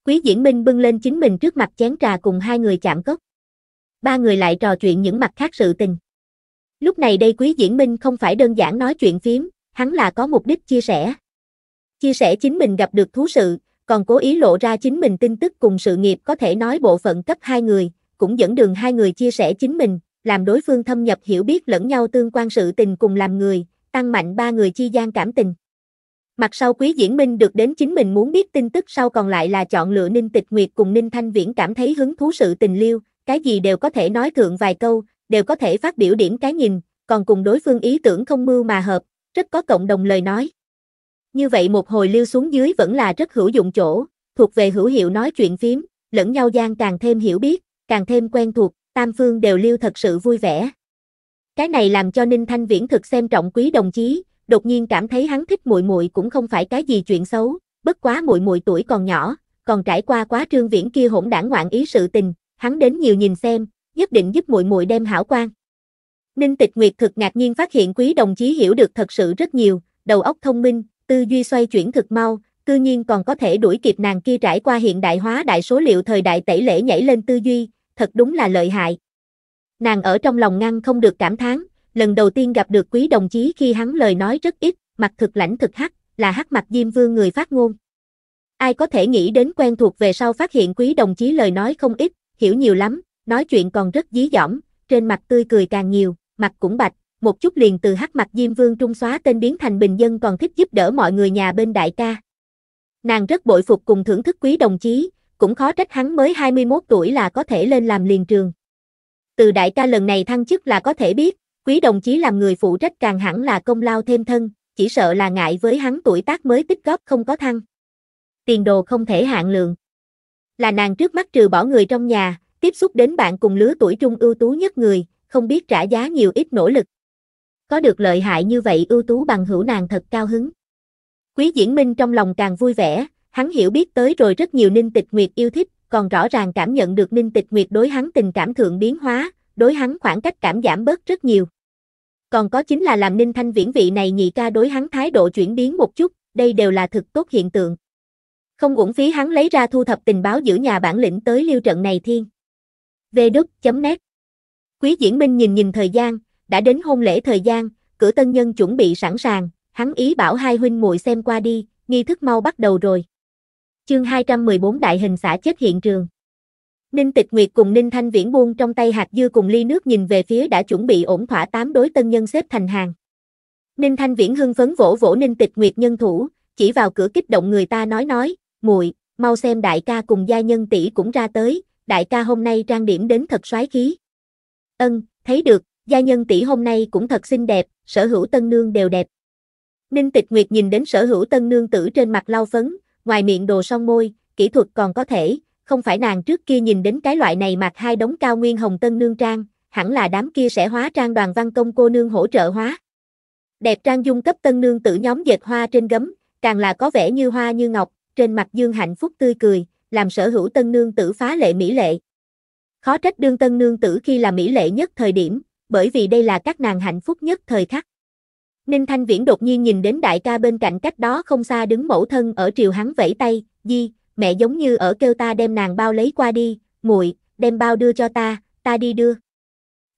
Speaker 1: Quý Diễn Minh bưng lên chính mình trước mặt chén trà cùng hai người chạm cốc. Ba người lại trò chuyện những mặt khác sự tình. Lúc này đây Quý Diễn Minh không phải đơn giản nói chuyện phím, hắn là có mục đích chia sẻ. Chia sẻ chính mình gặp được thú sự, còn cố ý lộ ra chính mình tin tức cùng sự nghiệp có thể nói bộ phận cấp hai người, cũng dẫn đường hai người chia sẻ chính mình, làm đối phương thâm nhập hiểu biết lẫn nhau tương quan sự tình cùng làm người, tăng mạnh ba người chi gian cảm tình. Mặt sau Quý Diễn Minh được đến chính mình muốn biết tin tức sau còn lại là chọn lựa Ninh Tịch Nguyệt cùng Ninh Thanh Viễn cảm thấy hứng thú sự tình liêu, cái gì đều có thể nói thượng vài câu, đều có thể phát biểu điểm cái nhìn, còn cùng đối phương ý tưởng không mưu mà hợp, rất có cộng đồng lời nói. Như vậy một hồi lưu xuống dưới vẫn là rất hữu dụng chỗ, thuộc về hữu hiệu nói chuyện phím, lẫn nhau gian càng thêm hiểu biết càng thêm quen thuộc, tam phương đều lưu thật sự vui vẻ. Cái này làm cho Ninh Thanh Viễn thực xem trọng quý đồng chí, đột nhiên cảm thấy hắn thích muội muội cũng không phải cái gì chuyện xấu, bất quá muội muội tuổi còn nhỏ, còn trải qua quá Trương Viễn kia hỗn đảng ngoạn ý sự tình, hắn đến nhiều nhìn xem, nhất định giúp muội muội đem hảo quan. Ninh Tịch Nguyệt thực ngạc nhiên phát hiện quý đồng chí hiểu được thật sự rất nhiều, đầu óc thông minh, tư duy xoay chuyển thực mau, cư nhiên còn có thể đuổi kịp nàng kia trải qua hiện đại hóa đại số liệu thời đại tẩy lễ nhảy lên tư duy, thật đúng là lợi hại. Nàng ở trong lòng ngăn không được cảm thán, lần đầu tiên gặp được quý đồng chí khi hắn lời nói rất ít, mặt thực lãnh thực hắc, là hắc mặt Diêm Vương người phát ngôn. Ai có thể nghĩ đến quen thuộc về sau phát hiện quý đồng chí lời nói không ít, hiểu nhiều lắm, nói chuyện còn rất dí dỏm, trên mặt tươi cười càng nhiều, mặt cũng bạch, một chút liền từ hắc mặt Diêm Vương trung xóa tên biến thành bình dân còn thích giúp đỡ mọi người nhà bên đại ca. Nàng rất bội phục cùng thưởng thức quý đồng chí, cũng khó trách hắn mới 21 tuổi là có thể lên làm liền trường. Từ đại ca lần này thăng chức là có thể biết, quý đồng chí làm người phụ trách càng hẳn là công lao thêm thân, chỉ sợ là ngại với hắn tuổi tác mới tích góp không có thăng. Tiền đồ không thể hạn lượng. Là nàng trước mắt trừ bỏ người trong nhà, tiếp xúc đến bạn cùng lứa tuổi trung ưu tú nhất người, không biết trả giá nhiều ít nỗ lực. Có được lợi hại như vậy ưu tú bằng hữu nàng thật cao hứng. Quý Diễn Minh trong lòng càng vui vẻ, hắn hiểu biết tới rồi rất nhiều Ninh Tịch Nguyệt yêu thích, còn rõ ràng cảm nhận được Ninh Tịch Nguyệt đối hắn tình cảm thượng biến hóa, đối hắn khoảng cách cảm giảm bớt rất nhiều. Còn có chính là làm Ninh Thanh Viễn vị này nhị ca đối hắn thái độ chuyển biến một chút, đây đều là thực tốt hiện tượng. Không uổng phí hắn lấy ra thu thập tình báo giữa nhà bản lĩnh tới liêu trận này thiên. Vđ.net Quý Diễn Minh nhìn nhìn thời gian, đã đến hôn lễ thời gian, cửa tân nhân chuẩn bị sẵn sàng, hắn ý bảo hai huynh muội xem qua đi, nghi thức mau bắt đầu rồi. Chương 214 Đại hình xã chết hiện trường. Ninh Tịch Nguyệt cùng Ninh Thanh Viễn buông trong tay hạt dưa cùng ly nước nhìn về phía đã chuẩn bị ổn thỏa tám đối tân nhân xếp thành hàng. Ninh Thanh Viễn hưng phấn vỗ vỗ Ninh Tịch Nguyệt nhân thủ, chỉ vào cửa kích động người ta nói nói, muội, mau xem đại ca cùng gia nhân tỷ cũng ra tới, đại ca hôm nay trang điểm đến thật soái khí. Ân, thấy được, gia nhân tỷ hôm nay cũng thật xinh đẹp, sở hữu tân nương đều đẹp. Ninh Tịch Nguyệt nhìn đến sở hữu tân nương tử trên mặt lau phấn, ngoài miệng đồ son môi, kỹ thuật còn có thể, không phải nàng trước kia nhìn đến cái loại này mặt hai đống cao nguyên hồng tân nương trang, hẳn là đám kia sẽ hóa trang đoàn văn công cô nương hỗ trợ hóa. Đẹp trang dung cấp tân nương tử nhóm dệt hoa trên gấm, càng là có vẻ như hoa như ngọc, trên mặt dương hạnh phúc tươi cười, làm sở hữu tân nương tử phá lệ mỹ lệ. Khó trách đương tân nương tử khi là mỹ lệ nhất thời điểm, bởi vì đây là các nàng hạnh phúc nhất thời khắc. Ninh Thanh Viễn đột nhiên nhìn đến đại ca bên cạnh cách đó không xa đứng mẫu thân ở triều hắn vẫy tay, di, mẹ giống như ở kêu ta đem nàng bao lấy qua đi, muội đem bao đưa cho ta, ta đi đưa.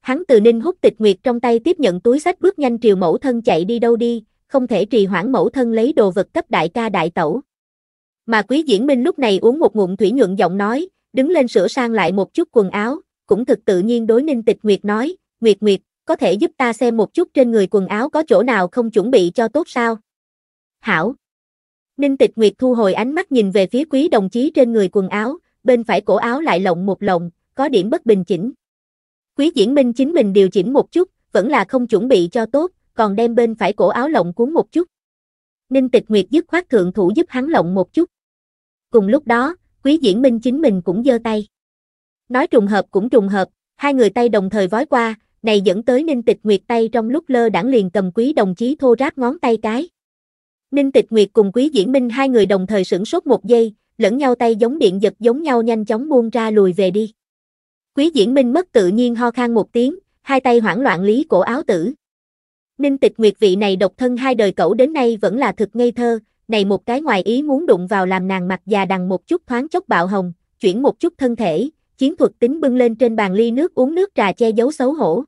Speaker 1: Hắn từ Ninh hút tịch nguyệt trong tay tiếp nhận túi sách bước nhanh triều mẫu thân chạy đi đâu đi, không thể trì hoãn mẫu thân lấy đồ vật cấp đại ca đại tẩu. Mà quý diễn minh lúc này uống một ngụm thủy nhuận giọng nói, đứng lên sửa sang lại một chút quần áo, cũng thực tự nhiên đối Ninh tịch nguyệt nói, nguyệt nguyệt, có thể giúp ta xem một chút trên người quần áo có chỗ nào không chuẩn bị cho tốt sao? Hảo. Ninh Tịch Nguyệt thu hồi ánh mắt nhìn về phía quý đồng chí trên người quần áo, bên phải cổ áo lại lộng một lồng có điểm bất bình chỉnh. Quý diễn minh chính mình điều chỉnh một chút, vẫn là không chuẩn bị cho tốt, còn đem bên phải cổ áo lộng cuốn một chút. Ninh Tịch Nguyệt dứt khoát thượng thủ giúp hắn lộng một chút. Cùng lúc đó, quý diễn minh chính mình cũng giơ tay. Nói trùng hợp cũng trùng hợp, hai người tay đồng thời vói qua, này dẫn tới Ninh Tịch Nguyệt tay trong lúc lơ đãng liền cầm quý đồng chí thô ráp ngón tay cái. Ninh Tịch Nguyệt cùng quý diễn minh hai người đồng thời sửng sốt một giây, lẫn nhau tay giống điện giật giống nhau nhanh chóng buông ra lùi về đi. Quý diễn minh mất tự nhiên ho khan một tiếng, hai tay hoảng loạn lý cổ áo tử. Ninh Tịch Nguyệt vị này độc thân hai đời cẩu đến nay vẫn là thực ngây thơ, này một cái ngoài ý muốn đụng vào làm nàng mặt già đằng một chút thoáng chốc bạo hồng, chuyển một chút thân thể, chiến thuật tính bưng lên trên bàn ly nước uống nước trà che giấu xấu hổ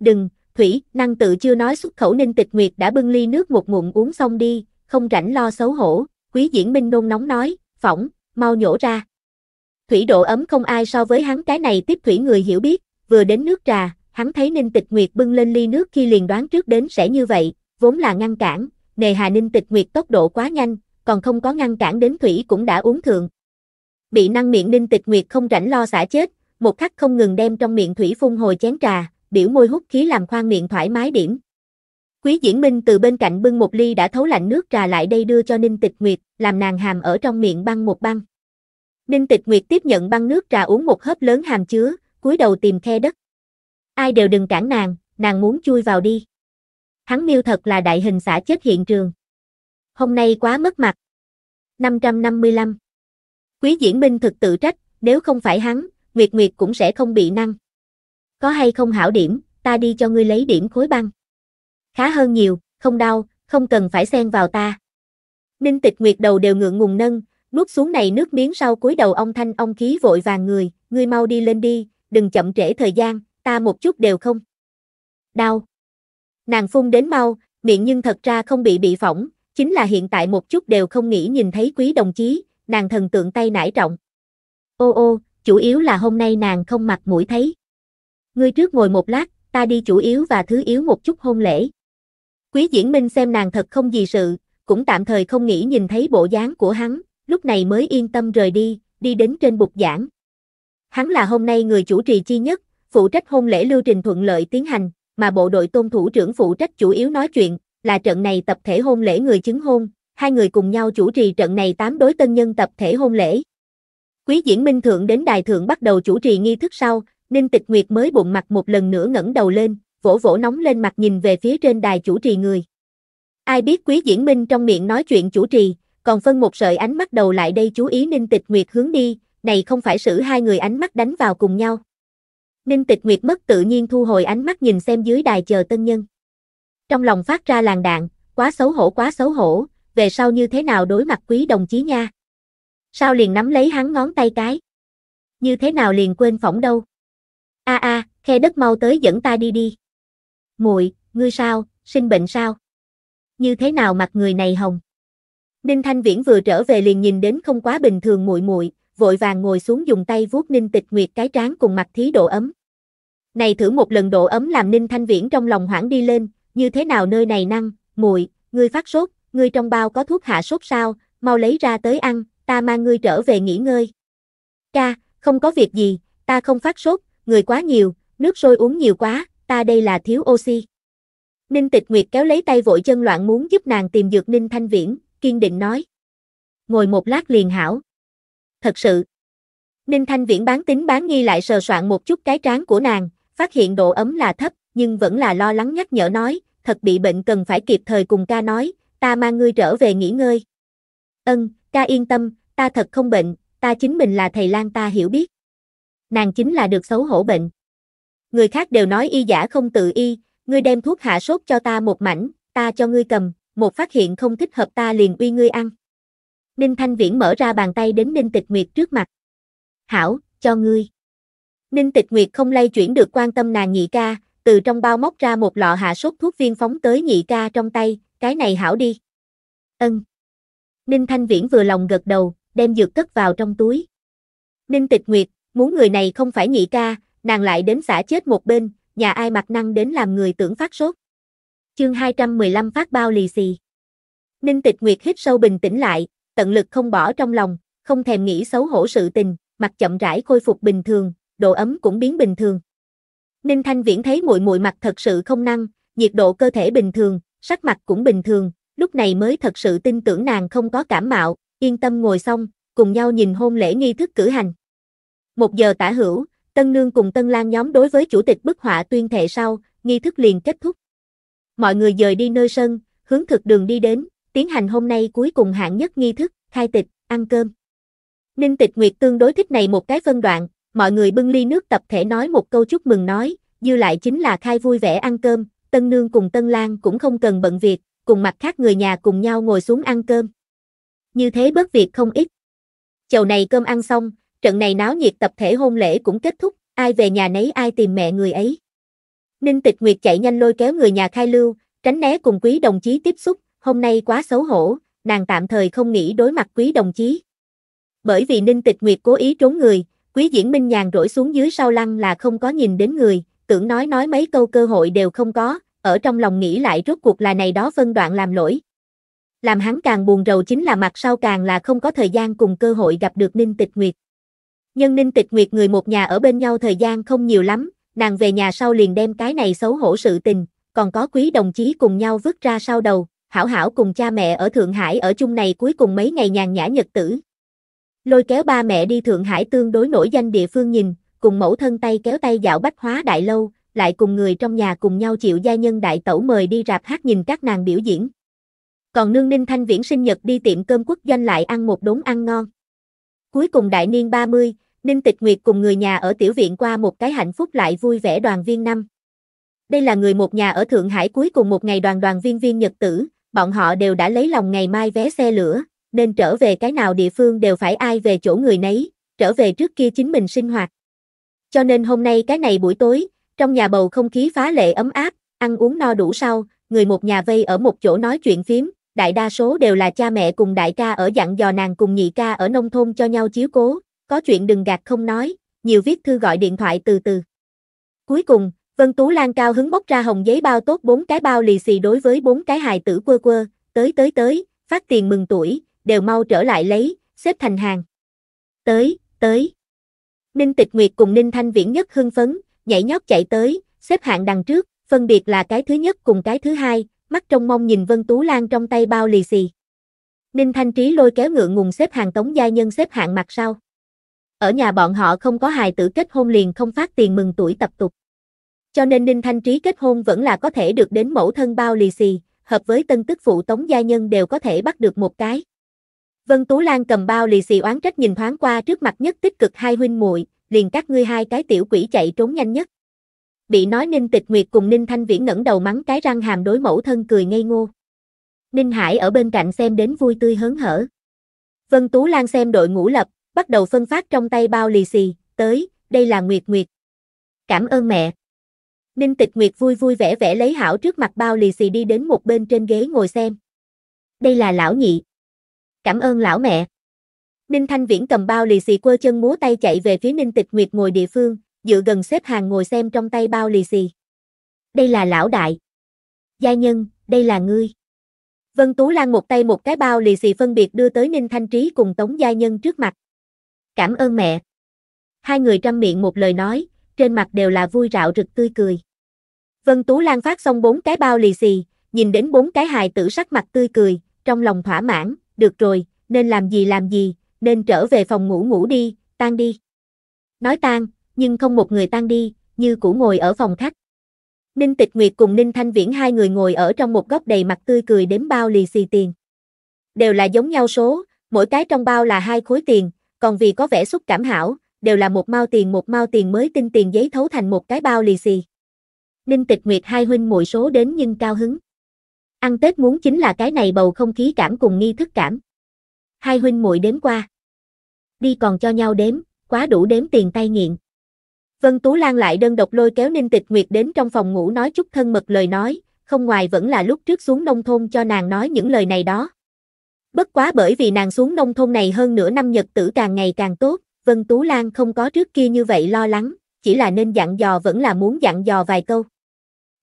Speaker 1: đừng, Thủy, năng tự chưa nói xuất khẩu nên Tịch Nguyệt đã bưng ly nước một ngụm uống xong đi, không rảnh lo xấu hổ, quý diễn minh nôn nóng nói, phỏng, mau nhổ ra. Thủy độ ấm không ai so với hắn cái này tiếp thủy người hiểu biết, vừa đến nước trà, hắn thấy Ninh Tịch Nguyệt bưng lên ly nước khi liền đoán trước đến sẽ như vậy, vốn là ngăn cản, nề hà Ninh Tịch Nguyệt tốc độ quá nhanh, còn không có ngăn cản đến Thủy cũng đã uống thường. Bị năng miệng Ninh Tịch Nguyệt không rảnh lo xả chết, một khắc không ngừng đem trong miệng Thủy phun hồi chén trà, biểu môi hút khí làm khoan miệng thoải mái điểm. Quý Diễn Minh từ bên cạnh bưng một ly đã thấu lạnh nước trà lại đây đưa cho Ninh Tịch Nguyệt, làm nàng hàm ở trong miệng băng một băng. Ninh Tịch Nguyệt tiếp nhận băng nước trà uống một hớp lớn hàm chứa, cúi đầu tìm khe đất. Ai đều đừng cản nàng, nàng muốn chui vào đi. Hắn miêu thật là đại hình xã chết hiện trường. Hôm nay quá mất mặt. 555. Quý Diễn Minh thực tự trách, nếu không phải hắn, Nguyệt Nguyệt cũng sẽ không bị năng có hay không hảo điểm, ta đi cho ngươi lấy điểm khối băng. Khá hơn nhiều, không đau, không cần phải xen vào ta. Ninh tịch nguyệt đầu đều ngượng ngùng nâng, nuốt xuống này nước miếng sau cúi đầu ông thanh ông khí vội vàng người, ngươi mau đi lên đi, đừng chậm trễ thời gian, ta một chút đều không. Đau. Nàng phun đến mau, miệng nhưng thật ra không bị bị phỏng, chính là hiện tại một chút đều không nghĩ nhìn thấy quý đồng chí, nàng thần tượng tay nải trọng. Ô ô, chủ yếu là hôm nay nàng không mặc mũi thấy ngươi trước ngồi một lát, ta đi chủ yếu và thứ yếu một chút hôn lễ. Quý Diễn Minh xem nàng thật không gì sự, cũng tạm thời không nghĩ nhìn thấy bộ dáng của hắn, lúc này mới yên tâm rời đi, đi đến trên bục giảng. Hắn là hôm nay người chủ trì chi nhất, phụ trách hôn lễ lưu trình thuận lợi tiến hành, mà bộ đội tôn thủ trưởng phụ trách chủ yếu nói chuyện, là trận này tập thể hôn lễ người chứng hôn, hai người cùng nhau chủ trì trận này tám đối tân nhân tập thể hôn lễ. Quý diễn minh thượng đến đài thượng bắt đầu chủ trì nghi thức sau, Ninh Tịch Nguyệt mới bụng mặt một lần nữa ngẩng đầu lên, vỗ vỗ nóng lên mặt nhìn về phía trên đài chủ trì người. Ai biết Quý Diễn Minh trong miệng nói chuyện chủ trì, còn phân một sợi ánh mắt đầu lại đây chú ý Ninh Tịch Nguyệt hướng đi, này không phải sự hai người ánh mắt đánh vào cùng nhau. Ninh Tịch Nguyệt mất tự nhiên thu hồi ánh mắt nhìn xem dưới đài chờ tân nhân. Trong lòng phát ra làng đạn, quá xấu hổ quá xấu hổ, về sau như thế nào đối mặt quý đồng chí nha. Sao liền nắm lấy hắn ngón tay cái? Như thế nào liền quên phỏng đâu? a a, khe đất mau tới dẫn ta đi đi. Muội, ngươi sao, sinh bệnh sao? Như thế nào mặt người này hồng? Ninh Thanh Viễn vừa trở về liền nhìn đến không quá bình thường muội muội, vội vàng ngồi xuống dùng tay vuốt Ninh Tịch Nguyệt cái trán cùng mặt thí độ ấm. Này thử một lần độ ấm làm Ninh Thanh Viễn trong lòng hoảng đi lên, như thế nào nơi này năng, muội, ngươi phát sốt, ngươi trong bao có thuốc hạ sốt sao, mau lấy ra tới ăn, ta mang ngươi trở về nghỉ ngơi. Ca, không có việc gì, ta không phát sốt, người quá nhiều, nước sôi uống nhiều quá, ta đây là thiếu oxy. Ninh Tịch Nguyệt kéo lấy tay vội chân loạn muốn giúp nàng tìm dược Ninh Thanh Viễn, kiên định nói. Ngồi một lát liền hảo. Thật sự. Ninh Thanh Viễn bán tính bán nghi lại sờ soạn một chút cái trán của nàng, phát hiện độ ấm là thấp, nhưng vẫn là lo lắng nhắc nhở nói, thật bị bệnh cần phải kịp thời cùng ca nói, ta mang ngươi trở về nghỉ ngơi. Ân, ca yên tâm, ta thật không bệnh, ta chính mình là thầy lang ta hiểu biết nàng chính là được xấu hổ bệnh. Người khác đều nói y giả không tự y, ngươi đem thuốc hạ sốt cho ta một mảnh, ta cho ngươi cầm, một phát hiện không thích hợp ta liền uy ngươi ăn. Ninh Thanh Viễn mở ra bàn tay đến Ninh Tịch Nguyệt trước mặt. Hảo, cho ngươi. Ninh Tịch Nguyệt không lay chuyển được quan tâm nàng nhị ca, từ trong bao móc ra một lọ hạ sốt thuốc viên phóng tới nhị ca trong tay, cái này hảo đi. Ân. Ninh Thanh Viễn vừa lòng gật đầu, đem dược cất vào trong túi. Ninh Tịch Nguyệt, muốn người này không phải nhị ca, nàng lại đến xả chết một bên, nhà ai mặt năng đến làm người tưởng phát sốt. Chương 215 phát bao lì xì. Ninh Tịch Nguyệt hít sâu bình tĩnh lại, tận lực không bỏ trong lòng, không thèm nghĩ xấu hổ sự tình, mặt chậm rãi khôi phục bình thường, độ ấm cũng biến bình thường. Ninh Thanh Viễn thấy muội muội mặt thật sự không năng, nhiệt độ cơ thể bình thường, sắc mặt cũng bình thường, lúc này mới thật sự tin tưởng nàng không có cảm mạo, yên tâm ngồi xong, cùng nhau nhìn hôn lễ nghi thức cử hành. Một giờ tả hữu, Tân Nương cùng Tân Lan nhóm đối với chủ tịch bức họa tuyên thệ sau, nghi thức liền kết thúc. Mọi người dời đi nơi sân, hướng thực đường đi đến, tiến hành hôm nay cuối cùng hạng nhất nghi thức, khai tịch, ăn cơm. Ninh Tịch Nguyệt tương đối thích này một cái phân đoạn, mọi người bưng ly nước tập thể nói một câu chúc mừng nói, dư lại chính là khai vui vẻ ăn cơm, Tân Nương cùng Tân Lan cũng không cần bận việc, cùng mặt khác người nhà cùng nhau ngồi xuống ăn cơm. Như thế bớt việc không ít. Chầu này cơm ăn xong, trận này náo nhiệt tập thể hôn lễ cũng kết thúc, ai về nhà nấy ai tìm mẹ người ấy. Ninh Tịch Nguyệt chạy nhanh lôi kéo người nhà khai lưu, tránh né cùng quý đồng chí tiếp xúc, hôm nay quá xấu hổ, nàng tạm thời không nghĩ đối mặt quý đồng chí. Bởi vì Ninh Tịch Nguyệt cố ý trốn người, quý diễn minh nhàn rỗi xuống dưới sau lăng là không có nhìn đến người, tưởng nói nói mấy câu cơ hội đều không có, ở trong lòng nghĩ lại rốt cuộc là này đó phân đoạn làm lỗi. Làm hắn càng buồn rầu chính là mặt sau càng là không có thời gian cùng cơ hội gặp được Ninh Tịch Nguyệt. Nhân Ninh Tịch Nguyệt người một nhà ở bên nhau thời gian không nhiều lắm, nàng về nhà sau liền đem cái này xấu hổ sự tình, còn có quý đồng chí cùng nhau vứt ra sau đầu, hảo hảo cùng cha mẹ ở Thượng Hải ở chung này cuối cùng mấy ngày nhàn nhã nhật tử. Lôi kéo ba mẹ đi Thượng Hải tương đối nổi danh địa phương nhìn, cùng mẫu thân tay kéo tay dạo bách hóa đại lâu, lại cùng người trong nhà cùng nhau chịu gia nhân đại tẩu mời đi rạp hát nhìn các nàng biểu diễn. Còn nương ninh thanh viễn sinh nhật đi tiệm cơm quốc doanh lại ăn một đốn ăn ngon. Cuối cùng đại niên 30, Ninh Tịch Nguyệt cùng người nhà ở tiểu viện qua một cái hạnh phúc lại vui vẻ đoàn viên năm. Đây là người một nhà ở Thượng Hải cuối cùng một ngày đoàn đoàn viên viên nhật tử, bọn họ đều đã lấy lòng ngày mai vé xe lửa, nên trở về cái nào địa phương đều phải ai về chỗ người nấy, trở về trước kia chính mình sinh hoạt. Cho nên hôm nay cái này buổi tối, trong nhà bầu không khí phá lệ ấm áp, ăn uống no đủ sau, người một nhà vây ở một chỗ nói chuyện phím, đại đa số đều là cha mẹ cùng đại ca ở dặn dò nàng cùng nhị ca ở nông thôn cho nhau chiếu cố, có chuyện đừng gạt không nói, nhiều viết thư gọi điện thoại từ từ. Cuối cùng, Vân Tú Lan cao hứng bốc ra hồng giấy bao tốt bốn cái bao lì xì đối với bốn cái hài tử quơ quơ, tới tới tới, phát tiền mừng tuổi, đều mau trở lại lấy, xếp thành hàng. Tới, tới. Ninh Tịch Nguyệt cùng Ninh Thanh Viễn nhất hưng phấn, nhảy nhót chạy tới, xếp hạng đằng trước, phân biệt là cái thứ nhất cùng cái thứ hai, mắt trong mong nhìn Vân Tú Lan trong tay bao lì xì. Ninh Thanh Trí lôi kéo ngựa ngùng xếp hàng Tống Gia Nhân xếp hạng mặt sau. Ở nhà bọn họ không có hài tử kết hôn liền không phát tiền mừng tuổi tập tục. Cho nên Ninh Thanh Trí kết hôn vẫn là có thể được đến mẫu thân bao lì xì, hợp với tân tức phụ Tống Gia Nhân đều có thể bắt được một cái. Vân Tú Lan cầm bao lì xì oán trách nhìn thoáng qua trước mặt nhất tích cực hai huynh muội, liền các ngươi hai cái tiểu quỷ chạy trốn nhanh nhất. Bị nói Ninh Tịch Nguyệt cùng Ninh Thanh Viễn ngẩng đầu mắng cái răng hàm đối mẫu thân cười ngây ngô. Ninh Hải ở bên cạnh xem đến vui tươi hớn hở. Vân Tú Lan xem đội ngũ lập, bắt đầu phân phát trong tay bao lì xì, tới, đây là Nguyệt Nguyệt. Cảm ơn mẹ. Ninh Tịch Nguyệt vui vui vẻ vẻ lấy hảo trước mặt bao lì xì đi đến một bên trên ghế ngồi xem. Đây là lão nhị. Cảm ơn lão mẹ. Ninh Thanh Viễn cầm bao lì xì quơ chân múa tay chạy về phía Ninh Tịch Nguyệt ngồi địa phương, dựa gần xếp hàng ngồi xem trong tay bao lì xì. Đây là lão đại. Gia nhân, đây là ngươi. Vân Tú Lan một tay một cái bao lì xì phân biệt đưa tới Ninh Thanh Trí cùng Tống Gia Nhân trước mặt. Cảm ơn mẹ. Hai người trăm miệng một lời nói, trên mặt đều là vui rạo rực tươi cười. Vân Tú Lan phát xong bốn cái bao lì xì, nhìn đến bốn cái hài tử sắc mặt tươi cười, trong lòng thỏa mãn, được rồi, nên làm gì làm gì, nên trở về phòng ngủ ngủ đi, tan đi. Nói tan, nhưng không một người tan đi, như cũ ngồi ở phòng khách. Ninh Tịch Nguyệt cùng Ninh Thanh Viễn hai người ngồi ở trong một góc đầy mặt tươi cười đếm bao lì xì tiền. Đều là giống nhau số, mỗi cái trong bao là hai khối tiền, còn vì có vẻ xúc cảm hảo, đều là một mao tiền một mao tiền mới tinh tiền giấy thấu thành một cái bao lì xì. Ninh Tịch Nguyệt hai huynh muội số đến nhưng cao hứng. Ăn Tết muốn chính là cái này bầu không khí cảm cùng nghi thức cảm. Hai huynh muội đếm qua. Đi còn cho nhau đếm, quá đủ đếm tiền tay nghiện. Vân Tú Lan lại đơn độc lôi kéo Ninh Tịch Nguyệt đến trong phòng ngủ nói chút thân mật lời nói, không ngoài vẫn là lúc trước xuống nông thôn cho nàng nói những lời này đó. Bất quá bởi vì nàng xuống nông thôn này hơn nửa năm nhật tử càng ngày càng tốt, Vân Tú Lan không có trước kia như vậy lo lắng, chỉ là nên dặn dò vẫn là muốn dặn dò vài câu.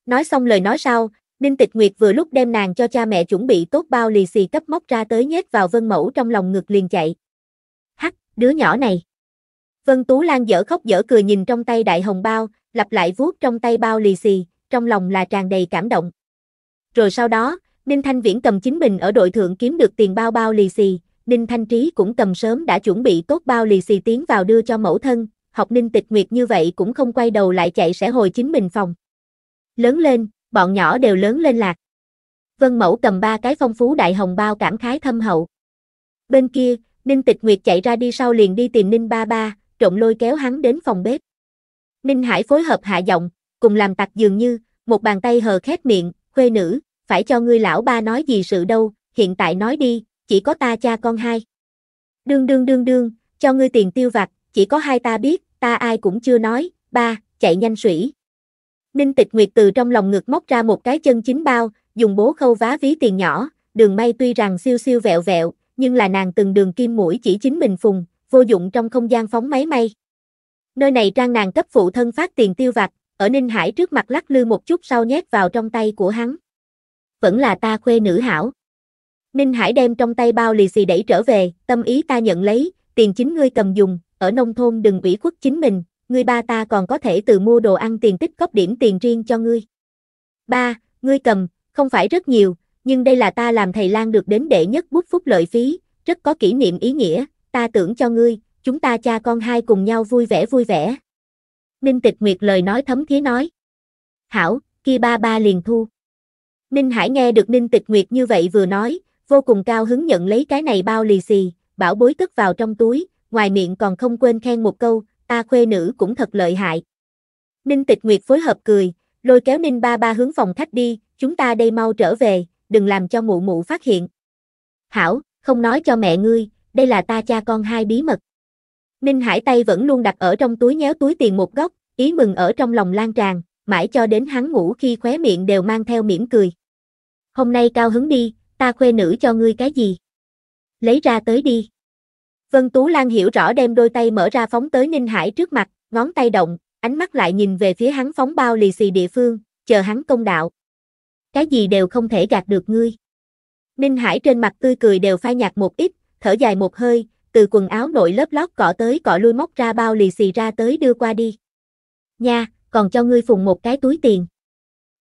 Speaker 1: Nói xong lời nói sau, Ninh Tịch Nguyệt vừa lúc đem nàng cho cha mẹ chuẩn bị tốt bao lì xì cấp móc ra tới nhét vào Vân Mẫu trong lòng ngực liền chạy. Hắc, đứa nhỏ này. Vân Tú Lan dở khóc dở cười nhìn trong tay đại hồng bao, lặp lại vuốt trong tay bao lì xì, trong lòng là tràn đầy cảm động. Rồi sau đó, Ninh Thanh Viễn cầm chính mình ở đội thượng kiếm được tiền bao bao lì xì, Ninh Thanh Trí cũng cầm sớm đã chuẩn bị tốt bao lì xì tiến vào đưa cho mẫu thân, học Ninh Tịch Nguyệt như vậy cũng không quay đầu lại chạy sẽ hồi chính mình phòng. Lớn lên, bọn nhỏ đều lớn lên lạc. Vân Mẫu cầm ba cái phong phú đại hồng bao cảm khái thâm hậu. Bên kia, Ninh Tịch Nguyệt chạy ra đi sau liền đi tìm Ninh Ba Ba, trộm lôi kéo hắn đến phòng bếp. Ninh Hải phối hợp hạ giọng, cùng làm tặc dường như, một bàn tay hờ khép miệng, khuê nữ, phải cho ngươi lão ba nói gì sự đâu, hiện tại nói đi, chỉ có ta cha con hai. Đương đương đương đương, cho ngươi tiền tiêu vặt, chỉ có hai ta biết, ta ai cũng chưa nói, ba, chạy nhanh sủy. Ninh tịch nguyệt từ trong lòng ngực móc ra một cái chân chính bao, dùng bố khâu vá ví tiền nhỏ, đường may tuy rằng siêu siêu vẹo vẹo, nhưng là nàng từng đường kim mũi chỉ chính mình phùng, vô dụng trong không gian phóng máy may. Nơi này trang nàng cấp phụ thân phát tiền tiêu vặt, ở Ninh Hải trước mặt lắc lư một chút sau nhét vào trong tay của hắn vẫn là ta khuê nữ hảo. Ninh Hải đem trong tay bao lì xì đẩy trở về, tâm ý ta nhận lấy, tiền chính ngươi cầm dùng, ở nông thôn đừng ủy khuất chính mình, ngươi ba ta còn có thể tự mua đồ ăn tiền tích góp điểm tiền riêng cho ngươi. Ba, ngươi cầm, không phải rất nhiều, nhưng đây là ta làm thầy lang được đến đệ nhất bút phúc lợi phí, rất có kỷ niệm ý nghĩa, ta tưởng cho ngươi, chúng ta cha con hai cùng nhau vui vẻ vui vẻ. Ninh Tịch Nguyệt lời nói thấm thía nói. Hảo, kia ba ba liền thu. Ninh Hải nghe được Ninh Tịch Nguyệt như vậy vừa nói, vô cùng cao hứng nhận lấy cái này bao lì xì, bảo bối cất vào trong túi, ngoài miệng còn không quên khen một câu, ta khuê nữ cũng thật lợi hại. Ninh Tịch Nguyệt phối hợp cười, lôi kéo Ninh Ba Ba hướng phòng khách đi, chúng ta đây mau trở về, đừng làm cho mụ mụ phát hiện. Hảo, không nói cho mẹ ngươi, đây là ta cha con hai bí mật. Ninh Hải tay vẫn luôn đặt ở trong túi nhéo túi tiền một góc, ý mừng ở trong lòng lan tràn, mãi cho đến hắn ngủ khi khóe miệng đều mang theo mỉm cười hôm nay cao hứng đi, ta khuê nữ cho ngươi cái gì? Lấy ra tới đi. Vân Tú Lan hiểu rõ đem đôi tay mở ra phóng tới Ninh Hải trước mặt, ngón tay động, ánh mắt lại nhìn về phía hắn phóng bao lì xì địa phương, chờ hắn công đạo. Cái gì đều không thể gạt được ngươi. Ninh Hải trên mặt tươi cười đều phai nhạt một ít, thở dài một hơi, từ quần áo nội lớp lót cỏ tới cỏ lui móc ra bao lì xì ra tới đưa qua đi. Nha, còn cho ngươi phùng một cái túi tiền.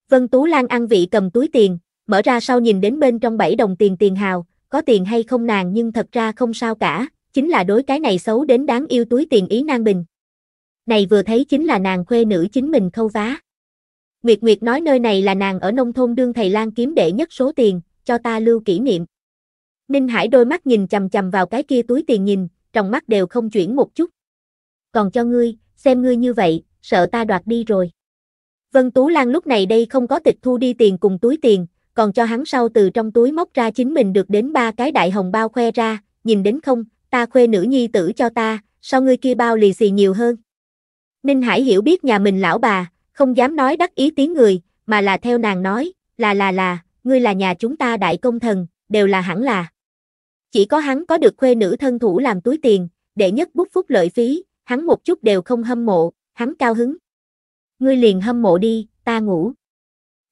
Speaker 1: Vân Tú Lan ăn vị cầm túi tiền, mở ra sau nhìn đến bên trong bảy đồng tiền tiền hào, có tiền hay không nàng nhưng thật ra không sao cả, chính là đối cái này xấu đến đáng yêu túi tiền ý nan bình. Này vừa thấy chính là nàng khuê nữ chính mình khâu vá. Nguyệt Nguyệt nói nơi này là nàng ở nông thôn đương thầy lang kiếm đệ nhất số tiền, cho ta lưu kỷ niệm. Ninh Hải đôi mắt nhìn chầm chầm vào cái kia túi tiền nhìn, trong mắt đều không chuyển một chút. Còn cho ngươi, xem ngươi như vậy, sợ ta đoạt đi rồi. Vân Tú Lan lúc này đây không có tịch thu đi tiền cùng túi tiền, còn cho hắn sau từ trong túi móc ra chính mình được đến ba cái đại hồng bao khoe ra, nhìn đến không, ta khoe nữ nhi tử cho ta, sao ngươi kia bao lì xì nhiều hơn. Ninh Hải hiểu biết nhà mình lão bà, không dám nói đắc ý tiếng người, mà là theo nàng nói, là là là, ngươi là nhà chúng ta đại công thần, đều là hẳn là. Chỉ có hắn có được khuê nữ thân thủ làm túi tiền, đệ nhất bút phúc lợi phí, hắn một chút đều không hâm mộ, hắn cao hứng. Ngươi liền hâm mộ đi, ta ngủ.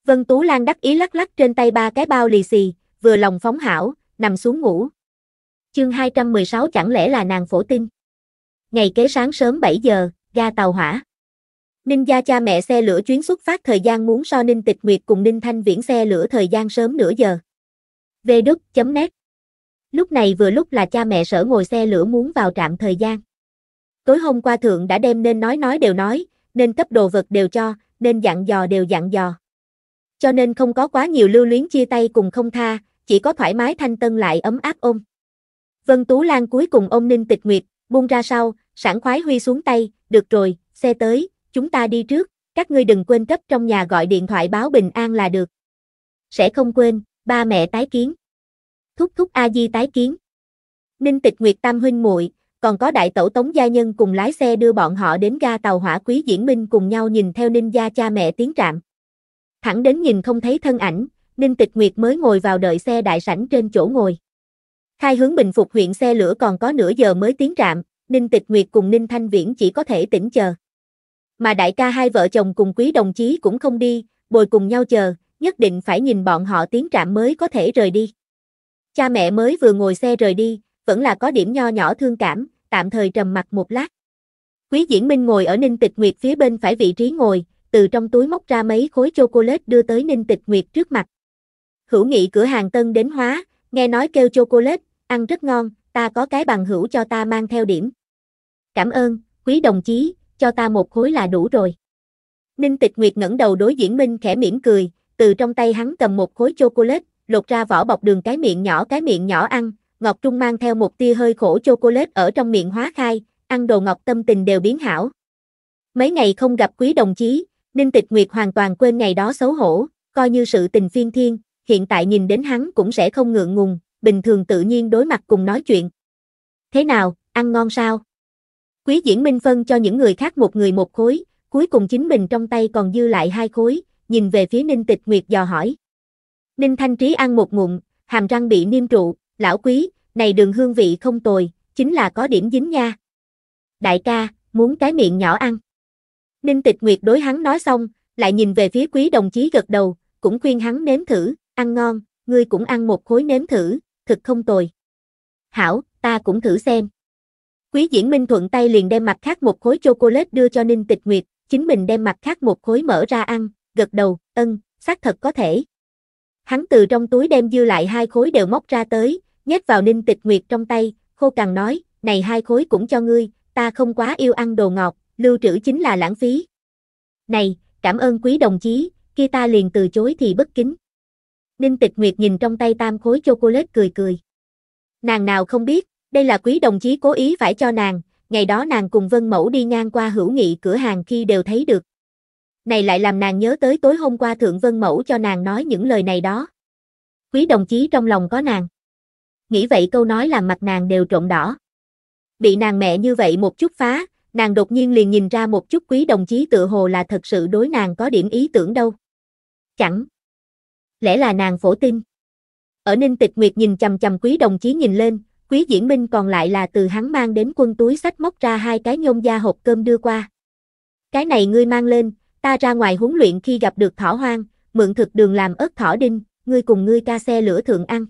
Speaker 1: Vân Tú Lan đắc ý lắc lắc trên tay ba cái bao lì xì, vừa lòng phóng hảo, nằm xuống ngủ. Chương 216 chẳng lẽ là nàng phổ tinh. Ngày kế sáng sớm 7 giờ, ga tàu hỏa. Ninh gia cha mẹ xe lửa chuyến xuất phát thời gian muốn so Ninh Tịch Nguyệt cùng Ninh Thanh Viễn xe lửa thời gian sớm nửa giờ. Về đức chấm nét. Lúc này vừa lúc là cha mẹ sở ngồi xe lửa muốn vào trạm thời gian. Tối hôm qua thượng đã đem nên nói nói đều nói, nên cấp đồ vật đều cho, nên dặn dò đều dặn dò cho nên không có quá nhiều lưu luyến chia tay cùng không tha, chỉ có thoải mái thanh tân lại ấm áp ôm. Vân Tú Lan cuối cùng ôm Ninh Tịch Nguyệt, buông ra sau, sảng khoái huy xuống tay, được rồi, xe tới, chúng ta đi trước, các ngươi đừng quên cấp trong nhà gọi điện thoại báo bình an là được. Sẽ không quên, ba mẹ tái kiến. Thúc thúc A Di tái kiến. Ninh Tịch Nguyệt Tam huynh muội, còn có đại tẩu Tống gia nhân cùng lái xe đưa bọn họ đến ga tàu hỏa Quý Diễn Minh cùng nhau nhìn theo Ninh gia cha mẹ tiến trạm. Thẳng đến nhìn không thấy thân ảnh, Ninh Tịch Nguyệt mới ngồi vào đợi xe đại sảnh trên chỗ ngồi. Khai hướng bình phục huyện xe lửa còn có nửa giờ mới tiến trạm, Ninh Tịch Nguyệt cùng Ninh Thanh Viễn chỉ có thể tỉnh chờ. Mà đại ca hai vợ chồng cùng quý đồng chí cũng không đi, bồi cùng nhau chờ, nhất định phải nhìn bọn họ tiến trạm mới có thể rời đi. Cha mẹ mới vừa ngồi xe rời đi, vẫn là có điểm nho nhỏ thương cảm, tạm thời trầm mặt một lát. Quý Diễn Minh ngồi ở Ninh Tịch Nguyệt phía bên phải vị trí ngồi, từ trong túi móc ra mấy khối chocolate đưa tới Ninh Tịch Nguyệt trước mặt. Hữu nghị cửa hàng Tân đến hóa, nghe nói kêu chocolate, ăn rất ngon, ta có cái bằng hữu cho ta mang theo điểm. Cảm ơn, quý đồng chí, cho ta một khối là đủ rồi. Ninh Tịch Nguyệt ngẩng đầu đối diễn Minh khẽ mỉm cười, từ trong tay hắn cầm một khối chocolate, lột ra vỏ bọc đường cái miệng nhỏ cái miệng nhỏ ăn, Ngọc Trung mang theo một tia hơi khổ chocolate ở trong miệng hóa khai, ăn đồ ngọc tâm tình đều biến hảo. Mấy ngày không gặp quý đồng chí, Ninh Tịch Nguyệt hoàn toàn quên ngày đó xấu hổ, coi như sự tình phiên thiên, hiện tại nhìn đến hắn cũng sẽ không ngượng ngùng, bình thường tự nhiên đối mặt cùng nói chuyện. Thế nào, ăn ngon sao? Quý diễn minh phân cho những người khác một người một khối, cuối cùng chính mình trong tay còn dư lại hai khối, nhìn về phía Ninh Tịch Nguyệt dò hỏi. Ninh Thanh Trí ăn một ngụm, hàm răng bị niêm trụ, lão quý, này đường hương vị không tồi, chính là có điểm dính nha. Đại ca, muốn cái miệng nhỏ ăn. Ninh Tịch Nguyệt đối hắn nói xong, lại nhìn về phía quý đồng chí gật đầu, cũng khuyên hắn nếm thử, ăn ngon, ngươi cũng ăn một khối nếm thử, thực không tồi. Hảo, ta cũng thử xem. Quý diễn minh thuận tay liền đem mặt khác một khối chocolate đưa cho Ninh Tịch Nguyệt, chính mình đem mặt khác một khối mở ra ăn, gật đầu, ân, xác thật có thể. Hắn từ trong túi đem dư lại hai khối đều móc ra tới, nhét vào Ninh Tịch Nguyệt trong tay, khô cằn nói, này hai khối cũng cho ngươi, ta không quá yêu ăn đồ ngọt, lưu trữ chính là lãng phí. Này, cảm ơn quý đồng chí, kia ta liền từ chối thì bất kính. Ninh Tịch Nguyệt nhìn trong tay tam khối chocolate cười cười. Nàng nào không biết, đây là quý đồng chí cố ý phải cho nàng, ngày đó nàng cùng Vân Mẫu đi ngang qua hữu nghị cửa hàng khi đều thấy được. Này lại làm nàng nhớ tới tối hôm qua Thượng Vân Mẫu cho nàng nói những lời này đó. Quý đồng chí trong lòng có nàng. Nghĩ vậy câu nói làm mặt nàng đều trộn đỏ. Bị nàng mẹ như vậy một chút phá, nàng đột nhiên liền nhìn ra một chút quý đồng chí tự hồ là thật sự đối nàng có điểm ý tưởng đâu. Chẳng. Lẽ là nàng phổ tin. Ở Ninh Tịch Nguyệt nhìn chầm chầm quý đồng chí nhìn lên, quý diễn minh còn lại là từ hắn mang đến quân túi sách móc ra hai cái nhông da hộp cơm đưa qua. Cái này ngươi mang lên, ta ra ngoài huấn luyện khi gặp được thỏ hoang, mượn thực đường làm ớt thỏ đinh, ngươi cùng ngươi ca xe lửa thượng ăn.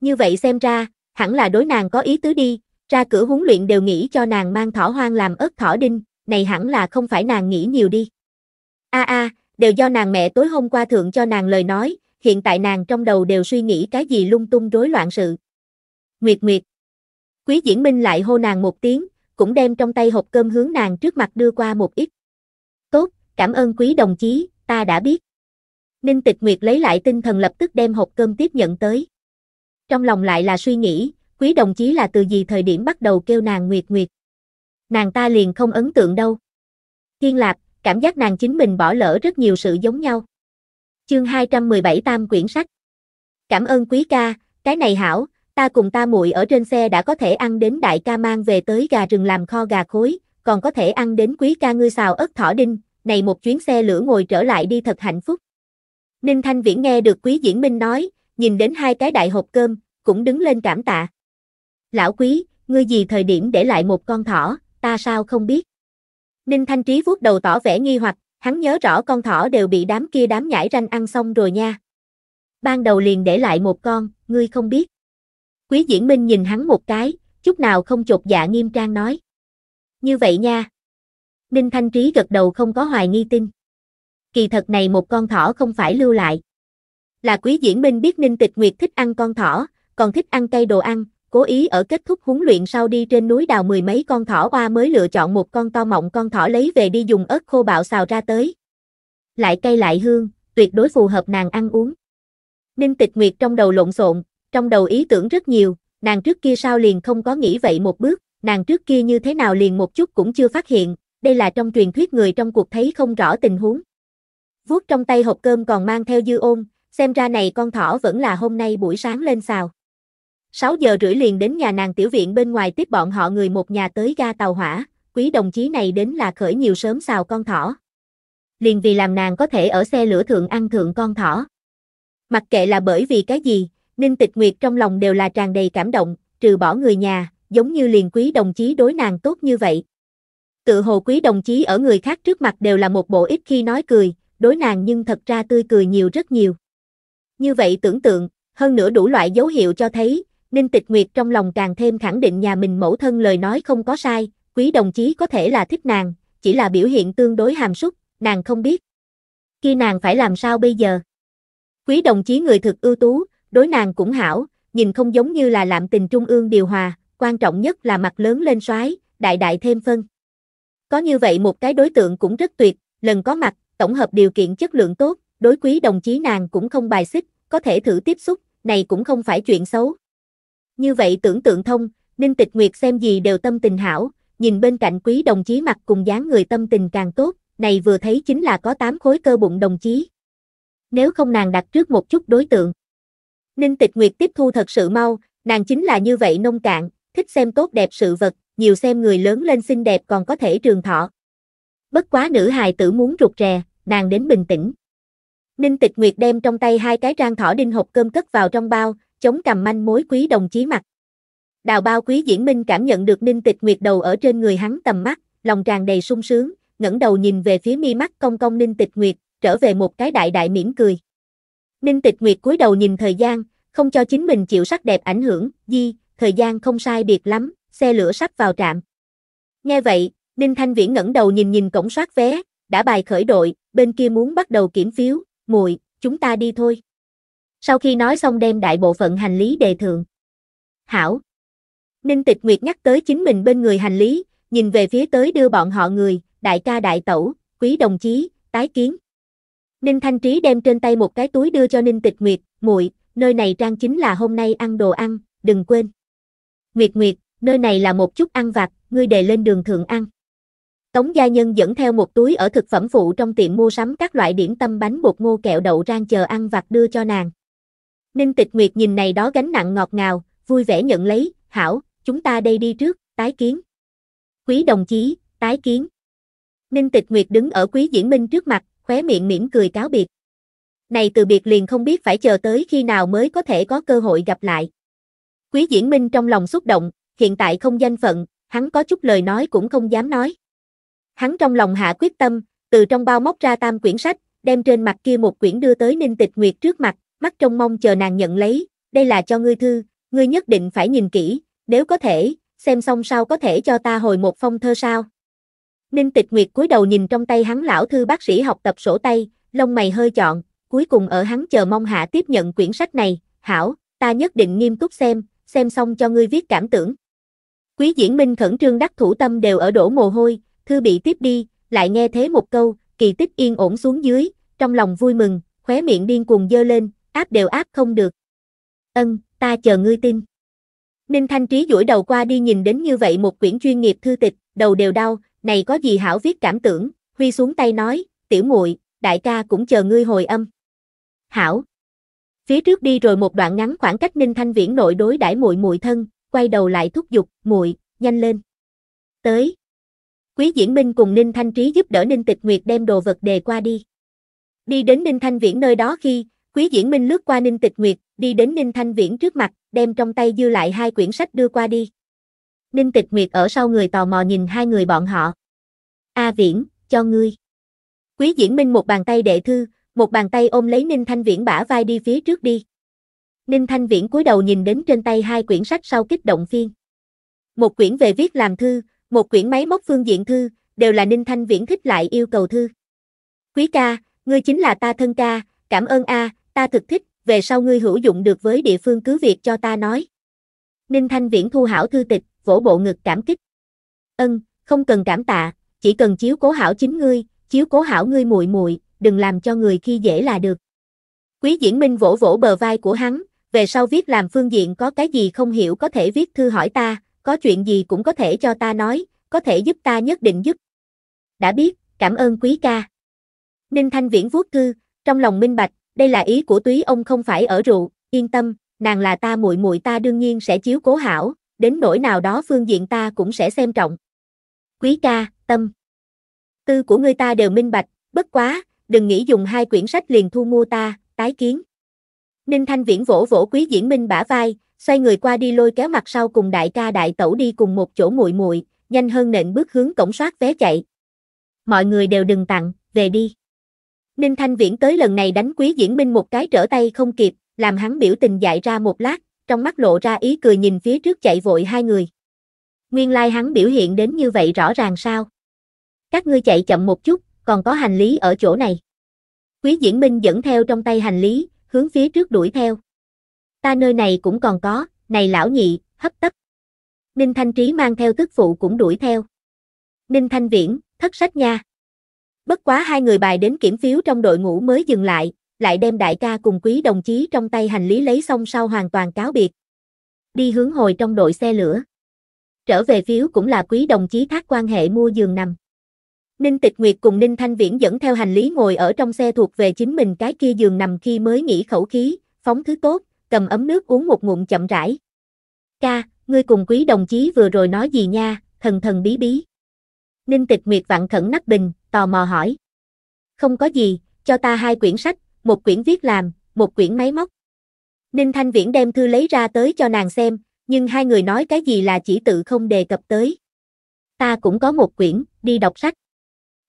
Speaker 1: Như vậy xem ra, hẳn là đối nàng có ý tứ đi, ra cửa huấn luyện đều nghĩ cho nàng mang thỏ hoang làm ớt thỏ đinh, này hẳn là không phải nàng nghĩ nhiều đi. A a, đều do nàng mẹ tối hôm qua thượng cho nàng lời nói, hiện tại nàng trong đầu đều suy nghĩ cái gì lung tung rối loạn sự. Nguyệt Nguyệt. Quý Diễn Minh lại hô nàng một tiếng, cũng đem trong tay hộp cơm hướng nàng trước mặt đưa qua một ít. Tốt, cảm ơn quý đồng chí, ta đã biết. Ninh Tịch Nguyệt lấy lại tinh thần lập tức đem hộp cơm tiếp nhận tới. Trong lòng lại là suy nghĩ, quý đồng chí là từ gì thời điểm bắt đầu kêu nàng Nguyệt Nguyệt. Nàng ta liền không ấn tượng đâu. Thiên Lạp, cảm giác nàng chính mình bỏ lỡ rất nhiều sự giống nhau. Chương 217 Tam quyển sách. Cảm ơn quý ca, cái này hảo, ta cùng ta muội ở trên xe đã có thể ăn đến đại ca mang về tới gà rừng làm kho gà khối, còn có thể ăn đến quý ca ngươi xào ớt thỏ đinh, này một chuyến xe lửa ngồi trở lại đi thật hạnh phúc. Ninh Thanh Viễn nghe được quý diễn minh nói, nhìn đến hai cái đại hộp cơm, cũng đứng lên cảm tạ. Lão quý, ngươi gì thời điểm để lại một con thỏ, ta sao không biết? Ninh Thanh Trí vuốt đầu tỏ vẻ nghi hoặc, hắn nhớ rõ con thỏ đều bị đám kia đám nhãi ranh ăn xong rồi nha. Ban đầu liền để lại một con, ngươi không biết. Quý Diễn Minh nhìn hắn một cái, chút nào không chột dạ nghiêm trang nói. Như vậy nha. Ninh Thanh Trí gật đầu không có hoài nghi tin. Kỳ thật này một con thỏ không phải lưu lại. Là Quý Diễn Minh biết Ninh Tịch Nguyệt thích ăn con thỏ, còn thích ăn cây đồ ăn, cố ý ở kết thúc huấn luyện sau đi trên núi đào mười mấy con thỏ oa mới lựa chọn một con to mọng con thỏ lấy về đi dùng ớt khô bạo xào ra tới. Lại cây lại hương, tuyệt đối phù hợp nàng ăn uống. Ninh tịch nguyệt trong đầu lộn xộn, trong đầu ý tưởng rất nhiều, nàng trước kia sao liền không có nghĩ vậy một bước, nàng trước kia như thế nào liền một chút cũng chưa phát hiện, đây là trong truyền thuyết người trong cuộc thấy không rõ tình huống. Vuốt trong tay hộp cơm còn mang theo dư ôn, xem ra này con thỏ vẫn là hôm nay buổi sáng lên xào. 6 giờ rưỡi liền đến nhà nàng tiểu viện bên ngoài tiếp bọn họ người một nhà tới ga tàu hỏa, quý đồng chí này đến là khởi nhiều sớm xào con thỏ. Liền vì làm nàng có thể ở xe lửa thượng ăn thượng con thỏ. Mặc kệ là bởi vì cái gì, Ninh Tịch Nguyệt trong lòng đều là tràn đầy cảm động, trừ bỏ người nhà, giống như liền quý đồng chí đối nàng tốt như vậy. Tự hồ quý đồng chí ở người khác trước mặt đều là một bộ ít khi nói cười, đối nàng nhưng thật ra tươi cười nhiều rất nhiều. Như vậy tưởng tượng, hơn nữa đủ loại dấu hiệu cho thấy, nên Tịch Nguyệt trong lòng càng thêm khẳng định nhà mình mẫu thân lời nói không có sai, quý đồng chí có thể là thích nàng, chỉ là biểu hiện tương đối hàm súc, nàng không biết. Khi nàng phải làm sao bây giờ? Quý đồng chí người thực ưu tú, đối nàng cũng hảo, nhìn không giống như là làm tình trung ương điều hòa, quan trọng nhất là mặt lớn lên xoái, đại đại thêm phân. Có như vậy một cái đối tượng cũng rất tuyệt, lần có mặt, tổng hợp điều kiện chất lượng tốt, đối quý đồng chí nàng cũng không bài xích, có thể thử tiếp xúc, này cũng không phải chuyện xấu. Như vậy tưởng tượng thông, Ninh Tịch Nguyệt xem gì đều tâm tình hảo, nhìn bên cạnh quý đồng chí mặt cùng dáng người tâm tình càng tốt, này vừa thấy chính là có 8 khối cơ bụng đồng chí. Nếu không nàng đặt trước một chút đối tượng. Ninh Tịch Nguyệt tiếp thu thật sự mau, nàng chính là như vậy nông cạn, thích xem tốt đẹp sự vật, nhiều xem người lớn lên xinh đẹp còn có thể trường thọ. Bất quá nữ hài tử muốn rụt rè, nàng đến bình tĩnh. Ninh Tịch Nguyệt đem trong tay hai cái trang thỏ đinh hộp cơm cất vào trong bao, chống cầm manh mối quý đồng chí mặt. Đào bao quý diễn minh cảm nhận được ninh tịch nguyệt đầu ở trên người hắn tầm mắt, lòng tràn đầy sung sướng, ngẩng đầu nhìn về phía mi mắt công công ninh tịch nguyệt, trở về một cái đại đại mỉm cười. Ninh tịch nguyệt cúi đầu nhìn thời gian, không cho chính mình chịu sắc đẹp ảnh hưởng, di, thời gian không sai biệt lắm, xe lửa sắp vào trạm. Nghe vậy, Ninh Thanh Viễn ngẩng đầu nhìn nhìn cổng soát vé, đã bài khởi đội, bên kia muốn bắt đầu kiểm phiếu, muội, chúng ta đi thôi. Sau khi nói xong đem đại bộ phận hành lý đề thượng. Hảo. Ninh Tịch Nguyệt nhắc tới chính mình bên người hành lý, nhìn về phía tới đưa bọn họ người, đại ca đại tẩu, quý đồng chí, tái kiến. Ninh Thanh Trí đem trên tay một cái túi đưa cho Ninh Tịch Nguyệt, muội, nơi này trang chính là hôm nay ăn đồ ăn, đừng quên. Nguyệt Nguyệt, nơi này là một chút ăn vặt, ngươi đề lên đường thượng ăn. Tống gia nhân dẫn theo một túi ở thực phẩm phụ trong tiệm mua sắm các loại điểm tâm bánh bột ngô kẹo đậu rang chờ ăn vặt đưa cho nàng. Ninh tịch nguyệt nhìn này đó gánh nặng ngọt ngào, vui vẻ nhận lấy, hảo, chúng ta đây đi trước, tái kiến. Quý đồng chí, tái kiến. Ninh tịch nguyệt đứng ở quý diễn minh trước mặt, khóe miệng mỉm cười cáo biệt. Này từ biệt liền không biết phải chờ tới khi nào mới có thể có cơ hội gặp lại. Quý diễn minh trong lòng xúc động, hiện tại không danh phận, hắn có chút lời nói cũng không dám nói. Hắn trong lòng hạ quyết tâm, từ trong bao móc ra tam quyển sách, đem trên mặt kia một quyển đưa tới Ninh Tịch Nguyệt trước mặt, mắt trông mong chờ nàng nhận lấy, đây là cho ngươi thư, ngươi nhất định phải nhìn kỹ, nếu có thể, xem xong sao có thể cho ta hồi một phong thơ sao. Ninh Tịch Nguyệt cúi đầu nhìn trong tay hắn lão thư bác sĩ học tập sổ tay, lông mày hơi chọn, cuối cùng ở hắn chờ mong hạ tiếp nhận quyển sách này, hảo, ta nhất định nghiêm túc xem, xem xong cho ngươi viết cảm tưởng. Quý diễn minh khẩn trương đắc thủ tâm đều ở đổ mồ hôi, thư bị tiếp đi, lại nghe thế một câu, kỳ tích yên ổn xuống dưới, trong lòng vui mừng, khóe miệng điên cuồng dơ lên, áp đều áp không được. Ân, ta chờ ngươi tin. Ninh Thanh Trí duỗi đầu qua đi nhìn đến như vậy một quyển chuyên nghiệp thư tịch, đầu đều đau, này có gì hảo viết cảm tưởng, Huy xuống tay nói, tiểu muội, đại ca cũng chờ ngươi hồi âm. Hảo. Phía trước đi rồi một đoạn ngắn khoảng cách Ninh Thanh Viễn nội đối đãi muội muội thân, quay đầu lại thúc giục, muội, nhanh lên. Tới. Quý Diễn Minh cùng Ninh Thanh Trí giúp đỡ Ninh Tịch Nguyệt đem đồ vật đề qua đi. Đi đến Ninh Thanh Viễn nơi đó khi, Quý Diễn Minh lướt qua Ninh Tịch Nguyệt, đi đến Ninh Thanh Viễn trước mặt, đem trong tay dư lại hai quyển sách đưa qua đi. Ninh Tịch Nguyệt ở sau người tò mò nhìn hai người bọn họ. A Viễn, cho ngươi. Quý Diễn Minh một bàn tay đệ thư, một bàn tay ôm lấy Ninh Thanh Viễn bả vai đi phía trước đi. Ninh Thanh Viễn cúi đầu nhìn đến trên tay hai quyển sách sau kích động phiên. Một quyển về viết làm thư, một quyển máy móc phương diện thư, đều là Ninh Thanh Viễn thích lại yêu cầu thư. Quý ca, ngươi chính là ta thân ca, cảm ơn a, à, ta thực thích, về sau ngươi hữu dụng được với địa phương cứ việc cho ta nói. Ninh Thanh Viễn thu hảo thư tịch, vỗ bộ ngực cảm kích. Ân, không cần cảm tạ, chỉ cần chiếu cố hảo chính ngươi, chiếu cố hảo ngươi muội muội, đừng làm cho người khi dễ là được. Quý Diễn Minh vỗ vỗ bờ vai của hắn, về sau viết làm phương diện có cái gì không hiểu có thể viết thư hỏi ta, có chuyện gì cũng có thể cho ta nói, có thể giúp ta nhất định giúp. Đã biết, cảm ơn quý ca. Ninh Thanh Viễn vuốt thư, trong lòng minh bạch, đây là ý của túy ông không phải ở rượu, yên tâm, nàng là ta muội muội ta đương nhiên sẽ chiếu cố hảo, đến nỗi nào đó phương diện ta cũng sẽ xem trọng. Quý ca, tâm. Tư của người ta đều minh bạch, bất quá, đừng nghĩ dùng hai quyển sách liền thu mua ta, tái kiến. Ninh Thanh Viễn vỗ vỗ quý diễn minh bả vai, xoay người qua đi lôi kéo mặt sau cùng đại ca đại tẩu đi cùng một chỗ muội muội, nhanh hơn nện bước hướng cổng soát vé chạy. Mọi người đều đừng tặng, về đi. Ninh Thanh Viễn tới lần này đánh Quý Diễn Minh một cái trở tay không kịp, làm hắn biểu tình dại ra một lát, trong mắt lộ ra ý cười nhìn phía trước chạy vội hai người. Nguyên lai like hắn biểu hiện đến như vậy rõ ràng sao? Các ngươi chạy chậm một chút, còn có hành lý ở chỗ này. Quý Diễn Minh dẫn theo trong tay hành lý, hướng phía trước đuổi theo. Ta nơi này cũng còn có, này lão nhị, hấp tấp. Ninh Thanh Trí mang theo tức phụ cũng đuổi theo. Ninh Thanh Viễn, thất sách nha. Bất quá hai người bài đến kiểm phiếu trong đội ngũ mới dừng lại, lại đem đại ca cùng quý đồng chí trong tay hành lý lấy xong sau hoàn toàn cáo biệt. Đi hướng hồi trong đội xe lửa. Trở về phiếu cũng là quý đồng chí thác quan hệ mua giường nằm. Ninh Tịch Nguyệt cùng Ninh Thanh Viễn dẫn theo hành lý ngồi ở trong xe thuộc về chính mình cái kia giường nằm khi mới nghỉ khẩu khí, phóng thứ tốt, cầm ấm nước uống một ngụm chậm rãi. Ca, ngươi cùng quý đồng chí vừa rồi nói gì nha, thần thần bí bí. Ninh Tịch Nguyệt vặn khẩn nắp bình, tò mò hỏi. Không có gì, cho ta hai quyển sách, một quyển viết làm, một quyển máy móc. Ninh Thanh Viễn đem thư lấy ra tới cho nàng xem, nhưng hai người nói cái gì là chỉ tự không đề cập tới. Ta cũng có một quyển, đi đọc sách.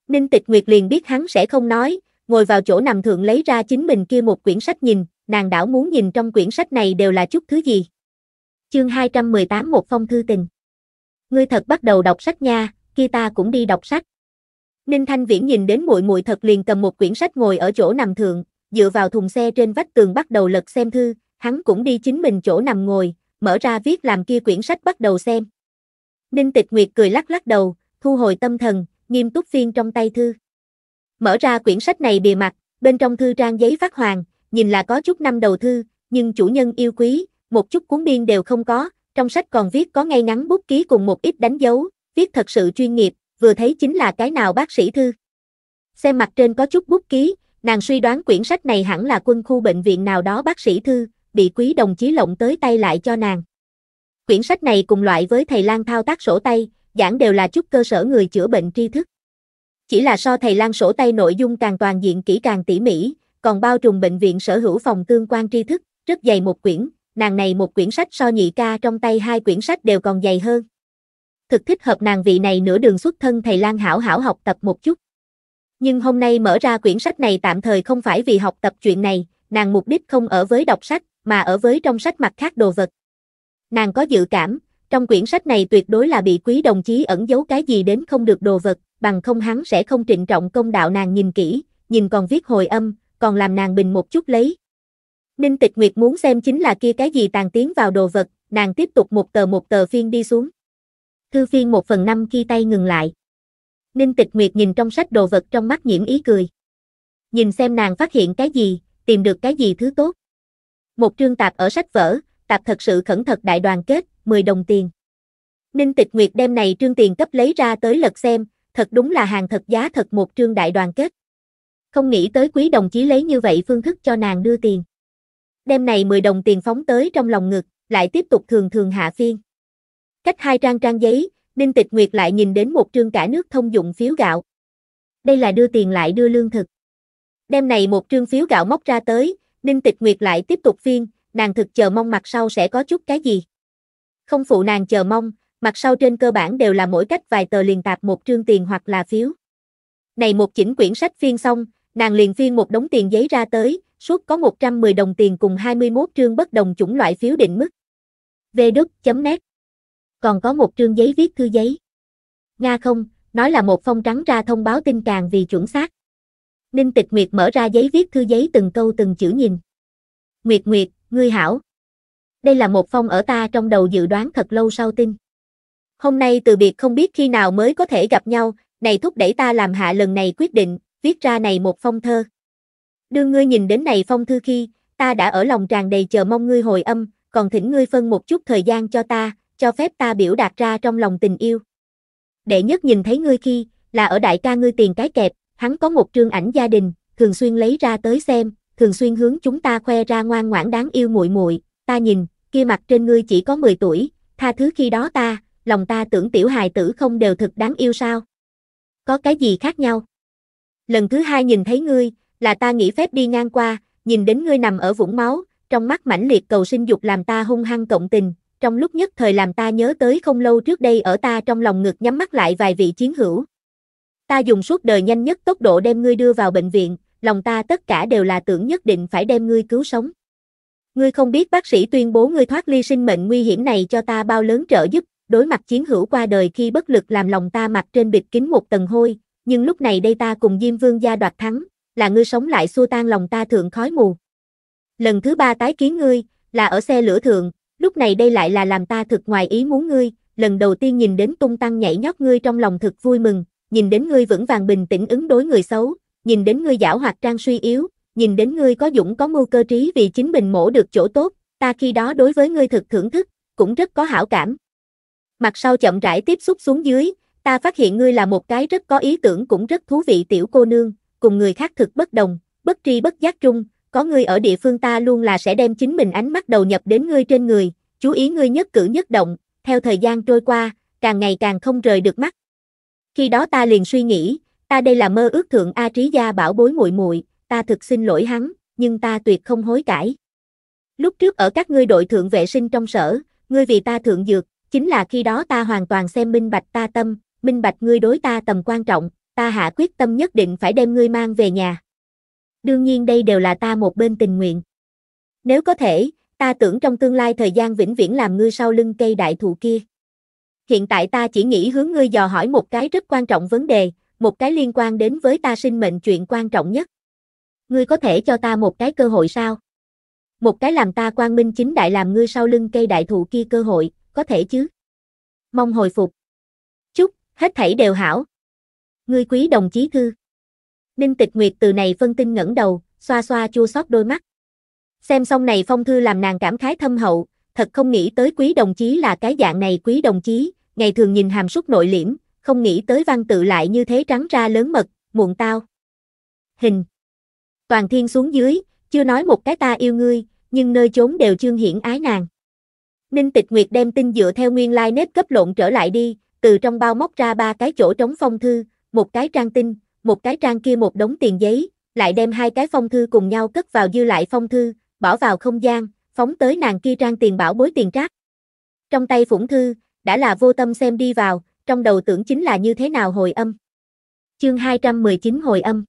Speaker 1: Ninh Tịch Nguyệt liền biết hắn sẽ không nói, ngồi vào chỗ nằm thượng lấy ra chính mình kia một quyển sách nhìn, nàng đảo muốn nhìn trong quyển sách này đều là chút thứ gì. Chương 218 Một phong thư tình. Ngươi thật bắt đầu đọc sách nha, kia ta cũng đi đọc sách. Ninh Thanh Viễn nhìn đến muội muội thật liền cầm một quyển sách ngồi ở chỗ nằm thượng, dựa vào thùng xe trên vách tường bắt đầu lật xem thư, hắn cũng đi chính mình chỗ nằm ngồi, mở ra viết làm kia quyển sách bắt đầu xem. Ninh Tịch Nguyệt cười lắc lắc đầu, thu hồi tâm thần, nghiêm túc phiên trong tay thư. Mở ra quyển sách này bìa mặt, bên trong thư trang giấy phát hoàng, nhìn là có chút năm đầu thư, nhưng chủ nhân yêu quý, một chút cuốn biên đều không có, trong sách còn viết có ngay ngắn bút ký cùng một ít đánh dấu, viết thật sự chuyên nghiệp, vừa thấy chính là cái nào bác sĩ thư. Xem mặt trên có chút bút ký, nàng suy đoán quyển sách này hẳn là quân khu bệnh viện nào đó bác sĩ thư, bị quý đồng chí lộng tới tay lại cho nàng. Quyển sách này cùng loại với thầy Lan thao tác sổ tay, giảng đều là chút cơ sở người chữa bệnh tri thức. Chỉ là so thầy Lan sổ tay nội dung càng toàn diện kỹ càng tỉ mỉ, còn bao trùm bệnh viện sở hữu phòng tương quan tri thức, rất dày một quyển, nàng này một quyển sách so nhị ca trong tay hai quyển sách đều còn dày hơn thực thích hợp nàng vị này nửa đường xuất thân thầy Lan hảo hảo học tập một chút. Nhưng hôm nay mở ra quyển sách này tạm thời không phải vì học tập chuyện này, nàng mục đích không ở với đọc sách, mà ở với trong sách mặt khác đồ vật. Nàng có dự cảm, trong quyển sách này tuyệt đối là bị quý đồng chí ẩn giấu cái gì đến không được đồ vật, bằng không hắn sẽ không trịnh trọng công đạo nàng nhìn kỹ, nhìn còn viết hồi âm, còn làm nàng bình một chút lấy. Ninh Tịch Nguyệt muốn xem chính là kia cái gì tàn tiến vào đồ vật, nàng tiếp tục một tờ một tờ phiên đi xuống. Thư phiên một phần năm khi tay ngừng lại. Ninh tịch nguyệt nhìn trong sách đồ vật trong mắt nhiễm ý cười. Nhìn xem nàng phát hiện cái gì, tìm được cái gì thứ tốt. Một trương tạp ở sách vở, tạp thật sự khẩn thật đại đoàn kết, 10 đồng tiền. Ninh tịch nguyệt đem này trương tiền cấp lấy ra tới lật xem, thật đúng là hàng thật giá thật một trương đại đoàn kết. Không nghĩ tới quý đồng chí lấy như vậy phương thức cho nàng đưa tiền. đem này 10 đồng tiền phóng tới trong lòng ngực, lại tiếp tục thường thường hạ phiên. Cách hai trang trang giấy, Ninh Tịch Nguyệt lại nhìn đến một trương cả nước thông dụng phiếu gạo. Đây là đưa tiền lại đưa lương thực. Đêm này một trương phiếu gạo móc ra tới, Ninh Tịch Nguyệt lại tiếp tục phiên, nàng thực chờ mong mặt sau sẽ có chút cái gì. Không phụ nàng chờ mong, mặt sau trên cơ bản đều là mỗi cách vài tờ liền tạp một trương tiền hoặc là phiếu. Này một chỉnh quyển sách phiên xong, nàng liền phiên một đống tiền giấy ra tới, suốt có 110 đồng tiền cùng 21 trương bất đồng chủng loại phiếu định mức. vđ.net còn có một trương giấy viết thư giấy. Nga không, nói là một phong trắng ra thông báo tin càng vì chuẩn xác. Ninh Tịch Nguyệt mở ra giấy viết thư giấy từng câu từng chữ nhìn. Nguyệt Nguyệt, ngươi hảo. Đây là một phong ở ta trong đầu dự đoán thật lâu sau tin. Hôm nay từ biệt không biết khi nào mới có thể gặp nhau, này thúc đẩy ta làm hạ lần này quyết định, viết ra này một phong thơ. Đương ngươi nhìn đến này phong thư khi, ta đã ở lòng tràn đầy chờ mong ngươi hồi âm, còn thỉnh ngươi phân một chút thời gian cho ta, cho phép ta biểu đạt ra trong lòng tình yêu. Đệ nhất nhìn thấy ngươi khi, là ở đại ca ngươi tiền cái kẹp, hắn có một trương ảnh gia đình, thường xuyên lấy ra tới xem, thường xuyên hướng chúng ta khoe ra ngoan ngoãn đáng yêu muội muội, ta nhìn, kia mặt trên ngươi chỉ có 10 tuổi, tha thứ khi đó ta, lòng ta tưởng tiểu hài tử không đều thực đáng yêu sao? Có cái gì khác nhau? Lần thứ hai nhìn thấy ngươi, là ta nghĩ phép đi ngang qua, nhìn đến ngươi nằm ở vũng máu, trong mắt mãnh liệt cầu sinh dục làm ta hung hăng cộng tình, trong lúc nhất thời làm ta nhớ tới không lâu trước đây ở ta trong lòng ngực nhắm mắt lại vài vị chiến hữu. Ta dùng suốt đời nhanh nhất tốc độ đem ngươi đưa vào bệnh viện, lòng ta tất cả đều là tưởng nhất định phải đem ngươi cứu sống. Ngươi không biết bác sĩ tuyên bố ngươi thoát ly sinh mệnh nguy hiểm này cho ta bao lớn trợ giúp, đối mặt chiến hữu qua đời khi bất lực làm lòng ta mặc trên bịt kính một tầng hôi, nhưng lúc này đây ta cùng Diêm Vương gia đoạt thắng, là ngươi sống lại xua tan lòng ta thượng khói mù. Lần thứ ba tái kiến ngươi, là ở xe lửa thượng, lúc này đây lại là làm ta thực ngoài ý muốn ngươi, lần đầu tiên nhìn đến tung tăng nhảy nhót ngươi trong lòng thực vui mừng, nhìn đến ngươi vững vàng bình tĩnh ứng đối người xấu, nhìn đến ngươi giảo hoạt trang suy yếu, nhìn đến ngươi có dũng có mưu cơ trí vì chính mình mổ được chỗ tốt, ta khi đó đối với ngươi thực thưởng thức, cũng rất có hảo cảm. Mặt sau chậm rãi tiếp xúc xuống dưới, ta phát hiện ngươi là một cái rất có ý tưởng cũng rất thú vị tiểu cô nương, cùng người khác thực bất đồng, bất tri bất giác trung, có ngươi ở địa phương ta luôn là sẽ đem chính mình ánh mắt đầu nhập đến ngươi trên người, chú ý ngươi nhất cử nhất động, theo thời gian trôi qua, càng ngày càng không rời được mắt. Khi đó ta liền suy nghĩ, ta đây là mơ ước thượng A Trí Gia bảo bối muội muội, ta thực xin lỗi hắn, nhưng ta tuyệt không hối cải. Lúc trước ở các ngươi đội thượng vệ sinh trong sở, ngươi vì ta thượng dược, chính là khi đó ta hoàn toàn xem minh bạch ta tâm, minh bạch ngươi đối ta tầm quan trọng, ta hạ quyết tâm nhất định phải đem ngươi mang về nhà đương nhiên đây đều là ta một bên tình nguyện. Nếu có thể, ta tưởng trong tương lai thời gian vĩnh viễn làm ngươi sau lưng cây đại thụ kia. Hiện tại ta chỉ nghĩ hướng ngươi dò hỏi một cái rất quan trọng vấn đề, một cái liên quan đến với ta sinh mệnh chuyện quan trọng nhất. Ngươi có thể cho ta một cái cơ hội sao? Một cái làm ta quan minh chính đại làm ngươi sau lưng cây đại thụ kia cơ hội, có thể chứ? Mong hồi phục. Chúc, hết thảy đều hảo. Ngươi quý đồng chí thư. Ninh Tịch Nguyệt từ này phân tinh ngẩng đầu, xoa xoa chua xót đôi mắt. Xem xong này phong thư làm nàng cảm khái thâm hậu, thật không nghĩ tới quý đồng chí là cái dạng này quý đồng chí, ngày thường nhìn hàm súc nội liễm, không nghĩ tới văn tự lại như thế trắng ra lớn mật, muộn tao. Hình. Toàn thiên xuống dưới, chưa nói một cái ta yêu ngươi, nhưng nơi chốn đều chương hiển ái nàng. Ninh Tịch Nguyệt đem tin dựa theo nguyên lai like nếp cấp lộn trở lại đi, từ trong bao móc ra ba cái chỗ trống phong thư, một cái trang tin, một cái trang kia một đống tiền giấy, lại đem hai cái phong thư cùng nhau cất vào dư lại phong thư, bỏ vào không gian, phóng tới nàng kia trang tiền bảo bối tiền trác. Trong tay phủng thư, đã là vô tâm xem đi vào, trong đầu tưởng chính là như thế nào hồi âm. Chương 219 hồi âm.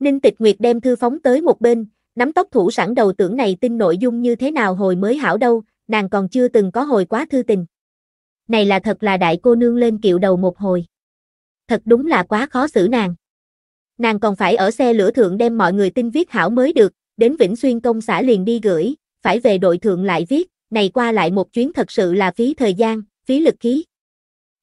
Speaker 1: Ninh Tịch Nguyệt đem thư phóng tới một bên, nắm tóc thủ sẵn đầu tưởng này tin nội dung như thế nào hồi mới hảo đâu, nàng còn chưa từng có hồi quá thư tình. Này là thật là đại cô nương lên kiệu đầu một hồi thật đúng là quá khó xử nàng. Nàng còn phải ở xe lửa thượng đem mọi người tin viết hảo mới được, đến Vĩnh Xuyên công xã liền đi gửi, phải về đội thượng lại viết, này qua lại một chuyến thật sự là phí thời gian, phí lực khí.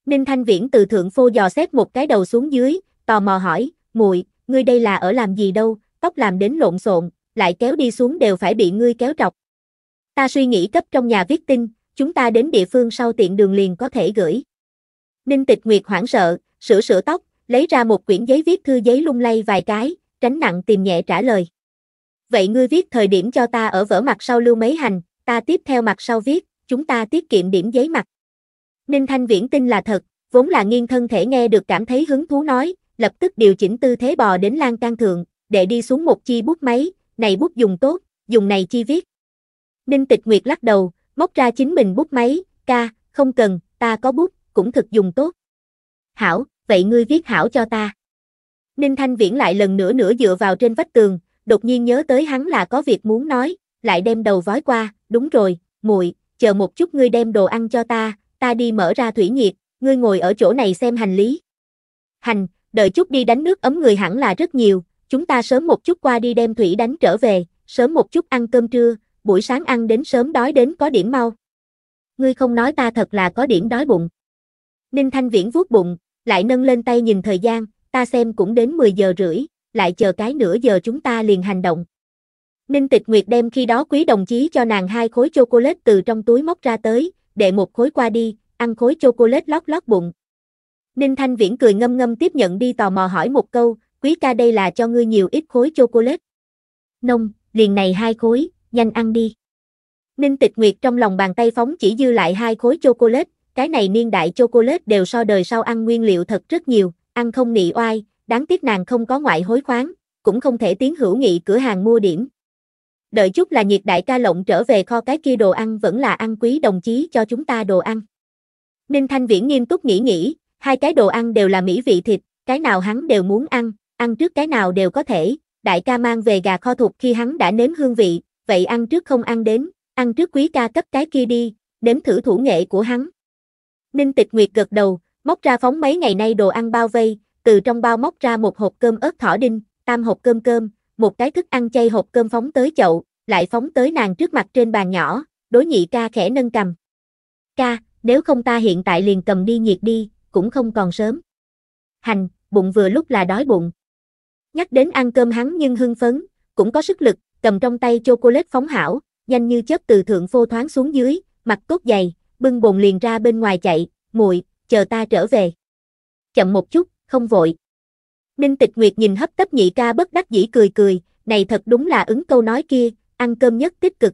Speaker 1: Ninh Thanh Viễn từ thượng phô dò xét một cái đầu xuống dưới, tò mò hỏi, muội, ngươi đây là ở làm gì đâu, tóc làm đến lộn xộn, lại kéo đi xuống đều phải bị ngươi kéo trọc. Ta suy nghĩ cấp trong nhà viết tin, chúng ta đến địa phương sau tiện đường liền có thể gửi. Ninh Tịch Nguyệt hoảng sợ, sửa sửa tóc, lấy ra một quyển giấy viết thư giấy lung lay vài cái, tránh nặng tìm nhẹ trả lời. Vậy ngươi viết thời điểm cho ta ở vở mặt sau lưu mấy hành, ta tiếp theo mặt sau viết, chúng ta tiết kiệm điểm giấy mặt. Ninh Thanh Viễn tin là thật, vốn là nghiêng thân thể nghe được cảm thấy hứng thú nói, lập tức điều chỉnh tư thế bò đến lan can thượng, để đi xuống một chi bút máy, này bút dùng tốt, dùng này chi viết. Ninh Tịch Nguyệt lắc đầu, móc ra chính mình bút máy, ca, không cần, ta có bút, cũng thực dùng tốt hảo, vậy ngươi viết hảo cho ta. Ninh Thanh Viễn lại lần nữa nửa dựa vào trên vách tường, đột nhiên nhớ tới hắn là có việc muốn nói, lại đem đầu vói qua, đúng rồi, muội, chờ một chút ngươi đem đồ ăn cho ta, ta đi mở ra thủy nhiệt, ngươi ngồi ở chỗ này xem hành lý. Hành, đợi chút đi đánh nước ấm người hẳn là rất nhiều, chúng ta sớm một chút qua đi đem thủy đánh trở về, sớm một chút ăn cơm trưa, buổi sáng ăn đến sớm đói đến có điểm mau. Ngươi không nói ta thật là có điểm đói bụng. Ninh Thanh Viễn vuốt bụng, lại nâng lên tay nhìn thời gian, ta xem cũng đến 10 giờ rưỡi, lại chờ cái nửa giờ chúng ta liền hành động. Ninh Tịch Nguyệt đem khi đó quý đồng chí cho nàng hai khối chocolate từ trong túi móc ra tới, để một khối qua đi, ăn khối chocolate lót lót bụng. Ninh Thanh Viễn cười ngâm ngâm tiếp nhận đi tò mò hỏi một câu, quý ca đây là cho ngươi nhiều ít khối chocolate. Nông, liền này hai khối, nhanh ăn đi. Ninh Tịch Nguyệt trong lòng bàn tay phóng chỉ dư lại hai khối chocolate, cái này niên đại chocolate đều so đời sau ăn nguyên liệu thật rất nhiều, ăn không nị oai, đáng tiếc nàng không có ngoại hối khoáng, cũng không thể tiến hữu nghị cửa hàng mua điểm. Đợi chút là nhiệt đại ca lộng trở về kho cái kia đồ ăn vẫn là ăn quý đồng chí cho chúng ta đồ ăn. Ninh Thanh Viễn nghiêm túc nghĩ nghĩ, hai cái đồ ăn đều là mỹ vị thịt, cái nào hắn đều muốn ăn, ăn trước cái nào đều có thể, đại ca mang về gà kho thục khi hắn đã nếm hương vị, vậy ăn trước không ăn đến, ăn trước quý ca cấp cái kia đi, nếm thử thủ nghệ của hắn. Ninh Tịch Nguyệt gật đầu, móc ra phóng mấy ngày nay đồ ăn bao vây, từ trong bao móc ra một hộp cơm ớt thỏ đinh, tam hộp cơm cơm, một cái thức ăn chay hộp cơm phóng tới chậu, lại phóng tới nàng trước mặt trên bàn nhỏ, đối nhị ca khẽ nâng cầm. Ca, nếu không ta hiện tại liền cầm đi nhiệt đi, cũng không còn sớm. Hành, bụng vừa lúc là đói bụng. Nhắc đến ăn cơm hắn nhưng hưng phấn, cũng có sức lực, cầm trong tay chocolate phóng hảo, nhanh như chớp từ thượng phô thoáng xuống dưới, mặt cốt dày, bưng bồn liền ra bên ngoài chạy, muội, chờ ta trở về. Chậm một chút, không vội. Ninh Tịch Nguyệt nhìn hấp tấp nhị ca bất đắc dĩ cười cười, này thật đúng là ứng câu nói kia, ăn cơm nhất tích cực.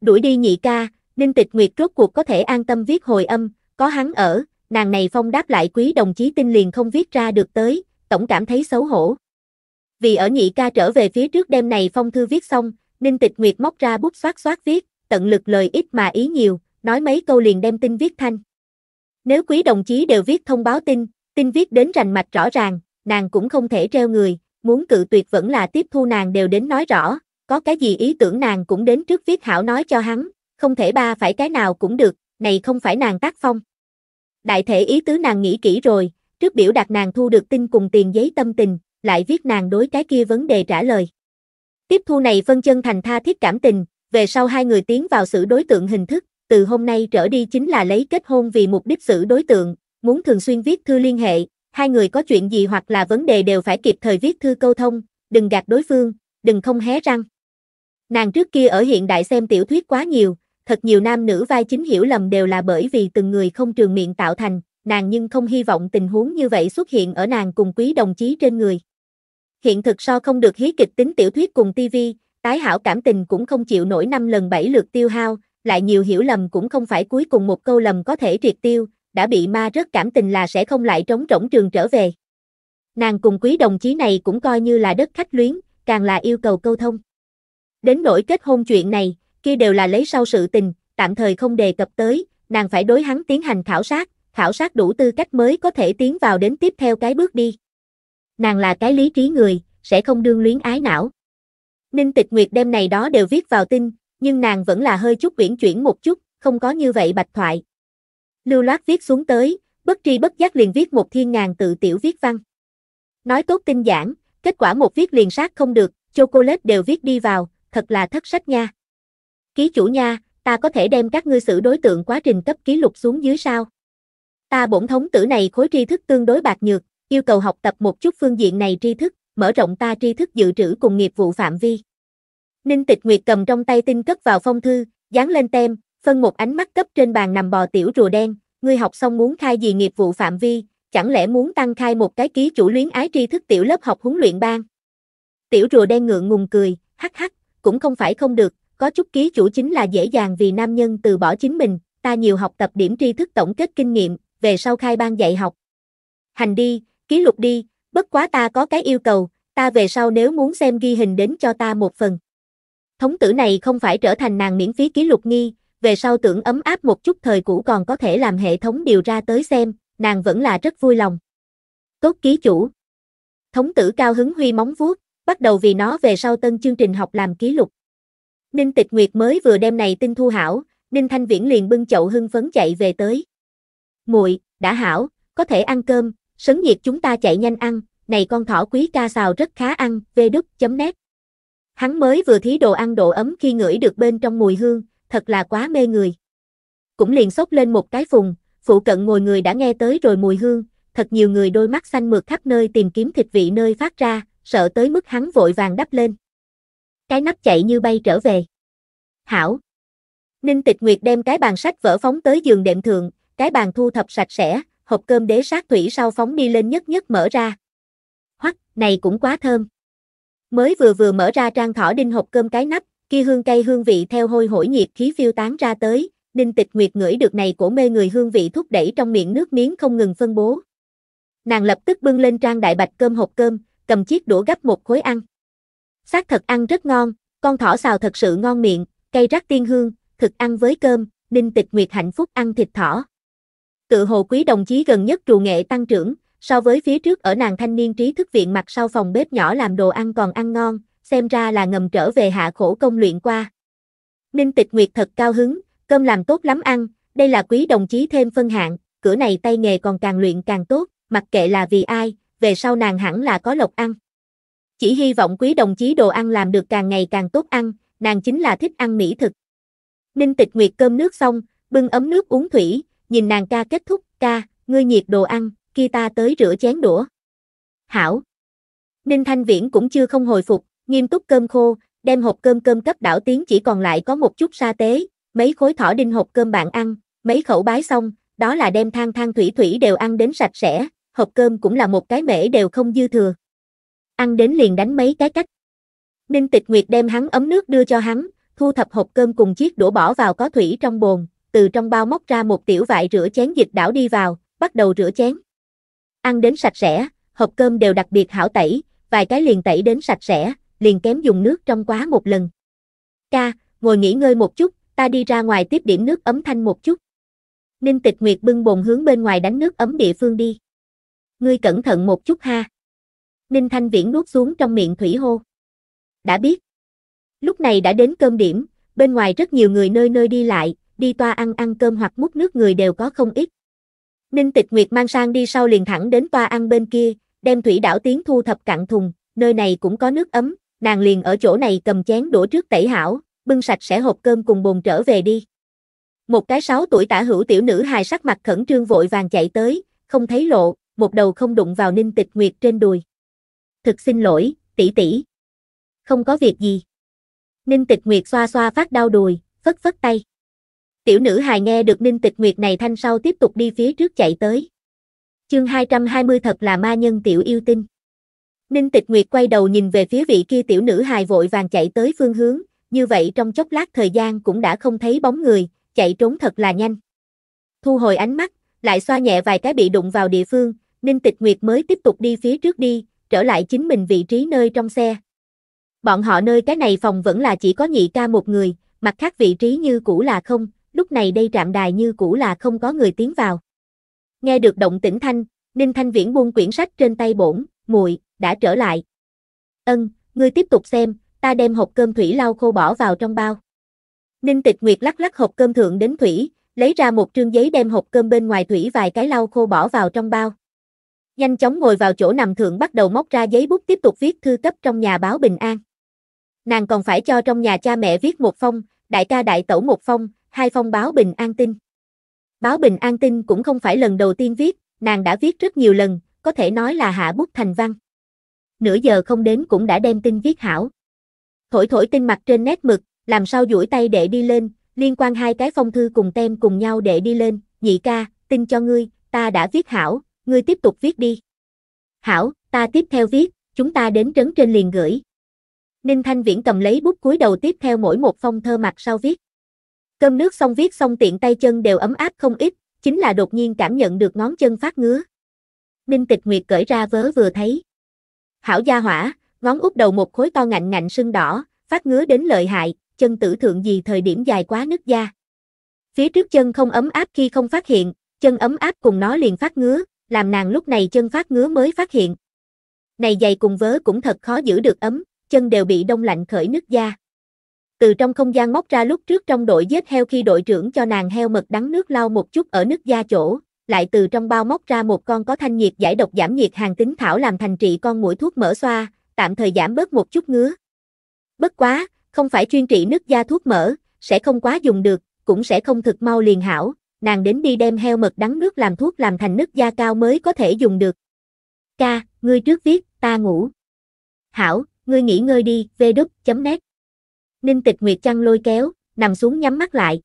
Speaker 1: Đuổi đi nhị ca, Ninh Tịch Nguyệt rốt cuộc có thể an tâm viết hồi âm, có hắn ở, nàng này phong đáp lại quý đồng chí tinh liền không viết ra được tới, tổng cảm thấy xấu hổ. Vì ở nhị ca trở về phía trước đêm này phong thư viết xong, Ninh Tịch Nguyệt móc ra bút xoát xoát viết, tận lực lời ít mà ý nhiều, nói mấy câu liền đem tin viết thanh. Nếu quý đồng chí đều viết thông báo tin, tin viết đến rành mạch rõ ràng, nàng cũng không thể treo người, muốn cự tuyệt vẫn là tiếp thu nàng đều đến nói rõ, có cái gì ý tưởng nàng cũng đến trước viết hảo nói cho hắn, không thể ba phải cái nào cũng được, này không phải nàng tác phong. Đại thể ý tứ nàng nghĩ kỹ rồi, trước biểu đạt nàng thu được tin cùng tiền giấy tâm tình, lại viết nàng đối cái kia vấn đề trả lời. Tiếp thu này phân chân thành tha thiết cảm tình, về sau hai người tiến vào sự đối tượng hình thức, từ hôm nay trở đi chính là lấy kết hôn vì mục đích xử đối tượng, muốn thường xuyên viết thư liên hệ, hai người có chuyện gì hoặc là vấn đề đều phải kịp thời viết thư câu thông, đừng gạt đối phương, đừng không hé răng. Nàng trước kia ở hiện đại xem tiểu thuyết quá nhiều, thật nhiều nam nữ vai chính hiểu lầm đều là bởi vì từng người không trường miệng tạo thành, nàng nhưng không hy vọng tình huống như vậy xuất hiện ở nàng cùng quý đồng chí trên người. Hiện thực so không được hí kịch tính tiểu thuyết cùng TV, tái hảo cảm tình cũng không chịu nổi năm lần bảy lượt tiêu hao, lại nhiều hiểu lầm cũng không phải cuối cùng một câu lầm có thể triệt tiêu, đã bị ma rất cảm tình là sẽ không lại trống rỗng trường trở về. Nàng cùng quý đồng chí này cũng coi như là đất khách luyến, càng là yêu cầu câu thông. Đến nỗi kết hôn chuyện này, kia đều là lấy sau sự tình, tạm thời không đề cập tới, nàng phải đối hắn tiến hành khảo sát, khảo sát đủ tư cách mới có thể tiến vào đến tiếp theo cái bước đi. Nàng là cái lý trí người, sẽ không đương luyến ái não. Ninh Tịch Nguyệt đem này đó đều viết vào tin, nhưng nàng vẫn là hơi chút uyển chuyển một chút, không có như vậy bạch thoại. Lưu loát viết xuống tới, bất tri bất giác liền viết một thiên ngàn tự tiểu viết văn. Nói tốt tinh giản, kết quả một viết liền sát không được, chocolate đều viết đi vào, thật là thất sách nha. Ký chủ nha, ta có thể đem các ngươi xử đối tượng quá trình cấp ký lục xuống dưới sao? Ta bổn thống tử này khối tri thức tương đối bạc nhược, yêu cầu học tập một chút phương diện này tri thức, mở rộng ta tri thức dự trữ cùng nghiệp vụ phạm vi. Ninh Tịch Nguyệt cầm trong tay tin cất vào phong thư, dán lên tem, phân một ánh mắt cấp trên bàn nằm bò tiểu rùa đen, ngươi học xong muốn khai gì nghiệp vụ phạm vi, chẳng lẽ muốn tăng khai một cái ký chủ luyến ái tri thức tiểu lớp học huấn luyện ban. Tiểu rùa đen ngượng ngùng cười, hắc hắc, cũng không phải không được, có chút ký chủ chính là dễ dàng vì nam nhân từ bỏ chính mình, ta nhiều học tập điểm tri thức tổng kết kinh nghiệm, về sau khai ban dạy học. Hành đi, ký lục đi, bất quá ta có cái yêu cầu, ta về sau nếu muốn xem ghi hình đến cho ta một phần thống tử này không phải trở thành nàng miễn phí ký lục nghi, về sau tưởng ấm áp một chút thời cũ còn có thể làm hệ thống điều ra tới xem, nàng vẫn là rất vui lòng. Tốt ký chủ. Thống tử cao hứng huy móng vuốt, bắt đầu vì nó về sau tân chương trình học làm ký lục. Ninh Tịch Nguyệt mới vừa đem này tinh thu hảo, Ninh Thanh Viễn liền bưng chậu hưng phấn chạy về tới. Muội, đã hảo, có thể ăn cơm, sấn nhiệt chúng ta chạy nhanh ăn, này con thỏ quý ca xào rất khá ăn, vê đức.net Hắn mới vừa thí đồ ăn độ ấm khi ngửi được bên trong mùi hương, thật là quá mê người. Cũng liền sốc lên một cái phùng, phụ cận ngồi người đã nghe tới rồi mùi hương, thật nhiều người đôi mắt xanh mượt khắp nơi tìm kiếm thịt vị nơi phát ra, sợ tới mức hắn vội vàng đắp lên. Cái nắp chạy như bay trở về. Hảo. Ninh Tịch Nguyệt đem cái bàn sách vỡ phóng tới giường đệm thượng, cái bàn thu thập sạch sẽ, hộp cơm đế sát thủy sau phóng đi lên nhất nhất mở ra. Hoắc, này cũng quá thơm mới vừa vừa mở ra trang thỏ đinh hộp cơm cái nắp, kia hương cây hương vị theo hôi hổi nhiệt khí phiêu tán ra tới, Ninh Tịch Nguyệt ngửi được này của mê người hương vị thúc đẩy trong miệng nước miếng không ngừng phân bố. Nàng lập tức bưng lên trang đại bạch cơm hộp cơm, cầm chiếc đũa gấp một khối ăn. Xác thật ăn rất ngon, con thỏ xào thật sự ngon miệng, cây rắc tiên hương, thực ăn với cơm, Ninh Tịch Nguyệt hạnh phúc ăn thịt thỏ. Tự hồ quý đồng chí gần nhất trù nghệ tăng trưởng, So với phía trước ở nàng thanh niên trí thức viện mặt sau phòng bếp nhỏ làm đồ ăn còn ăn ngon, xem ra là ngầm trở về hạ khổ công luyện qua. Ninh Tịch Nguyệt thật cao hứng, cơm làm tốt lắm ăn, đây là quý đồng chí thêm phân hạng, cửa này tay nghề còn càng luyện càng tốt, mặc kệ là vì ai, về sau nàng hẳn là có lộc ăn. Chỉ hy vọng quý đồng chí đồ ăn làm được càng ngày càng tốt ăn, nàng chính là thích ăn mỹ thực. Ninh Tịch Nguyệt cơm nước xong, bưng ấm nước uống thủy, nhìn nàng ca kết thúc, ca, ngươi nhiệt đồ ăn, kia ta tới rửa chén đũa. Hảo. Ninh Thanh Viễn cũng chưa không hồi phục, nghiêm túc cơm khô, đem hộp cơm cơm cấp đảo tiếng chỉ còn lại có một chút sa tế, mấy khối thỏ đinh hộp cơm bạn ăn, mấy khẩu bái xong, đó là đem thang thang thủy thủy đều ăn đến sạch sẽ, hộp cơm cũng là một cái mễ đều không dư thừa. Ăn đến liền đánh mấy cái cách. Ninh Tịch Nguyệt đem hắn ấm nước đưa cho hắn, thu thập hộp cơm cùng chiếc đũa bỏ vào có thủy trong bồn, từ trong bao móc ra một tiểu vại rửa chén dịch đảo đi vào, bắt đầu rửa chén. Ăn đến sạch sẽ, hộp cơm đều đặc biệt hảo tẩy, vài cái liền tẩy đến sạch sẽ, liền kém dùng nước trong quá một lần. Ca, ngồi nghỉ ngơi một chút, ta đi ra ngoài tiếp điểm nước ấm thanh một chút. Ninh Tịch Nguyệt bưng bồn hướng bên ngoài đánh nước ấm địa phương đi. Ngươi cẩn thận một chút ha. Ninh Thanh Viễn nuốt xuống trong miệng thủy hô. Đã biết. Lúc này đã đến cơm điểm, bên ngoài rất nhiều người nơi nơi đi lại, đi toa ăn ăn cơm hoặc múc nước người đều có không ít. Ninh Tịch Nguyệt mang sang đi sau liền thẳng đến toa ăn bên kia, đem thủy đảo tiến thu thập cặn thùng, nơi này cũng có nước ấm, nàng liền ở chỗ này cầm chén đổ trước tẩy hảo, bưng sạch sẽ hộp cơm cùng bồn trở về đi. Một cái sáu tuổi tả hữu tiểu nữ hài sắc mặt khẩn trương vội vàng chạy tới, không thấy lộ, một đầu không đụng vào Ninh Tịch Nguyệt trên đùi. Thực xin lỗi, tỷ tỷ. Không có việc gì. Ninh Tịch Nguyệt xoa xoa phát đau đùi, phất phất tay. Tiểu nữ hài nghe được Ninh Tịch Nguyệt này thanh sau tiếp tục đi phía trước chạy tới. Chương 220 thật là ma nhân tiểu yêu tinh. Ninh Tịch Nguyệt quay đầu nhìn về phía vị kia tiểu nữ hài vội vàng chạy tới phương hướng, như vậy trong chốc lát thời gian cũng đã không thấy bóng người, chạy trốn thật là nhanh. Thu hồi ánh mắt, lại xoa nhẹ vài cái bị đụng vào địa phương, Ninh Tịch Nguyệt mới tiếp tục đi phía trước đi, trở lại chính mình vị trí nơi trong xe. Bọn họ nơi cái này phòng vẫn là chỉ có nhị ca một người, mặt khác vị trí như cũ là không, lúc này đây trạm đài như cũ là không có người tiến vào. Nghe được động tĩnh thanh, Ninh Thanh Viễn buông quyển sách trên tay bổn, muội đã trở lại. Ân, ngươi tiếp tục xem, ta đem hộp cơm thủy lau khô bỏ vào trong bao. Ninh Tịch Nguyệt lắc lắc hộp cơm thượng đến thủy, lấy ra một trương giấy đem hộp cơm bên ngoài thủy vài cái lau khô bỏ vào trong bao. Nhanh chóng ngồi vào chỗ nằm thượng bắt đầu móc ra giấy bút tiếp tục viết thư cấp trong nhà báo bình an. Nàng còn phải cho trong nhà cha mẹ viết một phong, đại ca đại tẩu một phong, hai phong báo Bình An Tin. Báo Bình An Tin cũng không phải lần đầu tiên viết, nàng đã viết rất nhiều lần, có thể nói là hạ bút thành văn. Nửa giờ không đến cũng đã đem tin viết hảo. Thổi thổi tin mặt trên nét mực, làm sao duỗi tay để đi lên, liên quan hai cái phong thư cùng tem cùng nhau để đi lên, nhị ca, tin cho ngươi, ta đã viết hảo, ngươi tiếp tục viết đi. Hảo, ta tiếp theo viết, chúng ta đến trấn trên liền gửi. Ninh Thanh Viễn cầm lấy bút cúi đầu tiếp theo mỗi một phong thơ mặt sau viết. Cơm nước xong viết xong tiện tay chân đều ấm áp không ít, chính là đột nhiên cảm nhận được ngón chân phát ngứa. Ninh Tịch Nguyệt cởi ra vớ vừa thấy. Hảo gia hỏa, ngón út đầu một khối to ngạnh ngạnh sưng đỏ, phát ngứa đến lợi hại, chân tử thượng gì thời điểm dài quá nứt da. Phía trước chân không ấm áp khi không phát hiện, chân ấm áp cùng nó liền phát ngứa, làm nàng lúc này chân phát ngứa mới phát hiện. Này giày cùng vớ cũng thật khó giữ được ấm, chân đều bị đông lạnh khởi nứt da từ trong không gian móc ra lúc trước trong đội giết heo khi đội trưởng cho nàng heo mật đắng nước lau một chút ở nước da chỗ, lại từ trong bao móc ra một con có thanh nhiệt giải độc giảm nhiệt hàng tính thảo làm thành trị con mũi thuốc mỡ xoa, tạm thời giảm bớt một chút ngứa. Bất quá, không phải chuyên trị nước da thuốc mỡ, sẽ không quá dùng được, cũng sẽ không thực mau liền hảo, nàng đến đi đem heo mật đắng nước làm thuốc làm thành nước da cao mới có thể dùng được. Ca, ngươi trước viết, ta ngủ. Hảo, ngươi nghỉ ngơi đi, vê đúc, chấm nét. Ninh Tịch Nguyệt chăn lôi kéo, nằm xuống nhắm mắt lại.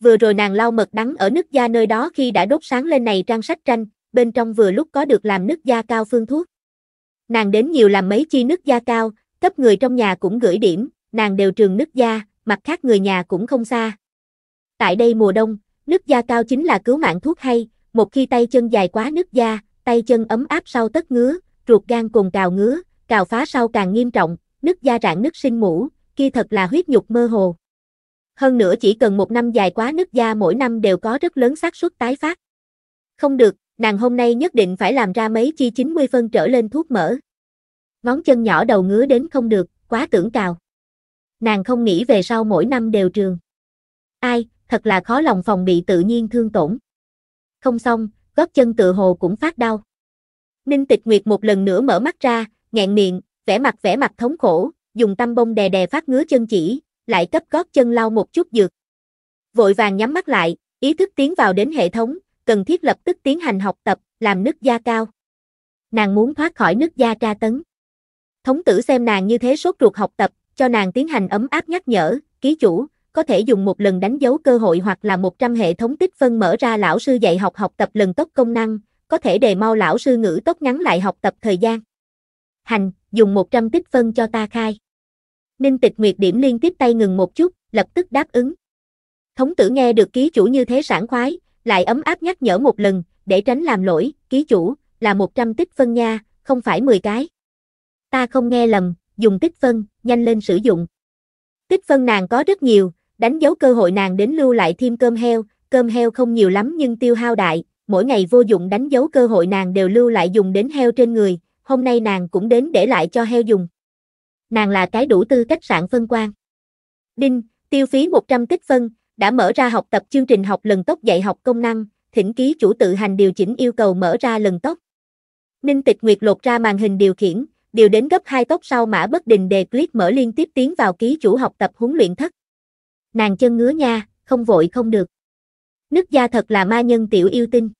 Speaker 1: Vừa rồi nàng lau mật đắng ở nước da nơi đó khi đã đốt sáng lên này trang sách tranh, bên trong vừa lúc có được làm nước da cao phương thuốc. Nàng đến nhiều làm mấy chi nước da cao, cấp người trong nhà cũng gửi điểm, nàng đều trường nước da, mặt khác người nhà cũng không xa. Tại đây mùa đông, nước da cao chính là cứu mạng thuốc hay, một khi tay chân dài quá nước da, tay chân ấm áp sau tất ngứa, ruột gan cùng cào ngứa, cào phá sau càng nghiêm trọng, nước da rạn nước sinh mũ, kia thật là huyết nhục mơ hồ. Hơn nữa chỉ cần một năm dài quá nứt da mỗi năm đều có rất lớn xác suất tái phát. Không được, nàng hôm nay nhất định phải làm ra mấy chi 90 phân trở lên thuốc mỡ. Ngón chân nhỏ đầu ngứa đến không được, quá tưởng cào. Nàng không nghĩ về sau mỗi năm đều trường. Ai, thật là khó lòng phòng bị tự nhiên thương tổn. Không xong, gót chân tự hồ cũng phát đau. Ninh Tịch Nguyệt một lần nữa mở mắt ra, nghẹn miệng, vẻ mặt vẻ mặt thống khổ, dùng tăm bông đè đè phát ngứa chân chỉ, lại cấp gót chân lau một chút dược. Vội vàng nhắm mắt lại, ý thức tiến vào đến hệ thống, cần thiết lập tức tiến hành học tập, làm nứt da cao. Nàng muốn thoát khỏi nứt da tra tấn. Thống tử xem nàng như thế sốt ruột học tập, cho nàng tiến hành ấm áp nhắc nhở, ký chủ, có thể dùng một lần đánh dấu cơ hội hoặc là 100 hệ thống tích phân mở ra lão sư dạy học học tập lần tốc công năng, có thể đề mau lão sư ngữ tốc ngắn lại học tập thời gian. Hành, dùng 100 tích phân cho ta khai. Ninh tịch nguyệt điểm liên tiếp tay ngừng một chút, lập tức đáp ứng. Thống tử nghe được ký chủ như thế sảng khoái, lại ấm áp nhắc nhở một lần, để tránh làm lỗi, ký chủ, là 100 tích phân nha, không phải 10 cái. Ta không nghe lầm, dùng tích phân, nhanh lên sử dụng. Tích phân nàng có rất nhiều, đánh dấu cơ hội nàng đến lưu lại thêm cơm heo, cơm heo không nhiều lắm nhưng tiêu hao đại, mỗi ngày vô dụng đánh dấu cơ hội nàng đều lưu lại dùng đến heo trên người, hôm nay nàng cũng đến để lại cho heo dùng. Nàng là cái đủ tư cách sạn phân quan. Đinh, tiêu phí 100 tích phân, đã mở ra học tập chương trình học lần tốc dạy học công năng, thỉnh ký chủ tự hành điều chỉnh yêu cầu mở ra lần tốc. Ninh Tịch Nguyệt lột ra màn hình điều khiển, điều đến gấp 2 tốc sau mã bất định đề click mở liên tiếp tiến vào ký chủ học tập huấn luyện thất. Nàng chân ngứa nha, không vội không được. Nước da thật là ma nhân tiểu yêu tinh.